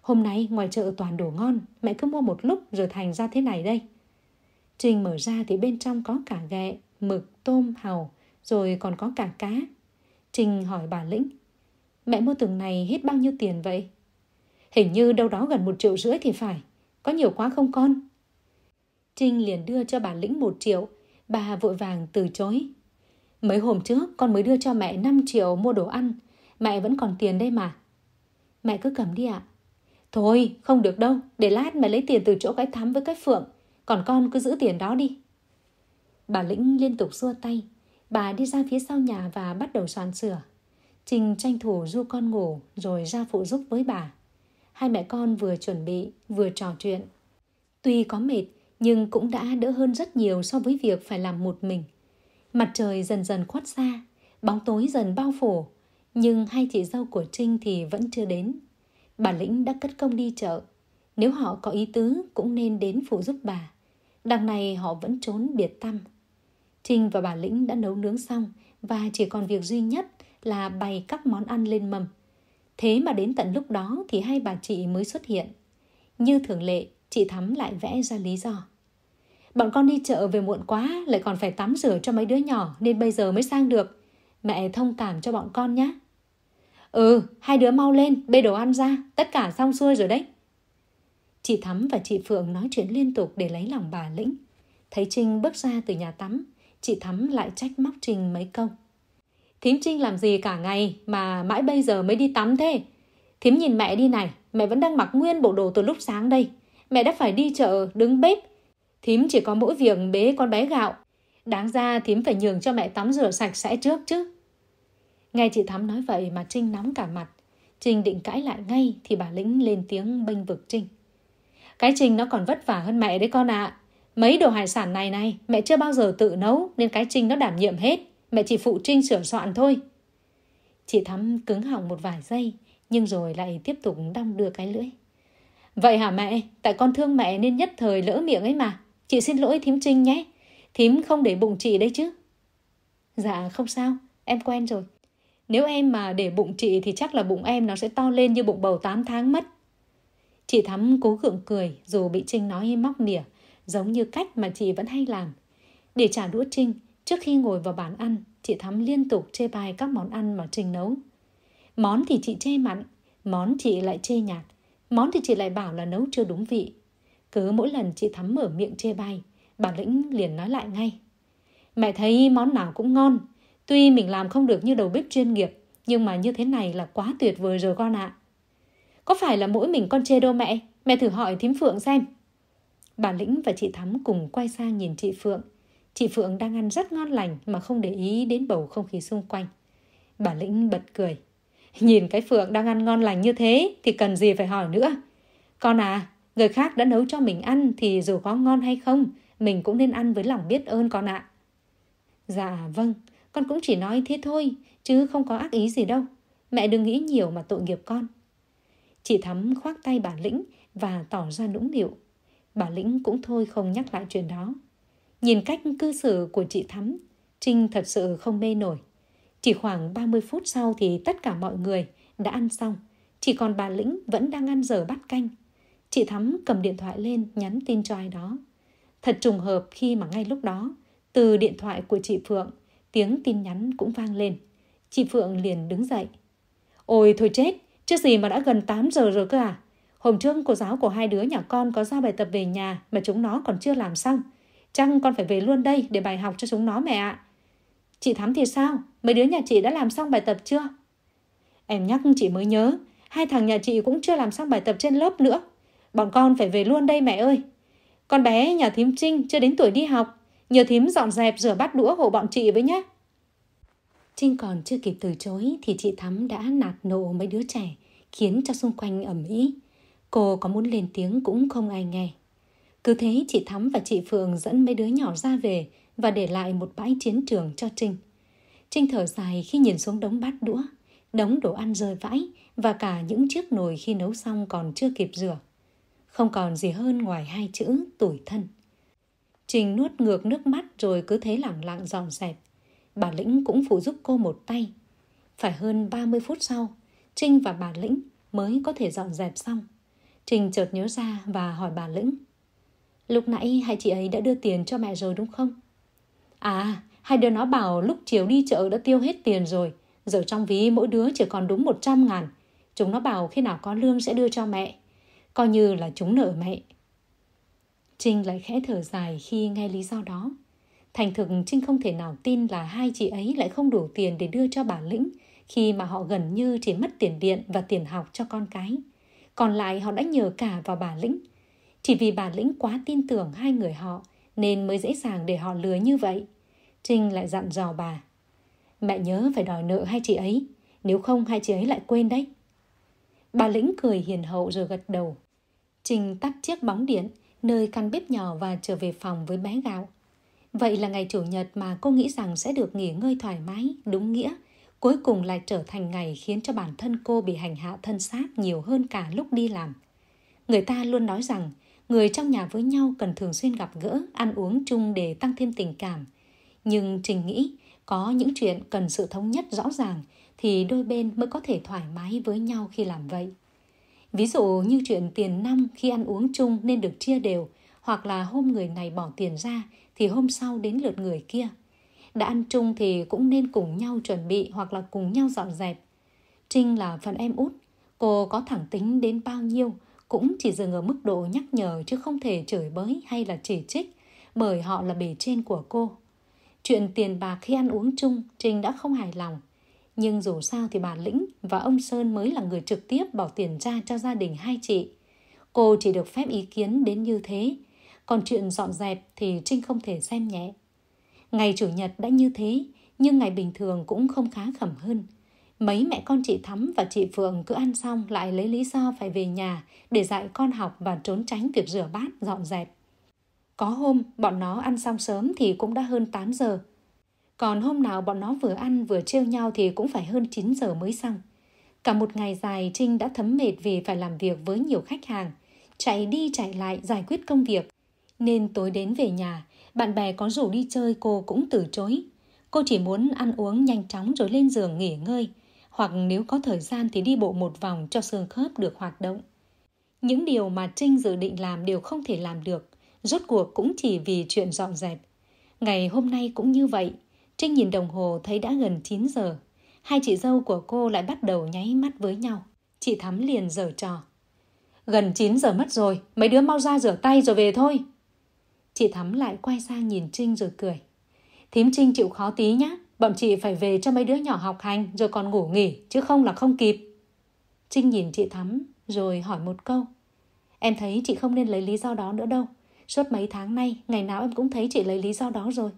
Hôm nay ngoài chợ toàn đồ ngon, mẹ cứ mua một lúc rồi thành ra thế này đây. Trinh mở ra thì bên trong có cả ghẹ, mực, tôm, hàu, rồi còn có cả cá. Trinh hỏi bà Lĩnh, mẹ mua từng này hết bao nhiêu tiền vậy? Hình như đâu đó gần một triệu rưỡi thì phải, có nhiều quá không con? Trinh liền đưa cho bà Lĩnh một triệu, Bà vội vàng từ chối. Mấy hôm trước con mới đưa cho mẹ 5 triệu mua đồ ăn. Mẹ vẫn còn tiền đây mà. Mẹ cứ cầm đi ạ. À. Thôi, không được đâu. Để lát mẹ lấy tiền từ chỗ cái thắm với cái phượng. Còn con cứ giữ tiền đó đi. Bà Lĩnh liên tục xua tay. Bà đi ra phía sau nhà và bắt đầu soạn sửa. Trình tranh thủ du con ngủ rồi ra phụ giúp với bà. Hai mẹ con vừa chuẩn bị vừa trò chuyện. Tuy có mệt nhưng cũng đã đỡ hơn rất nhiều so với việc phải làm một mình. Mặt trời dần dần khuất xa, bóng tối dần bao phủ, nhưng hai chị dâu của Trinh thì vẫn chưa đến. Bà Lĩnh đã cất công đi chợ, nếu họ có ý tứ cũng nên đến phụ giúp bà. Đằng này họ vẫn trốn biệt tâm. Trinh và bà Lĩnh đã nấu nướng xong và chỉ còn việc duy nhất là bày các món ăn lên mầm. Thế mà đến tận lúc đó thì hai bà chị mới xuất hiện. Như thường lệ, chị Thắm lại vẽ ra lý do. Bọn con đi chợ về muộn quá, lại còn phải tắm rửa cho mấy đứa nhỏ nên bây giờ mới sang được. Mẹ thông cảm cho bọn con nhé. Ừ, hai đứa mau lên, bê đồ ăn ra, tất cả xong xuôi rồi đấy. Chị Thắm và chị Phượng nói chuyện liên tục để lấy lòng bà Lĩnh. Thấy Trinh bước ra từ nhà tắm, chị Thắm lại trách móc Trinh mấy câu. Thím Trinh làm gì cả ngày mà mãi bây giờ mới đi tắm thế? Thím nhìn mẹ đi này, mẹ vẫn đang mặc nguyên bộ đồ từ lúc sáng đây. Mẹ đã phải đi chợ, đứng bếp, Thím chỉ có mỗi việc bế con bé gạo. Đáng ra thím phải nhường cho mẹ tắm rửa sạch sẽ trước chứ. Nghe chị Thắm nói vậy mà Trinh nóng cả mặt. Trinh định cãi lại ngay thì bà Lĩnh lên tiếng bênh vực Trinh. Cái Trinh nó còn vất vả hơn mẹ đấy con ạ. À. Mấy đồ hải sản này này, mẹ chưa bao giờ tự nấu nên cái Trinh nó đảm nhiệm hết. Mẹ chỉ phụ Trinh sửa soạn thôi. Chị Thắm cứng họng một vài giây nhưng rồi lại tiếp tục đong đưa cái lưỡi. Vậy hả mẹ? Tại con thương mẹ nên nhất thời lỡ miệng ấy mà. Chị xin lỗi thím Trinh nhé. Thím không để bụng chị đấy chứ. Dạ không sao, em quen rồi. Nếu em mà để bụng chị thì chắc là bụng em nó sẽ to lên như bụng bầu 8 tháng mất. Chị Thắm cố gượng cười dù bị Trinh nói móc mỉa, giống như cách mà chị vẫn hay làm. Để trả đũa Trinh, trước khi ngồi vào bàn ăn, chị Thắm liên tục chê bai các món ăn mà Trinh nấu. Món thì chị chê mặn, món chị lại chê nhạt, món thì chị lại bảo là nấu chưa đúng vị. Cứ mỗi lần chị Thắm mở miệng chê bai, bà Lĩnh liền nói lại ngay. Mẹ thấy món nào cũng ngon, tuy mình làm không được như đầu bếp chuyên nghiệp, nhưng mà như thế này là quá tuyệt vời rồi con ạ. À. Có phải là mỗi mình con chê đâu mẹ, mẹ thử hỏi thím Phượng xem. Bà Lĩnh và chị Thắm cùng quay sang nhìn chị Phượng. Chị Phượng đang ăn rất ngon lành mà không để ý đến bầu không khí xung quanh. Bà Lĩnh bật cười. Nhìn cái Phượng đang ăn ngon lành như thế thì cần gì phải hỏi nữa. Con à, Người khác đã nấu cho mình ăn thì dù có ngon hay không, mình cũng nên ăn với lòng biết ơn con ạ. Dạ vâng, con cũng chỉ nói thế thôi, chứ không có ác ý gì đâu. Mẹ đừng nghĩ nhiều mà tội nghiệp con. Chị Thắm khoác tay bà Lĩnh và tỏ ra nũng nịu. Bà Lĩnh cũng thôi không nhắc lại chuyện đó. Nhìn cách cư xử của chị Thắm, Trinh thật sự không mê nổi. Chỉ khoảng 30 phút sau thì tất cả mọi người đã ăn xong. Chỉ còn bà Lĩnh vẫn đang ăn dở bát canh. Chị Thắm cầm điện thoại lên nhắn tin cho ai đó. Thật trùng hợp khi mà ngay lúc đó, từ điện thoại của chị Phượng, tiếng tin nhắn cũng vang lên. Chị Phượng liền đứng dậy. Ôi thôi chết, chứ gì mà đã gần 8 giờ rồi cơ à? Hôm trước cô giáo của hai đứa nhà con có giao bài tập về nhà mà chúng nó còn chưa làm xong. Chăng con phải về luôn đây để bài học cho chúng nó mẹ ạ. Chị Thắm thì sao? Mấy đứa nhà chị đã làm xong bài tập chưa? Em nhắc chị mới nhớ, hai thằng nhà chị cũng chưa làm xong bài tập trên lớp nữa. Bọn con phải về luôn đây mẹ ơi. Con bé nhà thím Trinh chưa đến tuổi đi học. Nhờ thím dọn dẹp rửa bát đũa hộ bọn chị với nhé. Trinh còn chưa kịp từ chối thì chị Thắm đã nạt nộ mấy đứa trẻ, khiến cho xung quanh ẩm ý. Cô có muốn lên tiếng cũng không ai nghe. Cứ thế chị Thắm và chị Phượng dẫn mấy đứa nhỏ ra về và để lại một bãi chiến trường cho Trinh. Trinh thở dài khi nhìn xuống đống bát đũa, đống đồ ăn rơi vãi và cả những chiếc nồi khi nấu xong còn chưa kịp rửa không còn gì hơn ngoài hai chữ tuổi thân. Trình nuốt ngược nước mắt rồi cứ thế lặng lặng dọn dẹp. Bà Lĩnh cũng phụ giúp cô một tay. Phải hơn 30 phút sau, Trinh và bà Lĩnh mới có thể dọn dẹp xong. Trình chợt nhớ ra và hỏi bà Lĩnh. Lúc nãy hai chị ấy đã đưa tiền cho mẹ rồi đúng không? À, hai đứa nó bảo lúc chiều đi chợ đã tiêu hết tiền rồi. Giờ trong ví mỗi đứa chỉ còn đúng 100 ngàn. Chúng nó bảo khi nào có lương sẽ đưa cho mẹ coi như là chúng nợ mẹ. Trinh lại khẽ thở dài khi nghe lý do đó. Thành thực Trinh không thể nào tin là hai chị ấy lại không đủ tiền để đưa cho bà Lĩnh khi mà họ gần như chỉ mất tiền điện và tiền học cho con cái. Còn lại họ đã nhờ cả vào bà Lĩnh. Chỉ vì bà Lĩnh quá tin tưởng hai người họ nên mới dễ dàng để họ lừa như vậy. Trinh lại dặn dò bà. Mẹ nhớ phải đòi nợ hai chị ấy, nếu không hai chị ấy lại quên đấy. Bà Lĩnh cười hiền hậu rồi gật đầu. Trình tắt chiếc bóng điện nơi căn bếp nhỏ và trở về phòng với bé gạo. Vậy là ngày Chủ nhật mà cô nghĩ rằng sẽ được nghỉ ngơi thoải mái, đúng nghĩa. Cuối cùng lại trở thành ngày khiến cho bản thân cô bị hành hạ thân xác nhiều hơn cả lúc đi làm. Người ta luôn nói rằng người trong nhà với nhau cần thường xuyên gặp gỡ, ăn uống chung để tăng thêm tình cảm. Nhưng Trình nghĩ có những chuyện cần sự thống nhất rõ ràng thì đôi bên mới có thể thoải mái với nhau khi làm vậy. Ví dụ như chuyện tiền năm khi ăn uống chung nên được chia đều, hoặc là hôm người này bỏ tiền ra thì hôm sau đến lượt người kia. Đã ăn chung thì cũng nên cùng nhau chuẩn bị hoặc là cùng nhau dọn dẹp. Trinh là phần em út, cô có thẳng tính đến bao nhiêu cũng chỉ dừng ở mức độ nhắc nhở chứ không thể chửi bới hay là chỉ trích bởi họ là bề trên của cô. Chuyện tiền bạc khi ăn uống chung, Trinh đã không hài lòng nhưng dù sao thì bà Lĩnh và ông Sơn mới là người trực tiếp bỏ tiền ra cho gia đình hai chị. Cô chỉ được phép ý kiến đến như thế. Còn chuyện dọn dẹp thì Trinh không thể xem nhẹ. Ngày Chủ nhật đã như thế, nhưng ngày bình thường cũng không khá khẩm hơn. Mấy mẹ con chị Thắm và chị Phượng cứ ăn xong lại lấy lý do phải về nhà để dạy con học và trốn tránh việc rửa bát, dọn dẹp. Có hôm bọn nó ăn xong sớm thì cũng đã hơn 8 giờ, còn hôm nào bọn nó vừa ăn vừa trêu nhau thì cũng phải hơn 9 giờ mới xong. Cả một ngày dài Trinh đã thấm mệt vì phải làm việc với nhiều khách hàng, chạy đi chạy lại giải quyết công việc. Nên tối đến về nhà, bạn bè có rủ đi chơi cô cũng từ chối. Cô chỉ muốn ăn uống nhanh chóng rồi lên giường nghỉ ngơi, hoặc nếu có thời gian thì đi bộ một vòng cho xương khớp được hoạt động. Những điều mà Trinh dự định làm đều không thể làm được, rốt cuộc cũng chỉ vì chuyện dọn dẹp. Ngày hôm nay cũng như vậy, Trinh nhìn đồng hồ thấy đã gần 9 giờ. Hai chị dâu của cô lại bắt đầu nháy mắt với nhau. Chị Thắm liền dở trò. Gần 9 giờ mất rồi, mấy đứa mau ra rửa tay rồi về thôi. Chị Thắm lại quay sang nhìn Trinh rồi cười. Thím Trinh chịu khó tí nhá, bọn chị phải về cho mấy đứa nhỏ học hành rồi còn ngủ nghỉ, chứ không là không kịp. Trinh nhìn chị Thắm rồi hỏi một câu. Em thấy chị không nên lấy lý do đó nữa đâu. Suốt mấy tháng nay, ngày nào em cũng thấy chị lấy lý do đó rồi.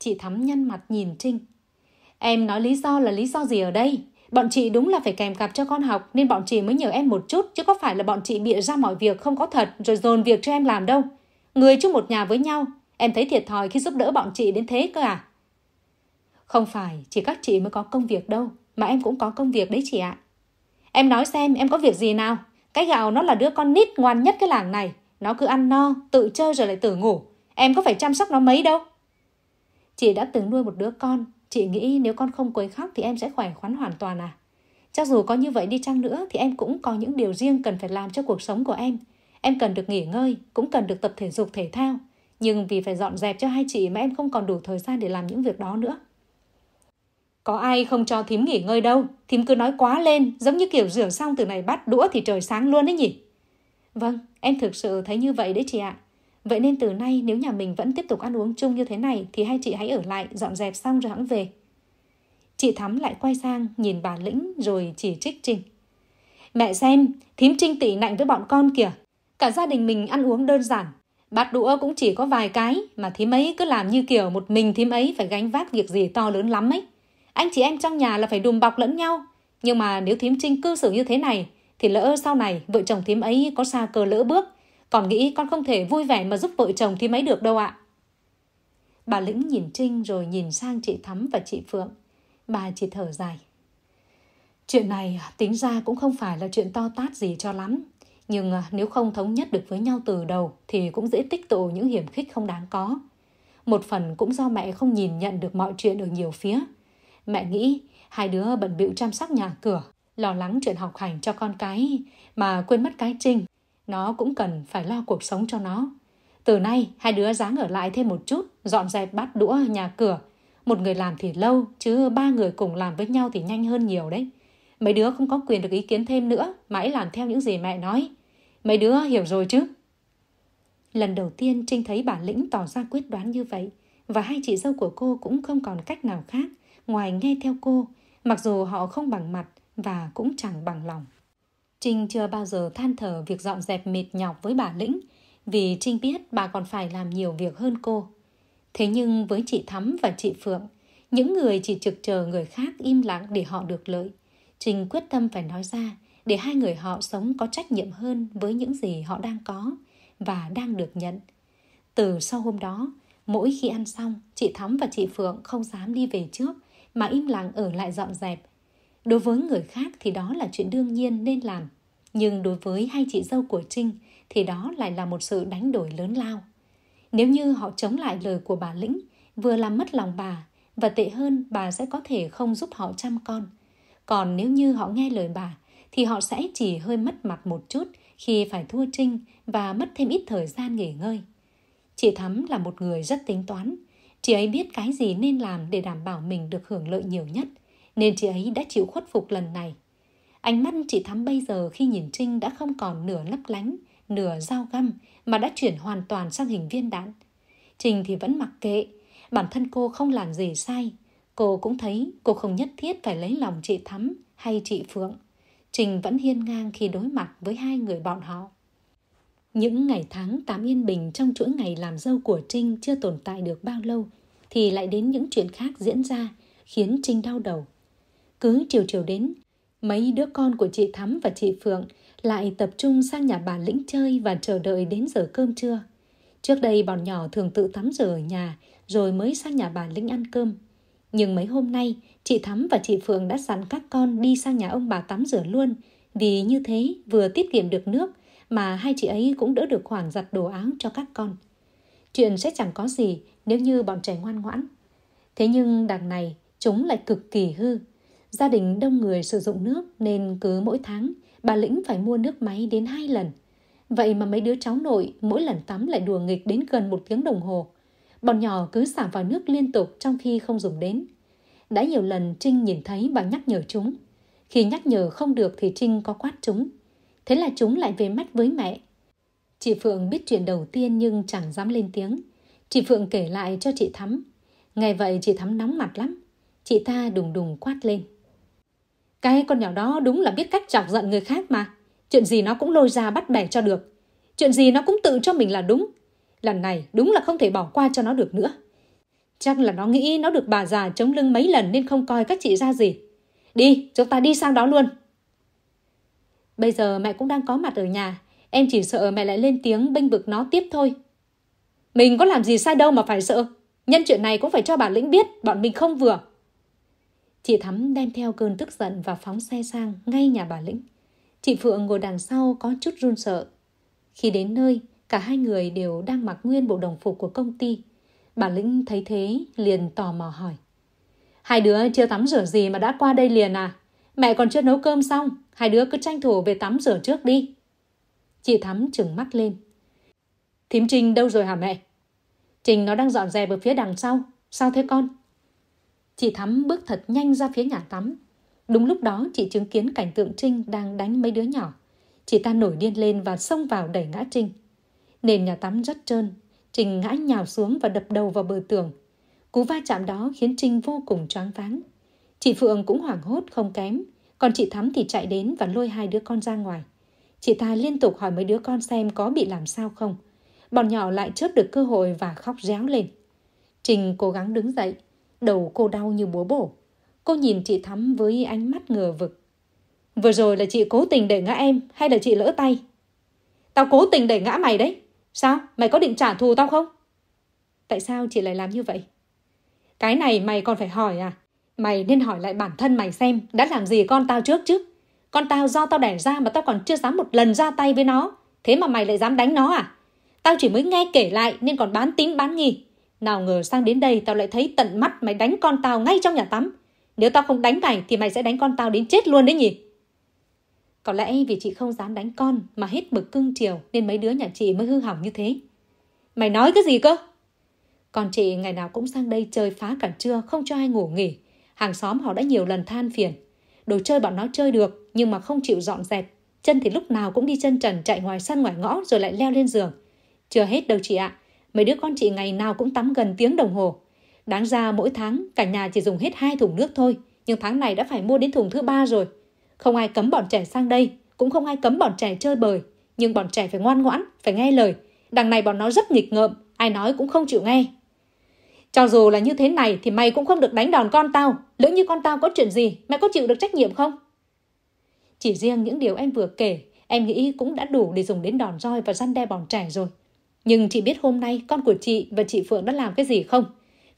Chị Thắm nhăn mặt nhìn Trinh. Em nói lý do là lý do gì ở đây? Bọn chị đúng là phải kèm cặp cho con học nên bọn chị mới nhờ em một chút chứ có phải là bọn chị bịa ra mọi việc không có thật rồi dồn việc cho em làm đâu. Người chung một nhà với nhau, em thấy thiệt thòi khi giúp đỡ bọn chị đến thế cơ à? Không phải chỉ các chị mới có công việc đâu, mà em cũng có công việc đấy chị ạ. Em nói xem em có việc gì nào? Cái gạo nó là đứa con nít ngoan nhất cái làng này. Nó cứ ăn no, tự chơi rồi lại tự ngủ. Em có phải chăm sóc nó mấy đâu. Chị đã từng nuôi một đứa con, chị nghĩ nếu con không quấy khóc thì em sẽ khỏe khoắn hoàn toàn à? Cho dù có như vậy đi chăng nữa thì em cũng có những điều riêng cần phải làm cho cuộc sống của em. Em cần được nghỉ ngơi, cũng cần được tập thể dục thể thao. Nhưng vì phải dọn dẹp cho hai chị mà em không còn đủ thời gian để làm những việc đó nữa. Có ai không cho thím nghỉ ngơi đâu, thím cứ nói quá lên, giống như kiểu rửa xong từ này bắt đũa thì trời sáng luôn đấy nhỉ? Vâng, em thực sự thấy như vậy đấy chị ạ. Vậy nên từ nay nếu nhà mình vẫn tiếp tục ăn uống chung như thế này thì hai chị hãy ở lại dọn dẹp xong rồi hãng về. Chị Thắm lại quay sang nhìn bà Lĩnh rồi chỉ trích Trinh. Mẹ xem, thím Trinh tỉ nạnh với bọn con kìa. Cả gia đình mình ăn uống đơn giản. Bát đũa cũng chỉ có vài cái mà thím ấy cứ làm như kiểu một mình thím ấy phải gánh vác việc gì to lớn lắm ấy. Anh chị em trong nhà là phải đùm bọc lẫn nhau. Nhưng mà nếu thím Trinh cư xử như thế này thì lỡ sau này vợ chồng thím ấy có xa cờ lỡ bước còn nghĩ con không thể vui vẻ mà giúp vợ chồng thì mấy được đâu ạ. Bà Lĩnh nhìn Trinh rồi nhìn sang chị Thắm và chị Phượng. Bà chỉ thở dài. Chuyện này tính ra cũng không phải là chuyện to tát gì cho lắm. Nhưng à, nếu không thống nhất được với nhau từ đầu thì cũng dễ tích tụ những hiểm khích không đáng có. Một phần cũng do mẹ không nhìn nhận được mọi chuyện ở nhiều phía. Mẹ nghĩ hai đứa bận bịu chăm sóc nhà cửa, lo lắng chuyện học hành cho con cái mà quên mất cái Trinh nó cũng cần phải lo cuộc sống cho nó. Từ nay, hai đứa dáng ở lại thêm một chút, dọn dẹp bát đũa nhà cửa. Một người làm thì lâu, chứ ba người cùng làm với nhau thì nhanh hơn nhiều đấy. Mấy đứa không có quyền được ý kiến thêm nữa, mãi làm theo những gì mẹ nói. Mấy đứa hiểu rồi chứ? Lần đầu tiên Trinh thấy bản Lĩnh tỏ ra quyết đoán như vậy và hai chị dâu của cô cũng không còn cách nào khác ngoài nghe theo cô, mặc dù họ không bằng mặt và cũng chẳng bằng lòng. Trinh chưa bao giờ than thở việc dọn dẹp mệt nhọc với bà Lĩnh, vì Trinh biết bà còn phải làm nhiều việc hơn cô. Thế nhưng với chị Thắm và chị Phượng, những người chỉ trực chờ người khác im lặng để họ được lợi, Trinh quyết tâm phải nói ra để hai người họ sống có trách nhiệm hơn với những gì họ đang có và đang được nhận. Từ sau hôm đó, mỗi khi ăn xong, chị Thắm và chị Phượng không dám đi về trước mà im lặng ở lại dọn dẹp Đối với người khác thì đó là chuyện đương nhiên nên làm, nhưng đối với hai chị dâu của Trinh thì đó lại là một sự đánh đổi lớn lao. Nếu như họ chống lại lời của bà Lĩnh, vừa làm mất lòng bà và tệ hơn bà sẽ có thể không giúp họ chăm con. Còn nếu như họ nghe lời bà thì họ sẽ chỉ hơi mất mặt một chút khi phải thua Trinh và mất thêm ít thời gian nghỉ ngơi. Chị Thắm là một người rất tính toán. Chị ấy biết cái gì nên làm để đảm bảo mình được hưởng lợi nhiều nhất – nên chị ấy đã chịu khuất phục lần này. Ánh mắt chị Thắm bây giờ khi nhìn Trinh đã không còn nửa lấp lánh, nửa dao găm mà đã chuyển hoàn toàn sang hình viên đạn. Trình thì vẫn mặc kệ, bản thân cô không làm gì sai. Cô cũng thấy cô không nhất thiết phải lấy lòng chị Thắm hay chị Phượng. Trình vẫn hiên ngang khi đối mặt với hai người bọn họ. Những ngày tháng tám yên bình trong chuỗi ngày làm dâu của Trinh chưa tồn tại được bao lâu thì lại đến những chuyện khác diễn ra khiến Trinh đau đầu cứ chiều chiều đến, mấy đứa con của chị Thắm và chị Phượng lại tập trung sang nhà bà Lĩnh chơi và chờ đợi đến giờ cơm trưa. Trước đây bọn nhỏ thường tự tắm rửa ở nhà rồi mới sang nhà bà Lĩnh ăn cơm. Nhưng mấy hôm nay, chị Thắm và chị Phượng đã dặn các con đi sang nhà ông bà tắm rửa luôn vì như thế vừa tiết kiệm được nước mà hai chị ấy cũng đỡ được khoản giặt đồ áo cho các con. Chuyện sẽ chẳng có gì nếu như bọn trẻ ngoan ngoãn. Thế nhưng đằng này chúng lại cực kỳ hư. Gia đình đông người sử dụng nước nên cứ mỗi tháng bà Lĩnh phải mua nước máy đến hai lần. Vậy mà mấy đứa cháu nội mỗi lần tắm lại đùa nghịch đến gần một tiếng đồng hồ. Bọn nhỏ cứ xả vào nước liên tục trong khi không dùng đến. Đã nhiều lần Trinh nhìn thấy bà nhắc nhở chúng. Khi nhắc nhở không được thì Trinh có quát chúng. Thế là chúng lại về mắt với mẹ. Chị Phượng biết chuyện đầu tiên nhưng chẳng dám lên tiếng. Chị Phượng kể lại cho chị Thắm. Ngày vậy chị Thắm nóng mặt lắm. Chị ta đùng đùng quát lên. Cái con nhỏ đó đúng là biết cách chọc giận người khác mà. Chuyện gì nó cũng lôi ra bắt bẻ cho được. Chuyện gì nó cũng tự cho mình là đúng. Lần này đúng là không thể bỏ qua cho nó được nữa. Chắc là nó nghĩ nó được bà già chống lưng mấy lần nên không coi các chị ra gì. Đi, chúng ta đi sang đó luôn. Bây giờ mẹ cũng đang có mặt ở nhà. Em chỉ sợ mẹ lại lên tiếng bênh vực nó tiếp thôi. Mình có làm gì sai đâu mà phải sợ. Nhân chuyện này cũng phải cho bà lĩnh biết bọn mình không vừa. Chị Thắm đem theo cơn tức giận và phóng xe sang ngay nhà bà Lĩnh. Chị Phượng ngồi đằng sau có chút run sợ. Khi đến nơi, cả hai người đều đang mặc nguyên bộ đồng phục của công ty. Bà Lĩnh thấy thế liền tò mò hỏi. Hai đứa chưa tắm rửa gì mà đã qua đây liền à? Mẹ còn chưa nấu cơm xong, hai đứa cứ tranh thủ về tắm rửa trước đi. Chị Thắm trừng mắt lên. Thím Trinh đâu rồi hả mẹ? Trình nó đang dọn dẹp ở phía đằng sau. Sao thế con? Chị Thắm bước thật nhanh ra phía nhà tắm. Đúng lúc đó chị chứng kiến cảnh tượng Trinh đang đánh mấy đứa nhỏ. Chị ta nổi điên lên và xông vào đẩy ngã Trinh. Nền nhà tắm rất trơn. Trinh ngã nhào xuống và đập đầu vào bờ tường. Cú va chạm đó khiến Trinh vô cùng choáng váng. Chị Phượng cũng hoảng hốt không kém. Còn chị Thắm thì chạy đến và lôi hai đứa con ra ngoài. Chị ta liên tục hỏi mấy đứa con xem có bị làm sao không. Bọn nhỏ lại chớp được cơ hội và khóc réo lên. Trình cố gắng đứng dậy, đầu cô đau như búa bổ. Cô nhìn chị Thắm với ánh mắt ngờ vực. Vừa rồi là chị cố tình để ngã em hay là chị lỡ tay? Tao cố tình đẩy ngã mày đấy. Sao? Mày có định trả thù tao không? Tại sao chị lại làm như vậy? Cái này mày còn phải hỏi à? Mày nên hỏi lại bản thân mày xem đã làm gì con tao trước chứ. Con tao do tao đẻ ra mà tao còn chưa dám một lần ra tay với nó. Thế mà mày lại dám đánh nó à? Tao chỉ mới nghe kể lại nên còn bán tín bán nghi. Nào ngờ sang đến đây tao lại thấy tận mắt mày đánh con tao ngay trong nhà tắm. Nếu tao không đánh mày thì mày sẽ đánh con tao đến chết luôn đấy nhỉ? Có lẽ vì chị không dám đánh con mà hết mực cưng chiều nên mấy đứa nhà chị mới hư hỏng như thế. Mày nói cái gì cơ? Còn chị ngày nào cũng sang đây chơi phá cả trưa không cho ai ngủ nghỉ. Hàng xóm họ đã nhiều lần than phiền. Đồ chơi bọn nó chơi được nhưng mà không chịu dọn dẹp. Chân thì lúc nào cũng đi chân trần chạy ngoài sân ngoài ngõ rồi lại leo lên giường. Chưa hết đâu chị ạ. À. Mấy đứa con chị ngày nào cũng tắm gần tiếng đồng hồ. Đáng ra mỗi tháng cả nhà chỉ dùng hết hai thùng nước thôi, nhưng tháng này đã phải mua đến thùng thứ ba rồi. Không ai cấm bọn trẻ sang đây, cũng không ai cấm bọn trẻ chơi bời, nhưng bọn trẻ phải ngoan ngoãn, phải nghe lời. Đằng này bọn nó rất nghịch ngợm, ai nói cũng không chịu nghe. Cho dù là như thế này thì mày cũng không được đánh đòn con tao. Lỡ như con tao có chuyện gì, mày có chịu được trách nhiệm không? Chỉ riêng những điều em vừa kể, em nghĩ cũng đã đủ để dùng đến đòn roi và răn đe bọn trẻ rồi. Nhưng chị biết hôm nay con của chị và chị Phượng đã làm cái gì không?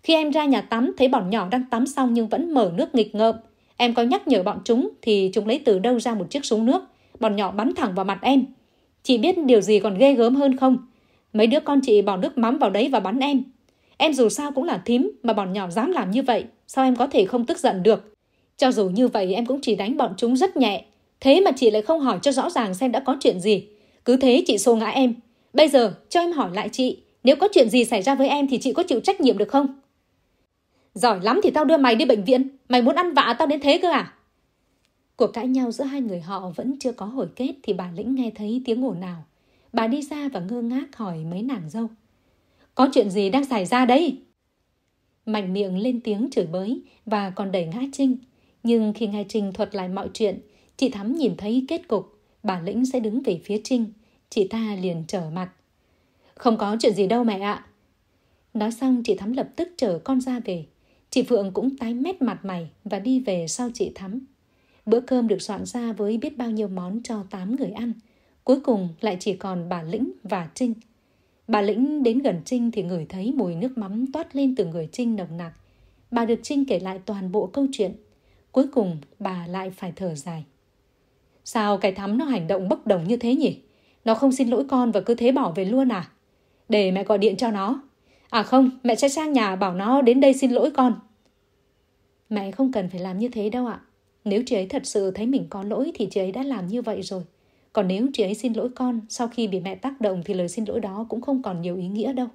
Khi em ra nhà tắm thấy bọn nhỏ đang tắm xong nhưng vẫn mở nước nghịch ngợm. Em có nhắc nhở bọn chúng thì chúng lấy từ đâu ra một chiếc súng nước. Bọn nhỏ bắn thẳng vào mặt em. Chị biết điều gì còn ghê gớm hơn không? Mấy đứa con chị bỏ nước mắm vào đấy và bắn em. Em dù sao cũng là thím mà bọn nhỏ dám làm như vậy. Sao em có thể không tức giận được? Cho dù như vậy em cũng chỉ đánh bọn chúng rất nhẹ. Thế mà chị lại không hỏi cho rõ ràng xem đã có chuyện gì. Cứ thế chị xô ngã em, Bây giờ cho em hỏi lại chị, nếu có chuyện gì xảy ra với em thì chị có chịu trách nhiệm được không? Giỏi lắm thì tao đưa mày đi bệnh viện, mày muốn ăn vạ tao đến thế cơ à? Cuộc cãi nhau giữa hai người họ vẫn chưa có hồi kết thì bà Lĩnh nghe thấy tiếng ồn nào. Bà đi ra và ngơ ngác hỏi mấy nàng dâu. Có chuyện gì đang xảy ra đây? Mạnh miệng lên tiếng chửi bới và còn đẩy ngã Trinh. Nhưng khi nghe Trinh thuật lại mọi chuyện, chị Thắm nhìn thấy kết cục, bà Lĩnh sẽ đứng về phía Trinh chị ta liền trở mặt. Không có chuyện gì đâu mẹ ạ. Nói xong chị Thắm lập tức chở con ra về. Chị Phượng cũng tái mét mặt mày và đi về sau chị Thắm. Bữa cơm được soạn ra với biết bao nhiêu món cho 8 người ăn. Cuối cùng lại chỉ còn bà Lĩnh và Trinh. Bà Lĩnh đến gần Trinh thì ngửi thấy mùi nước mắm toát lên từ người Trinh nồng nặc. Bà được Trinh kể lại toàn bộ câu chuyện. Cuối cùng bà lại phải thở dài. Sao cái thắm nó hành động bốc đồng như thế nhỉ? Nó không xin lỗi con và cứ thế bỏ về luôn à? Để mẹ gọi điện cho nó. À không, mẹ sẽ sang nhà bảo nó đến đây xin lỗi con. Mẹ không cần phải làm như thế đâu ạ. Nếu chị ấy thật sự thấy mình có lỗi thì chị ấy đã làm như vậy rồi. Còn nếu chị ấy xin lỗi con sau khi bị mẹ tác động thì lời xin lỗi đó cũng không còn nhiều ý nghĩa đâu.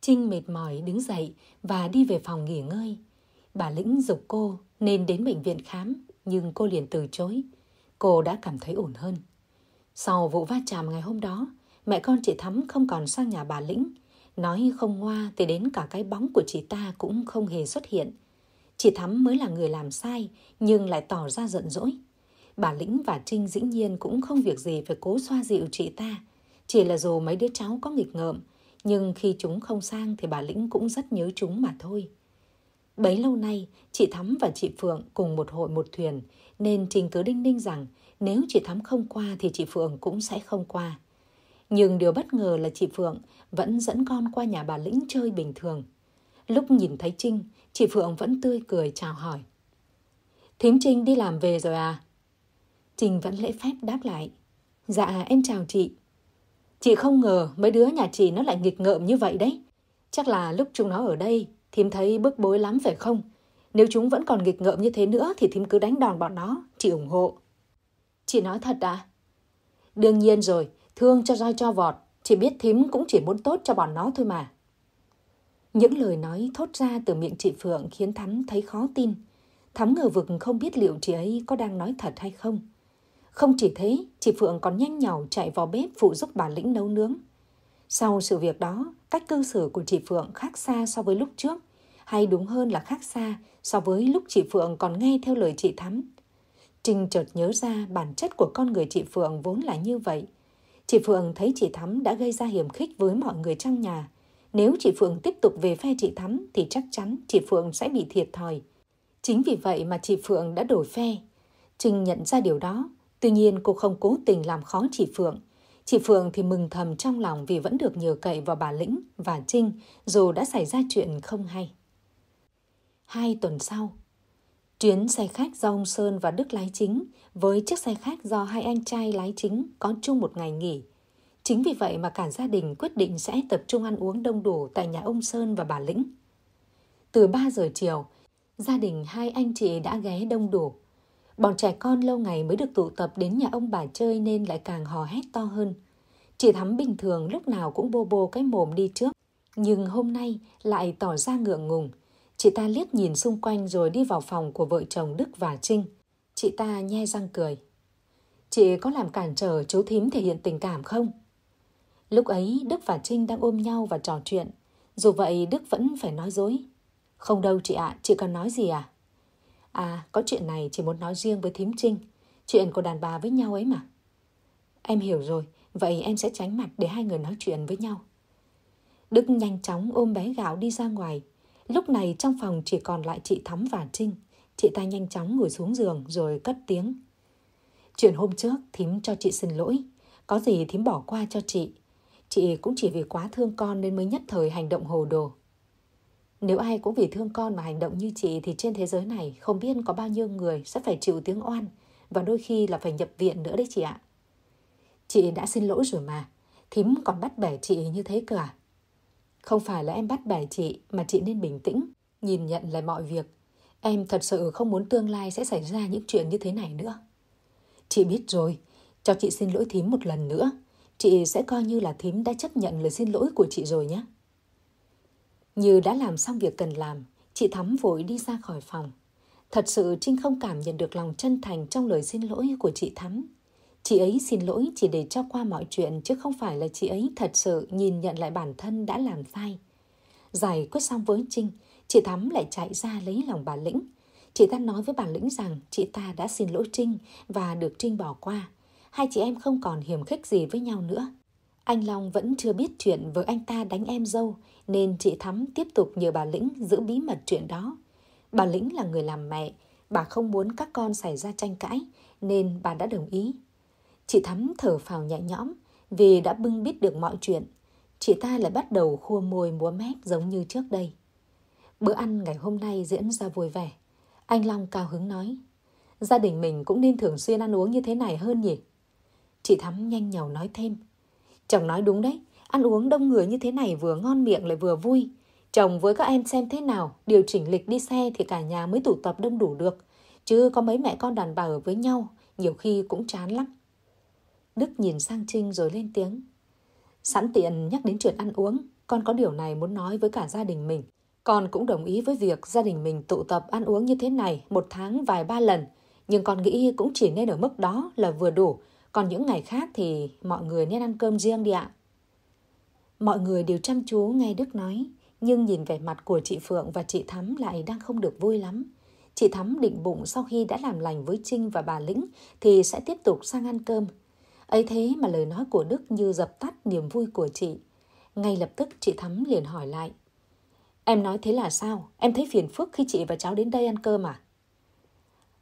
Trinh mệt mỏi đứng dậy và đi về phòng nghỉ ngơi. Bà Lĩnh dục cô nên đến bệnh viện khám nhưng cô liền từ chối. Cô đã cảm thấy ổn hơn. Sau vụ va chạm ngày hôm đó, mẹ con chị Thắm không còn sang nhà bà Lĩnh. Nói không ngoa thì đến cả cái bóng của chị ta cũng không hề xuất hiện. Chị Thắm mới là người làm sai nhưng lại tỏ ra giận dỗi. Bà Lĩnh và Trinh dĩ nhiên cũng không việc gì phải cố xoa dịu chị ta. Chỉ là dù mấy đứa cháu có nghịch ngợm, nhưng khi chúng không sang thì bà Lĩnh cũng rất nhớ chúng mà thôi. Bấy lâu nay, chị Thắm và chị Phượng cùng một hội một thuyền, nên Trinh cứ đinh ninh rằng nếu chị Thắm không qua thì chị Phượng cũng sẽ không qua. Nhưng điều bất ngờ là chị Phượng vẫn dẫn con qua nhà bà Lĩnh chơi bình thường. Lúc nhìn thấy Trinh, chị Phượng vẫn tươi cười chào hỏi. Thím Trinh đi làm về rồi à? Trinh vẫn lễ phép đáp lại. Dạ em chào chị. Chị không ngờ mấy đứa nhà chị nó lại nghịch ngợm như vậy đấy. Chắc là lúc chúng nó ở đây, thím thấy bức bối lắm phải không? Nếu chúng vẫn còn nghịch ngợm như thế nữa thì thím cứ đánh đòn bọn nó, chị ủng hộ. Chị nói thật à? Đương nhiên rồi, thương cho roi cho vọt, chị biết thím cũng chỉ muốn tốt cho bọn nó thôi mà. Những lời nói thốt ra từ miệng chị Phượng khiến Thắm thấy khó tin. Thắm ngờ vực không biết liệu chị ấy có đang nói thật hay không. Không chỉ thế, chị Phượng còn nhanh nhào chạy vào bếp phụ giúp bà Lĩnh nấu nướng. Sau sự việc đó, cách cư xử của chị Phượng khác xa so với lúc trước, hay đúng hơn là khác xa so với lúc chị Phượng còn nghe theo lời chị Thắm, Trinh chợt nhớ ra bản chất của con người chị Phượng vốn là như vậy. Chị Phượng thấy chị Thắm đã gây ra hiểm khích với mọi người trong nhà. Nếu chị Phượng tiếp tục về phe chị Thắm thì chắc chắn chị Phượng sẽ bị thiệt thòi. Chính vì vậy mà chị Phượng đã đổi phe. Trinh nhận ra điều đó, tuy nhiên cô không cố tình làm khó chị Phượng. Chị Phượng thì mừng thầm trong lòng vì vẫn được nhờ cậy vào bà Lĩnh và Trinh dù đã xảy ra chuyện không hay. Hai tuần sau, Chuyến xe khách do ông Sơn và Đức lái chính với chiếc xe khách do hai anh trai lái chính có chung một ngày nghỉ. Chính vì vậy mà cả gia đình quyết định sẽ tập trung ăn uống đông đủ tại nhà ông Sơn và bà Lĩnh. Từ 3 giờ chiều, gia đình hai anh chị đã ghé đông đủ. Bọn trẻ con lâu ngày mới được tụ tập đến nhà ông bà chơi nên lại càng hò hét to hơn. Chị Thắm bình thường lúc nào cũng bô bô cái mồm đi trước, nhưng hôm nay lại tỏ ra ngượng ngùng Chị ta liếc nhìn xung quanh rồi đi vào phòng của vợ chồng Đức và Trinh. Chị ta nhe răng cười. Chị có làm cản trở chú thím thể hiện tình cảm không? Lúc ấy Đức và Trinh đang ôm nhau và trò chuyện. Dù vậy Đức vẫn phải nói dối. Không đâu chị ạ, à, chị cần nói gì à? À, có chuyện này chị muốn nói riêng với thím Trinh. Chuyện của đàn bà với nhau ấy mà. Em hiểu rồi, vậy em sẽ tránh mặt để hai người nói chuyện với nhau. Đức nhanh chóng ôm bé gạo đi ra ngoài, Lúc này trong phòng chỉ còn lại chị Thắm và Trinh. Chị ta nhanh chóng ngồi xuống giường rồi cất tiếng. Chuyện hôm trước thím cho chị xin lỗi. Có gì thím bỏ qua cho chị. Chị cũng chỉ vì quá thương con nên mới nhất thời hành động hồ đồ. Nếu ai cũng vì thương con mà hành động như chị thì trên thế giới này không biết có bao nhiêu người sẽ phải chịu tiếng oan và đôi khi là phải nhập viện nữa đấy chị ạ. Chị đã xin lỗi rồi mà. Thím còn bắt bẻ chị như thế cơ à? Không phải là em bắt bẻ chị mà chị nên bình tĩnh, nhìn nhận lại mọi việc. Em thật sự không muốn tương lai sẽ xảy ra những chuyện như thế này nữa. Chị biết rồi, cho chị xin lỗi thím một lần nữa. Chị sẽ coi như là thím đã chấp nhận lời xin lỗi của chị rồi nhé. Như đã làm xong việc cần làm, chị Thắm vội đi ra khỏi phòng. Thật sự Trinh không cảm nhận được lòng chân thành trong lời xin lỗi của chị Thắm Chị ấy xin lỗi chỉ để cho qua mọi chuyện chứ không phải là chị ấy thật sự nhìn nhận lại bản thân đã làm sai. Giải quyết xong với Trinh, chị Thắm lại chạy ra lấy lòng bà Lĩnh. Chị ta nói với bà Lĩnh rằng chị ta đã xin lỗi Trinh và được Trinh bỏ qua. Hai chị em không còn hiểm khích gì với nhau nữa. Anh Long vẫn chưa biết chuyện vợ anh ta đánh em dâu nên chị Thắm tiếp tục nhờ bà Lĩnh giữ bí mật chuyện đó. Bà Lĩnh là người làm mẹ, bà không muốn các con xảy ra tranh cãi nên bà đã đồng ý Chị Thắm thở phào nhẹ nhõm vì đã bưng biết được mọi chuyện. Chị ta lại bắt đầu khua môi múa mép giống như trước đây. Bữa ăn ngày hôm nay diễn ra vui vẻ. Anh Long cao hứng nói. Gia đình mình cũng nên thường xuyên ăn uống như thế này hơn nhỉ? Chị Thắm nhanh nhầu nói thêm. Chồng nói đúng đấy, ăn uống đông người như thế này vừa ngon miệng lại vừa vui. Chồng với các em xem thế nào, điều chỉnh lịch đi xe thì cả nhà mới tụ tập đông đủ được. Chứ có mấy mẹ con đàn bà ở với nhau, nhiều khi cũng chán lắm. Đức nhìn sang Trinh rồi lên tiếng. Sẵn tiện nhắc đến chuyện ăn uống, con có điều này muốn nói với cả gia đình mình. Con cũng đồng ý với việc gia đình mình tụ tập ăn uống như thế này một tháng vài ba lần, nhưng con nghĩ cũng chỉ nên ở mức đó là vừa đủ, còn những ngày khác thì mọi người nên ăn cơm riêng đi ạ. Mọi người đều chăm chú nghe Đức nói, nhưng nhìn vẻ mặt của chị Phượng và chị Thắm lại đang không được vui lắm. Chị Thắm định bụng sau khi đã làm lành với Trinh và bà Lĩnh thì sẽ tiếp tục sang ăn cơm ấy thế mà lời nói của đức như dập tắt niềm vui của chị ngay lập tức chị thắm liền hỏi lại em nói thế là sao em thấy phiền phức khi chị và cháu đến đây ăn cơm à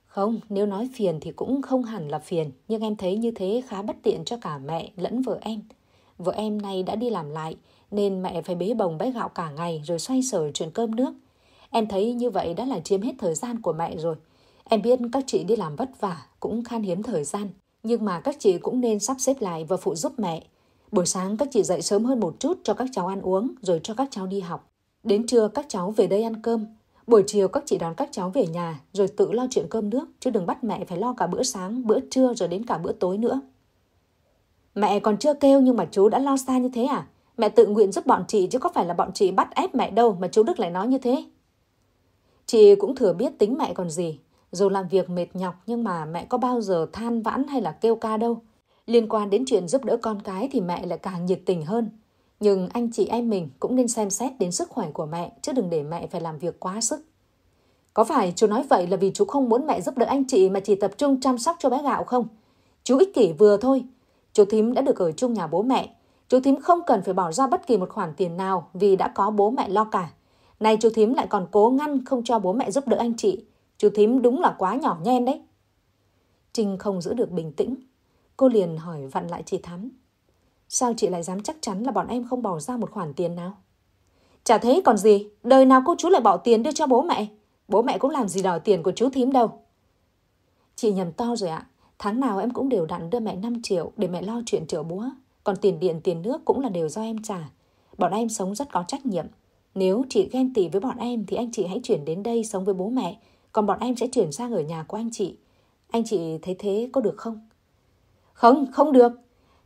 không nếu nói phiền thì cũng không hẳn là phiền nhưng em thấy như thế khá bất tiện cho cả mẹ lẫn vợ em vợ em nay đã đi làm lại nên mẹ phải bế bồng bế gạo cả ngày rồi xoay sở chuyện cơm nước em thấy như vậy đã là chiếm hết thời gian của mẹ rồi em biết các chị đi làm vất vả cũng khan hiếm thời gian nhưng mà các chị cũng nên sắp xếp lại và phụ giúp mẹ. Buổi sáng các chị dậy sớm hơn một chút cho các cháu ăn uống rồi cho các cháu đi học. Đến trưa các cháu về đây ăn cơm. Buổi chiều các chị đón các cháu về nhà rồi tự lo chuyện cơm nước chứ đừng bắt mẹ phải lo cả bữa sáng, bữa trưa rồi đến cả bữa tối nữa. Mẹ còn chưa kêu nhưng mà chú đã lo xa như thế à? Mẹ tự nguyện giúp bọn chị chứ có phải là bọn chị bắt ép mẹ đâu mà chú Đức lại nói như thế. Chị cũng thừa biết tính mẹ còn gì, dù làm việc mệt nhọc nhưng mà mẹ có bao giờ than vãn hay là kêu ca đâu. Liên quan đến chuyện giúp đỡ con cái thì mẹ lại càng nhiệt tình hơn. Nhưng anh chị em mình cũng nên xem xét đến sức khỏe của mẹ chứ đừng để mẹ phải làm việc quá sức. Có phải chú nói vậy là vì chú không muốn mẹ giúp đỡ anh chị mà chỉ tập trung chăm sóc cho bé gạo không? Chú ích kỷ vừa thôi. Chú Thím đã được ở chung nhà bố mẹ. Chú Thím không cần phải bỏ ra bất kỳ một khoản tiền nào vì đã có bố mẹ lo cả. Này chú Thím lại còn cố ngăn không cho bố mẹ giúp đỡ anh chị. Chú thím đúng là quá nhỏ nhen đấy. Trinh không giữ được bình tĩnh. Cô liền hỏi vặn lại chị Thắm. Sao chị lại dám chắc chắn là bọn em không bỏ ra một khoản tiền nào? Chả thế còn gì, đời nào cô chú lại bỏ tiền đưa cho bố mẹ. Bố mẹ cũng làm gì đòi tiền của chú thím đâu. Chị nhầm to rồi ạ. Tháng nào em cũng đều đặn đưa mẹ 5 triệu để mẹ lo chuyện chở búa. Còn tiền điện, tiền nước cũng là đều do em trả. Bọn em sống rất có trách nhiệm. Nếu chị ghen tị với bọn em thì anh chị hãy chuyển đến đây sống với bố mẹ còn bọn em sẽ chuyển sang ở nhà của anh chị. Anh chị thấy thế có được không? Không, không được.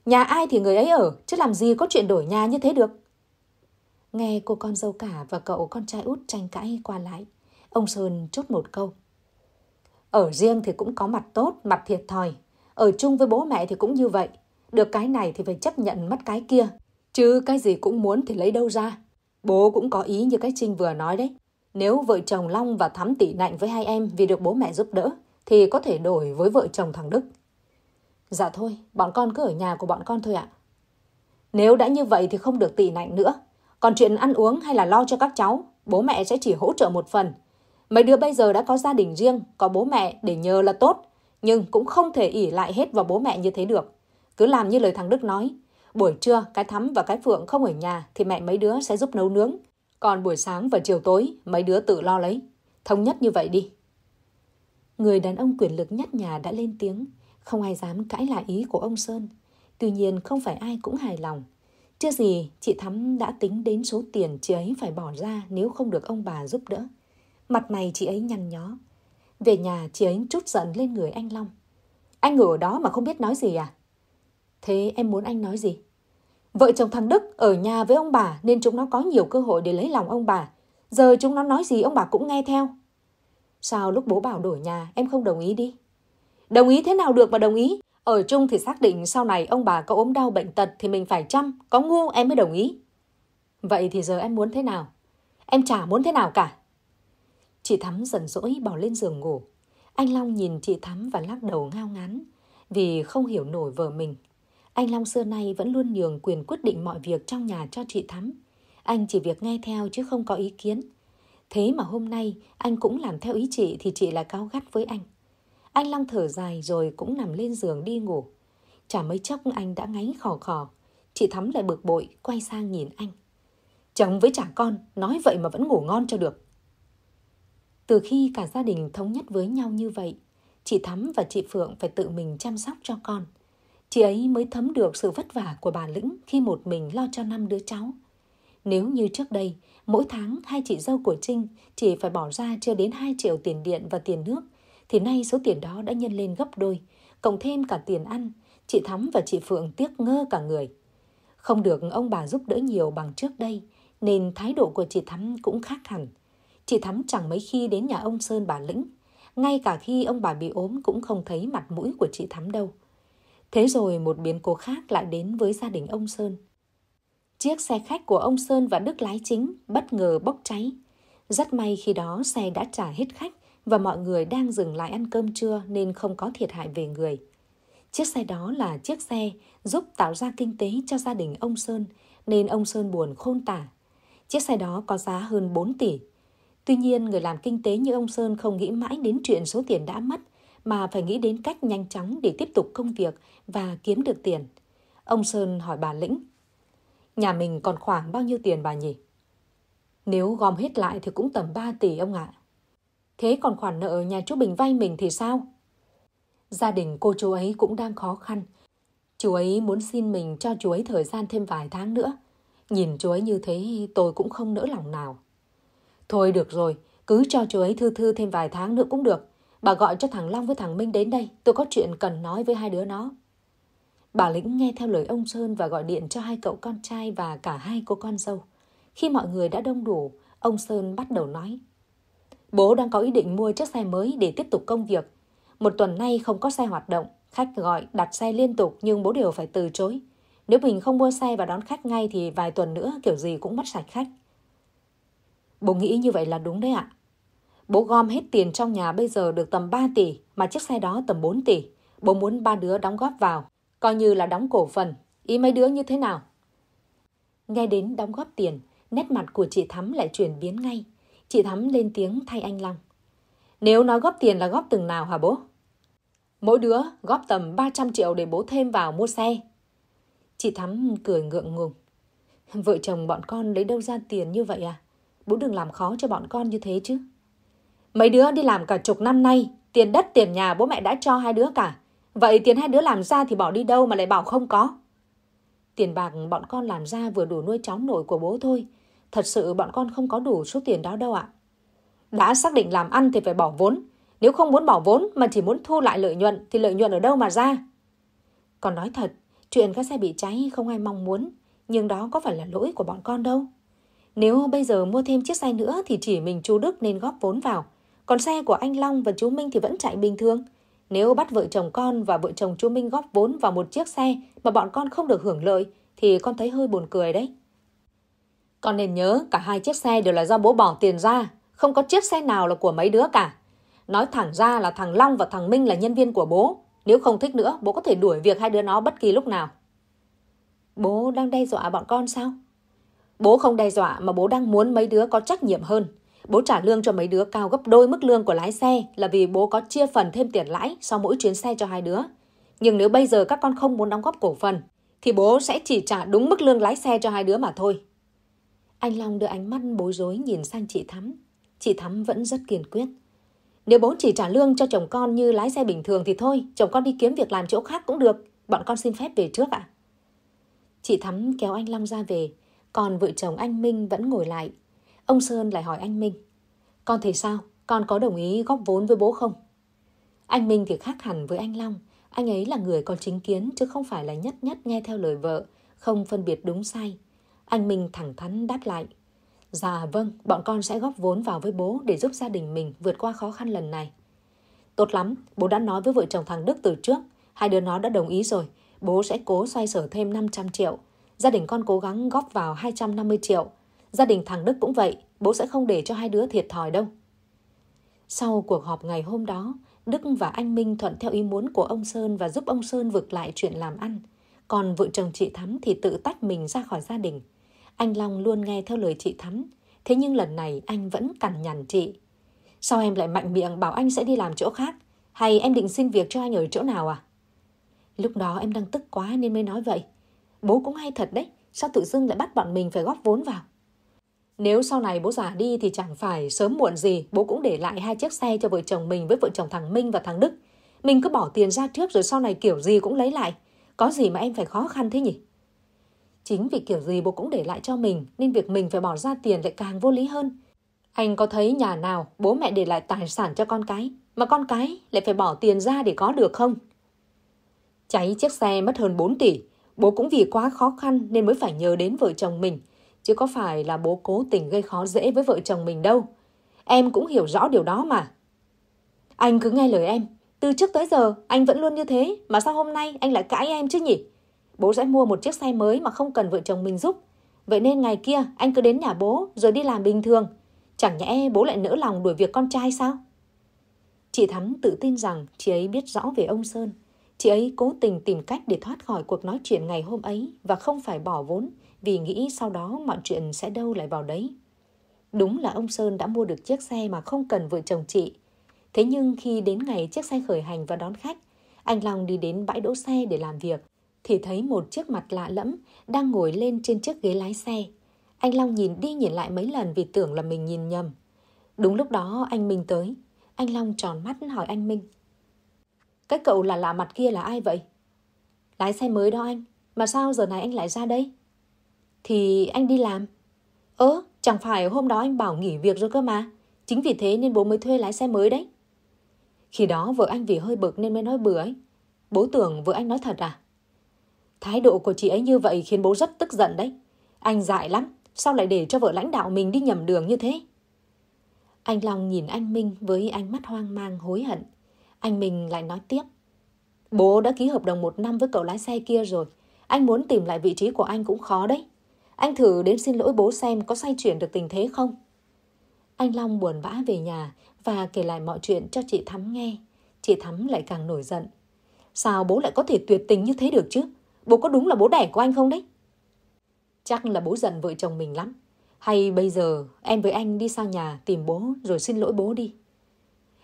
Nhà ai thì người ấy ở, chứ làm gì có chuyện đổi nhà như thế được. Nghe cô con dâu cả và cậu con trai út tranh cãi qua lại, ông Sơn chốt một câu. Ở riêng thì cũng có mặt tốt, mặt thiệt thòi. Ở chung với bố mẹ thì cũng như vậy. Được cái này thì phải chấp nhận mất cái kia. Chứ cái gì cũng muốn thì lấy đâu ra. Bố cũng có ý như cái Trinh vừa nói đấy. Nếu vợ chồng Long và Thắm tỉ nạnh với hai em vì được bố mẹ giúp đỡ, thì có thể đổi với vợ chồng thằng Đức. Dạ thôi, bọn con cứ ở nhà của bọn con thôi ạ. Nếu đã như vậy thì không được tỉ nạnh nữa. Còn chuyện ăn uống hay là lo cho các cháu, bố mẹ sẽ chỉ hỗ trợ một phần. Mấy đứa bây giờ đã có gia đình riêng, có bố mẹ để nhờ là tốt, nhưng cũng không thể ỉ lại hết vào bố mẹ như thế được. Cứ làm như lời thằng Đức nói, buổi trưa cái Thắm và cái Phượng không ở nhà thì mẹ mấy đứa sẽ giúp nấu nướng, còn buổi sáng và chiều tối, mấy đứa tự lo lấy. Thống nhất như vậy đi. Người đàn ông quyền lực nhất nhà đã lên tiếng, không ai dám cãi lại ý của ông Sơn. Tuy nhiên không phải ai cũng hài lòng. Chưa gì, chị Thắm đã tính đến số tiền chị ấy phải bỏ ra nếu không được ông bà giúp đỡ. Mặt mày chị ấy nhăn nhó. Về nhà chị ấy trút giận lên người anh Long. Anh ngồi ở đó mà không biết nói gì à? Thế em muốn anh nói gì? Vợ chồng thằng Đức ở nhà với ông bà nên chúng nó có nhiều cơ hội để lấy lòng ông bà. Giờ chúng nó nói gì ông bà cũng nghe theo. Sao lúc bố bảo đổi nhà em không đồng ý đi? Đồng ý thế nào được mà đồng ý? Ở chung thì xác định sau này ông bà có ốm đau bệnh tật thì mình phải chăm, có ngu em mới đồng ý. Vậy thì giờ em muốn thế nào? Em chả muốn thế nào cả. Chị Thắm dần dỗi bỏ lên giường ngủ. Anh Long nhìn chị Thắm và lắc đầu ngao ngán vì không hiểu nổi vợ mình anh Long xưa nay vẫn luôn nhường quyền quyết định mọi việc trong nhà cho chị Thắm. Anh chỉ việc nghe theo chứ không có ý kiến. Thế mà hôm nay anh cũng làm theo ý chị thì chị là cao gắt với anh. Anh Long thở dài rồi cũng nằm lên giường đi ngủ. Chả mấy chốc anh đã ngáy khò khò. Chị Thắm lại bực bội quay sang nhìn anh. Chồng với chả con, nói vậy mà vẫn ngủ ngon cho được. Từ khi cả gia đình thống nhất với nhau như vậy, chị Thắm và chị Phượng phải tự mình chăm sóc cho con – chị ấy mới thấm được sự vất vả của bà Lĩnh khi một mình lo cho năm đứa cháu. Nếu như trước đây, mỗi tháng hai chị dâu của Trinh chỉ phải bỏ ra chưa đến hai triệu tiền điện và tiền nước, thì nay số tiền đó đã nhân lên gấp đôi, cộng thêm cả tiền ăn, chị Thắm và chị Phượng tiếc ngơ cả người. Không được ông bà giúp đỡ nhiều bằng trước đây, nên thái độ của chị Thắm cũng khác hẳn. Chị Thắm chẳng mấy khi đến nhà ông Sơn bà Lĩnh, ngay cả khi ông bà bị ốm cũng không thấy mặt mũi của chị Thắm đâu. Thế rồi một biến cố khác lại đến với gia đình ông Sơn. Chiếc xe khách của ông Sơn và Đức lái chính bất ngờ bốc cháy. Rất may khi đó xe đã trả hết khách và mọi người đang dừng lại ăn cơm trưa nên không có thiệt hại về người. Chiếc xe đó là chiếc xe giúp tạo ra kinh tế cho gia đình ông Sơn nên ông Sơn buồn khôn tả. Chiếc xe đó có giá hơn 4 tỷ. Tuy nhiên người làm kinh tế như ông Sơn không nghĩ mãi đến chuyện số tiền đã mất mà phải nghĩ đến cách nhanh chóng để tiếp tục công việc và kiếm được tiền. Ông Sơn hỏi bà Lĩnh, nhà mình còn khoảng bao nhiêu tiền bà nhỉ? Nếu gom hết lại thì cũng tầm 3 tỷ ông ạ. Thế còn khoản nợ nhà chú Bình vay mình thì sao? Gia đình cô chú ấy cũng đang khó khăn. Chú ấy muốn xin mình cho chú ấy thời gian thêm vài tháng nữa. Nhìn chú ấy như thế tôi cũng không nỡ lòng nào. Thôi được rồi, cứ cho chú ấy thư thư thêm vài tháng nữa cũng được. Bà gọi cho thằng Long với thằng Minh đến đây, tôi có chuyện cần nói với hai đứa nó. Bà Lĩnh nghe theo lời ông Sơn và gọi điện cho hai cậu con trai và cả hai cô con dâu. Khi mọi người đã đông đủ, ông Sơn bắt đầu nói. Bố đang có ý định mua chiếc xe mới để tiếp tục công việc. Một tuần nay không có xe hoạt động, khách gọi đặt xe liên tục nhưng bố đều phải từ chối. Nếu mình không mua xe và đón khách ngay thì vài tuần nữa kiểu gì cũng mất sạch khách. Bố nghĩ như vậy là đúng đấy ạ. Bố gom hết tiền trong nhà bây giờ được tầm 3 tỷ, mà chiếc xe đó tầm 4 tỷ. Bố muốn ba đứa đóng góp vào, coi như là đóng cổ phần. Ý mấy đứa như thế nào? Nghe đến đóng góp tiền, nét mặt của chị Thắm lại chuyển biến ngay. Chị Thắm lên tiếng thay anh Long. Nếu nói góp tiền là góp từng nào hả bố? Mỗi đứa góp tầm 300 triệu để bố thêm vào mua xe. Chị Thắm cười ngượng ngùng. Vợ chồng bọn con lấy đâu ra tiền như vậy à? Bố đừng làm khó cho bọn con như thế chứ. Mấy đứa đi làm cả chục năm nay, tiền đất tiền nhà bố mẹ đã cho hai đứa cả. Vậy tiền hai đứa làm ra thì bỏ đi đâu mà lại bảo không có? Tiền bạc bọn con làm ra vừa đủ nuôi cháu nội của bố thôi. Thật sự bọn con không có đủ số tiền đó đâu ạ. Đã xác định làm ăn thì phải bỏ vốn. Nếu không muốn bỏ vốn mà chỉ muốn thu lại lợi nhuận thì lợi nhuận ở đâu mà ra? Còn nói thật, chuyện các xe bị cháy không ai mong muốn. Nhưng đó có phải là lỗi của bọn con đâu. Nếu bây giờ mua thêm chiếc xe nữa thì chỉ mình chú Đức nên góp vốn vào. Còn xe của anh Long và chú Minh thì vẫn chạy bình thường. Nếu bắt vợ chồng con và vợ chồng chú Minh góp vốn vào một chiếc xe mà bọn con không được hưởng lợi thì con thấy hơi buồn cười đấy. Con nên nhớ cả hai chiếc xe đều là do bố bỏ tiền ra, không có chiếc xe nào là của mấy đứa cả. Nói thẳng ra là thằng Long và thằng Minh là nhân viên của bố. Nếu không thích nữa, bố có thể đuổi việc hai đứa nó bất kỳ lúc nào. Bố đang đe dọa bọn con sao? Bố không đe dọa mà bố đang muốn mấy đứa có trách nhiệm hơn. Bố trả lương cho mấy đứa cao gấp đôi mức lương của lái xe là vì bố có chia phần thêm tiền lãi sau mỗi chuyến xe cho hai đứa. Nhưng nếu bây giờ các con không muốn đóng góp cổ phần, thì bố sẽ chỉ trả đúng mức lương lái xe cho hai đứa mà thôi. Anh Long đưa ánh mắt bối rối nhìn sang chị Thắm. Chị Thắm vẫn rất kiên quyết. Nếu bố chỉ trả lương cho chồng con như lái xe bình thường thì thôi, chồng con đi kiếm việc làm chỗ khác cũng được. Bọn con xin phép về trước ạ. À. Chị Thắm kéo anh Long ra về, còn vợ chồng anh Minh vẫn ngồi lại Ông Sơn lại hỏi anh Minh. Con thì sao? Con có đồng ý góp vốn với bố không? Anh Minh thì khác hẳn với anh Long. Anh ấy là người có chính kiến chứ không phải là nhất nhất nghe theo lời vợ, không phân biệt đúng sai. Anh Minh thẳng thắn đáp lại. Dạ vâng, bọn con sẽ góp vốn vào với bố để giúp gia đình mình vượt qua khó khăn lần này. Tốt lắm, bố đã nói với vợ chồng thằng Đức từ trước. Hai đứa nó đã đồng ý rồi. Bố sẽ cố xoay sở thêm 500 triệu. Gia đình con cố gắng góp vào 250 triệu. Gia đình thằng Đức cũng vậy, bố sẽ không để cho hai đứa thiệt thòi đâu. Sau cuộc họp ngày hôm đó, Đức và anh Minh thuận theo ý muốn của ông Sơn và giúp ông Sơn vực lại chuyện làm ăn. Còn vợ chồng chị Thắm thì tự tách mình ra khỏi gia đình. Anh Long luôn nghe theo lời chị Thắm, thế nhưng lần này anh vẫn cằn nhằn chị. Sao em lại mạnh miệng bảo anh sẽ đi làm chỗ khác? Hay em định xin việc cho anh ở chỗ nào à? Lúc đó em đang tức quá nên mới nói vậy. Bố cũng hay thật đấy, sao tự dưng lại bắt bọn mình phải góp vốn vào? Nếu sau này bố già đi thì chẳng phải sớm muộn gì bố cũng để lại hai chiếc xe cho vợ chồng mình với vợ chồng thằng Minh và thằng Đức. Mình cứ bỏ tiền ra trước rồi sau này kiểu gì cũng lấy lại. Có gì mà em phải khó khăn thế nhỉ? Chính vì kiểu gì bố cũng để lại cho mình nên việc mình phải bỏ ra tiền lại càng vô lý hơn. Anh có thấy nhà nào bố mẹ để lại tài sản cho con cái mà con cái lại phải bỏ tiền ra để có được không? Cháy chiếc xe mất hơn 4 tỷ, bố cũng vì quá khó khăn nên mới phải nhờ đến vợ chồng mình – chứ có phải là bố cố tình gây khó dễ với vợ chồng mình đâu. Em cũng hiểu rõ điều đó mà. Anh cứ nghe lời em, từ trước tới giờ anh vẫn luôn như thế, mà sao hôm nay anh lại cãi em chứ nhỉ? Bố sẽ mua một chiếc xe mới mà không cần vợ chồng mình giúp. Vậy nên ngày kia anh cứ đến nhà bố rồi đi làm bình thường. Chẳng nhẽ bố lại nỡ lòng đuổi việc con trai sao? Chị Thắm tự tin rằng chị ấy biết rõ về ông Sơn. Chị ấy cố tình tìm cách để thoát khỏi cuộc nói chuyện ngày hôm ấy và không phải bỏ vốn vì nghĩ sau đó mọi chuyện sẽ đâu lại vào đấy. Đúng là ông Sơn đã mua được chiếc xe mà không cần vợ chồng chị. Thế nhưng khi đến ngày chiếc xe khởi hành và đón khách, anh Long đi đến bãi đỗ xe để làm việc, thì thấy một chiếc mặt lạ lẫm đang ngồi lên trên chiếc ghế lái xe. Anh Long nhìn đi nhìn lại mấy lần vì tưởng là mình nhìn nhầm. Đúng lúc đó anh Minh tới. Anh Long tròn mắt hỏi anh Minh. Cái cậu là lạ mặt kia là ai vậy? Lái xe mới đó anh. Mà sao giờ này anh lại ra đây? thì anh đi làm. Ơ, chẳng phải hôm đó anh bảo nghỉ việc rồi cơ mà. Chính vì thế nên bố mới thuê lái xe mới đấy. Khi đó vợ anh vì hơi bực nên mới nói bừa ấy. Bố tưởng vợ anh nói thật à? Thái độ của chị ấy như vậy khiến bố rất tức giận đấy. Anh dại lắm, sao lại để cho vợ lãnh đạo mình đi nhầm đường như thế? Anh Long nhìn anh Minh với ánh mắt hoang mang hối hận. Anh Minh lại nói tiếp. Bố đã ký hợp đồng một năm với cậu lái xe kia rồi. Anh muốn tìm lại vị trí của anh cũng khó đấy. Anh thử đến xin lỗi bố xem có xoay chuyển được tình thế không. Anh Long buồn bã về nhà và kể lại mọi chuyện cho chị Thắm nghe. Chị Thắm lại càng nổi giận. Sao bố lại có thể tuyệt tình như thế được chứ? Bố có đúng là bố đẻ của anh không đấy? Chắc là bố giận vợ chồng mình lắm. Hay bây giờ em với anh đi sang nhà tìm bố rồi xin lỗi bố đi.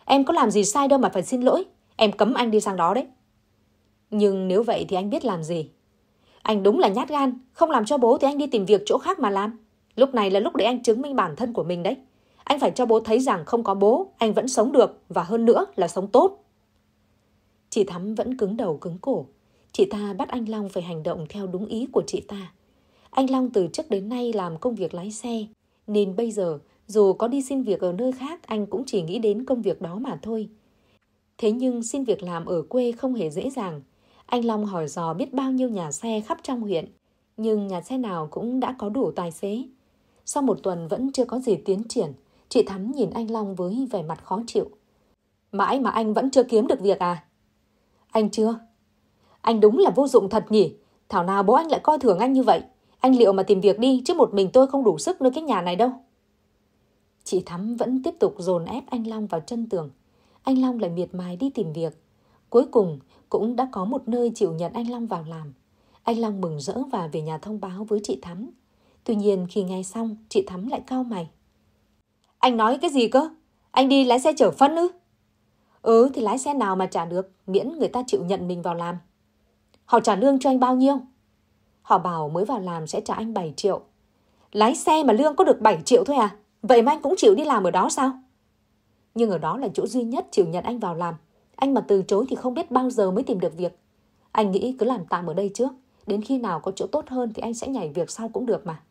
Em có làm gì sai đâu mà phải xin lỗi. Em cấm anh đi sang đó đấy. Nhưng nếu vậy thì anh biết làm gì? Anh đúng là nhát gan, không làm cho bố thì anh đi tìm việc chỗ khác mà làm. Lúc này là lúc để anh chứng minh bản thân của mình đấy. Anh phải cho bố thấy rằng không có bố, anh vẫn sống được và hơn nữa là sống tốt. Chị Thắm vẫn cứng đầu cứng cổ. Chị ta bắt anh Long phải hành động theo đúng ý của chị ta. Anh Long từ trước đến nay làm công việc lái xe, nên bây giờ dù có đi xin việc ở nơi khác anh cũng chỉ nghĩ đến công việc đó mà thôi. Thế nhưng xin việc làm ở quê không hề dễ dàng. Anh Long hỏi dò biết bao nhiêu nhà xe khắp trong huyện, nhưng nhà xe nào cũng đã có đủ tài xế. Sau một tuần vẫn chưa có gì tiến triển, chị Thắm nhìn anh Long với vẻ mặt khó chịu. Mãi mà anh vẫn chưa kiếm được việc à? Anh chưa. Anh đúng là vô dụng thật nhỉ. Thảo nào bố anh lại coi thường anh như vậy. Anh liệu mà tìm việc đi chứ một mình tôi không đủ sức nuôi cái nhà này đâu. Chị Thắm vẫn tiếp tục dồn ép anh Long vào chân tường. Anh Long lại miệt mài đi tìm việc. Cuối cùng cũng đã có một nơi chịu nhận anh Long vào làm. Anh Long mừng rỡ và về nhà thông báo với chị Thắm. Tuy nhiên khi nghe xong, chị Thắm lại cao mày. Anh nói cái gì cơ? Anh đi lái xe chở phân ư? Ừ thì lái xe nào mà trả được, miễn người ta chịu nhận mình vào làm. Họ trả lương cho anh bao nhiêu? Họ bảo mới vào làm sẽ trả anh 7 triệu. Lái xe mà lương có được 7 triệu thôi à? Vậy mà anh cũng chịu đi làm ở đó sao? Nhưng ở đó là chỗ duy nhất chịu nhận anh vào làm. Anh mà từ chối thì không biết bao giờ mới tìm được việc. Anh nghĩ cứ làm tạm ở đây trước, đến khi nào có chỗ tốt hơn thì anh sẽ nhảy việc sau cũng được mà.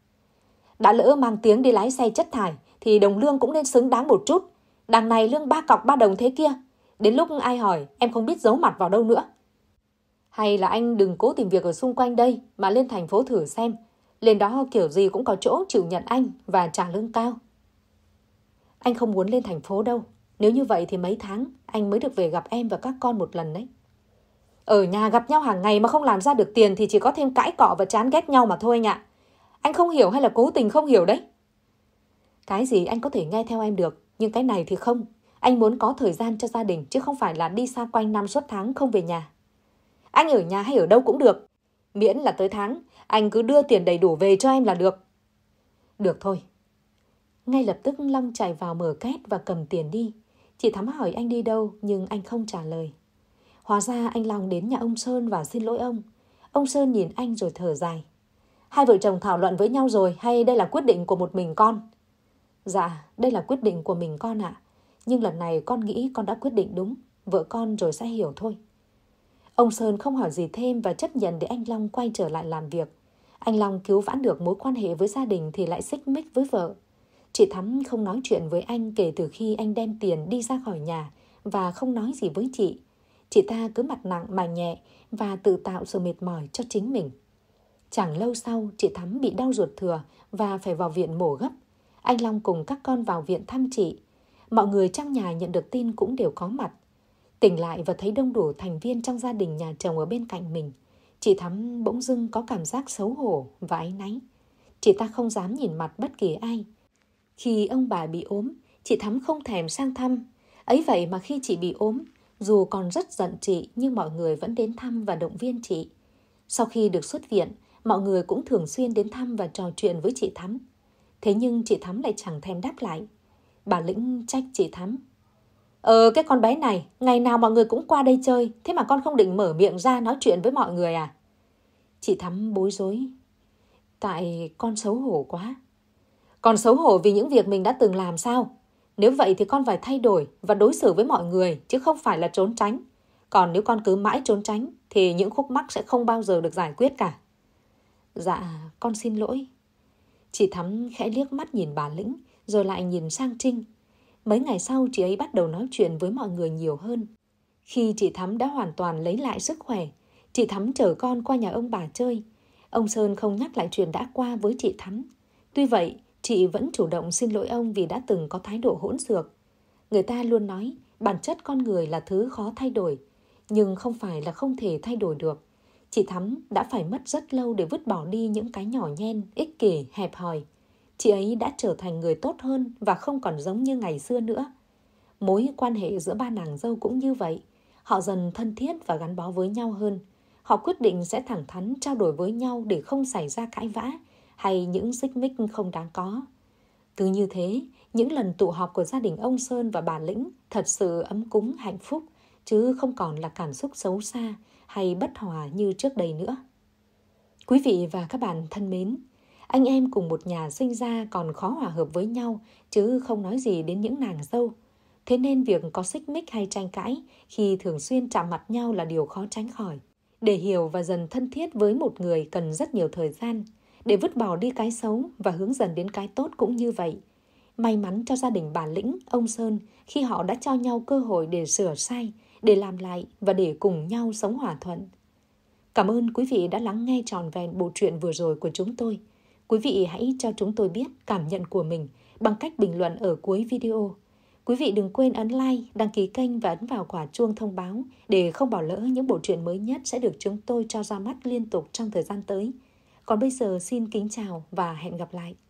Đã lỡ mang tiếng đi lái xe chất thải thì đồng lương cũng nên xứng đáng một chút. Đằng này lương ba cọc ba đồng thế kia. Đến lúc ai hỏi em không biết giấu mặt vào đâu nữa. Hay là anh đừng cố tìm việc ở xung quanh đây mà lên thành phố thử xem. Lên đó kiểu gì cũng có chỗ chịu nhận anh và trả lương cao. Anh không muốn lên thành phố đâu. Nếu như vậy thì mấy tháng anh mới được về gặp em và các con một lần đấy. Ở nhà gặp nhau hàng ngày mà không làm ra được tiền thì chỉ có thêm cãi cọ và chán ghét nhau mà thôi anh ạ. Anh không hiểu hay là cố tình không hiểu đấy. Cái gì anh có thể nghe theo em được, nhưng cái này thì không. Anh muốn có thời gian cho gia đình chứ không phải là đi xa quanh năm suốt tháng không về nhà. Anh ở nhà hay ở đâu cũng được. Miễn là tới tháng, anh cứ đưa tiền đầy đủ về cho em là được. Được thôi. Ngay lập tức Long chạy vào mở két và cầm tiền đi. Chị Thắm hỏi anh đi đâu nhưng anh không trả lời. Hóa ra anh Long đến nhà ông Sơn và xin lỗi ông. Ông Sơn nhìn anh rồi thở dài. Hai vợ chồng thảo luận với nhau rồi hay đây là quyết định của một mình con? Dạ, đây là quyết định của mình con ạ. Nhưng lần này con nghĩ con đã quyết định đúng. Vợ con rồi sẽ hiểu thôi. Ông Sơn không hỏi gì thêm và chấp nhận để anh Long quay trở lại làm việc. Anh Long cứu vãn được mối quan hệ với gia đình thì lại xích mích với vợ Chị Thắm không nói chuyện với anh kể từ khi anh đem tiền đi ra khỏi nhà và không nói gì với chị. Chị ta cứ mặt nặng mà nhẹ và tự tạo sự mệt mỏi cho chính mình. Chẳng lâu sau, chị Thắm bị đau ruột thừa và phải vào viện mổ gấp. Anh Long cùng các con vào viện thăm chị. Mọi người trong nhà nhận được tin cũng đều có mặt. Tỉnh lại và thấy đông đủ thành viên trong gia đình nhà chồng ở bên cạnh mình. Chị Thắm bỗng dưng có cảm giác xấu hổ và áy náy. Chị ta không dám nhìn mặt bất kỳ ai. Khi ông bà bị ốm, chị Thắm không thèm sang thăm. Ấy vậy mà khi chị bị ốm, dù còn rất giận chị nhưng mọi người vẫn đến thăm và động viên chị. Sau khi được xuất viện, mọi người cũng thường xuyên đến thăm và trò chuyện với chị Thắm. Thế nhưng chị Thắm lại chẳng thèm đáp lại. Bà Lĩnh trách chị Thắm. Ờ cái con bé này, ngày nào mọi người cũng qua đây chơi, thế mà con không định mở miệng ra nói chuyện với mọi người à? Chị Thắm bối rối. Tại con xấu hổ quá, còn xấu hổ vì những việc mình đã từng làm sao? Nếu vậy thì con phải thay đổi và đối xử với mọi người chứ không phải là trốn tránh. Còn nếu con cứ mãi trốn tránh thì những khúc mắc sẽ không bao giờ được giải quyết cả. Dạ, con xin lỗi. Chị Thắm khẽ liếc mắt nhìn bà Lĩnh rồi lại nhìn sang Trinh. Mấy ngày sau chị ấy bắt đầu nói chuyện với mọi người nhiều hơn. Khi chị Thắm đã hoàn toàn lấy lại sức khỏe, chị Thắm chở con qua nhà ông bà chơi. Ông Sơn không nhắc lại chuyện đã qua với chị Thắm. Tuy vậy, chị vẫn chủ động xin lỗi ông vì đã từng có thái độ hỗn xược Người ta luôn nói bản chất con người là thứ khó thay đổi, nhưng không phải là không thể thay đổi được. Chị Thắm đã phải mất rất lâu để vứt bỏ đi những cái nhỏ nhen, ích kỷ, hẹp hòi. Chị ấy đã trở thành người tốt hơn và không còn giống như ngày xưa nữa. Mối quan hệ giữa ba nàng dâu cũng như vậy. Họ dần thân thiết và gắn bó với nhau hơn. Họ quyết định sẽ thẳng thắn trao đổi với nhau để không xảy ra cãi vã, hay những xích mích không đáng có. Cứ như thế, những lần tụ họp của gia đình ông Sơn và bà Lĩnh thật sự ấm cúng hạnh phúc, chứ không còn là cảm xúc xấu xa hay bất hòa như trước đây nữa. Quý vị và các bạn thân mến, anh em cùng một nhà sinh ra còn khó hòa hợp với nhau chứ không nói gì đến những nàng dâu. Thế nên việc có xích mích hay tranh cãi khi thường xuyên chạm mặt nhau là điều khó tránh khỏi. Để hiểu và dần thân thiết với một người cần rất nhiều thời gian, để vứt bỏ đi cái xấu và hướng dần đến cái tốt cũng như vậy. May mắn cho gia đình bà Lĩnh, ông Sơn khi họ đã cho nhau cơ hội để sửa sai, để làm lại và để cùng nhau sống hòa thuận. Cảm ơn quý vị đã lắng nghe tròn vẹn bộ truyện vừa rồi của chúng tôi. Quý vị hãy cho chúng tôi biết cảm nhận của mình bằng cách bình luận ở cuối video. Quý vị đừng quên ấn like, đăng ký kênh và ấn vào quả chuông thông báo để không bỏ lỡ những bộ truyện mới nhất sẽ được chúng tôi cho ra mắt liên tục trong thời gian tới. Còn bây giờ xin kính chào và hẹn gặp lại.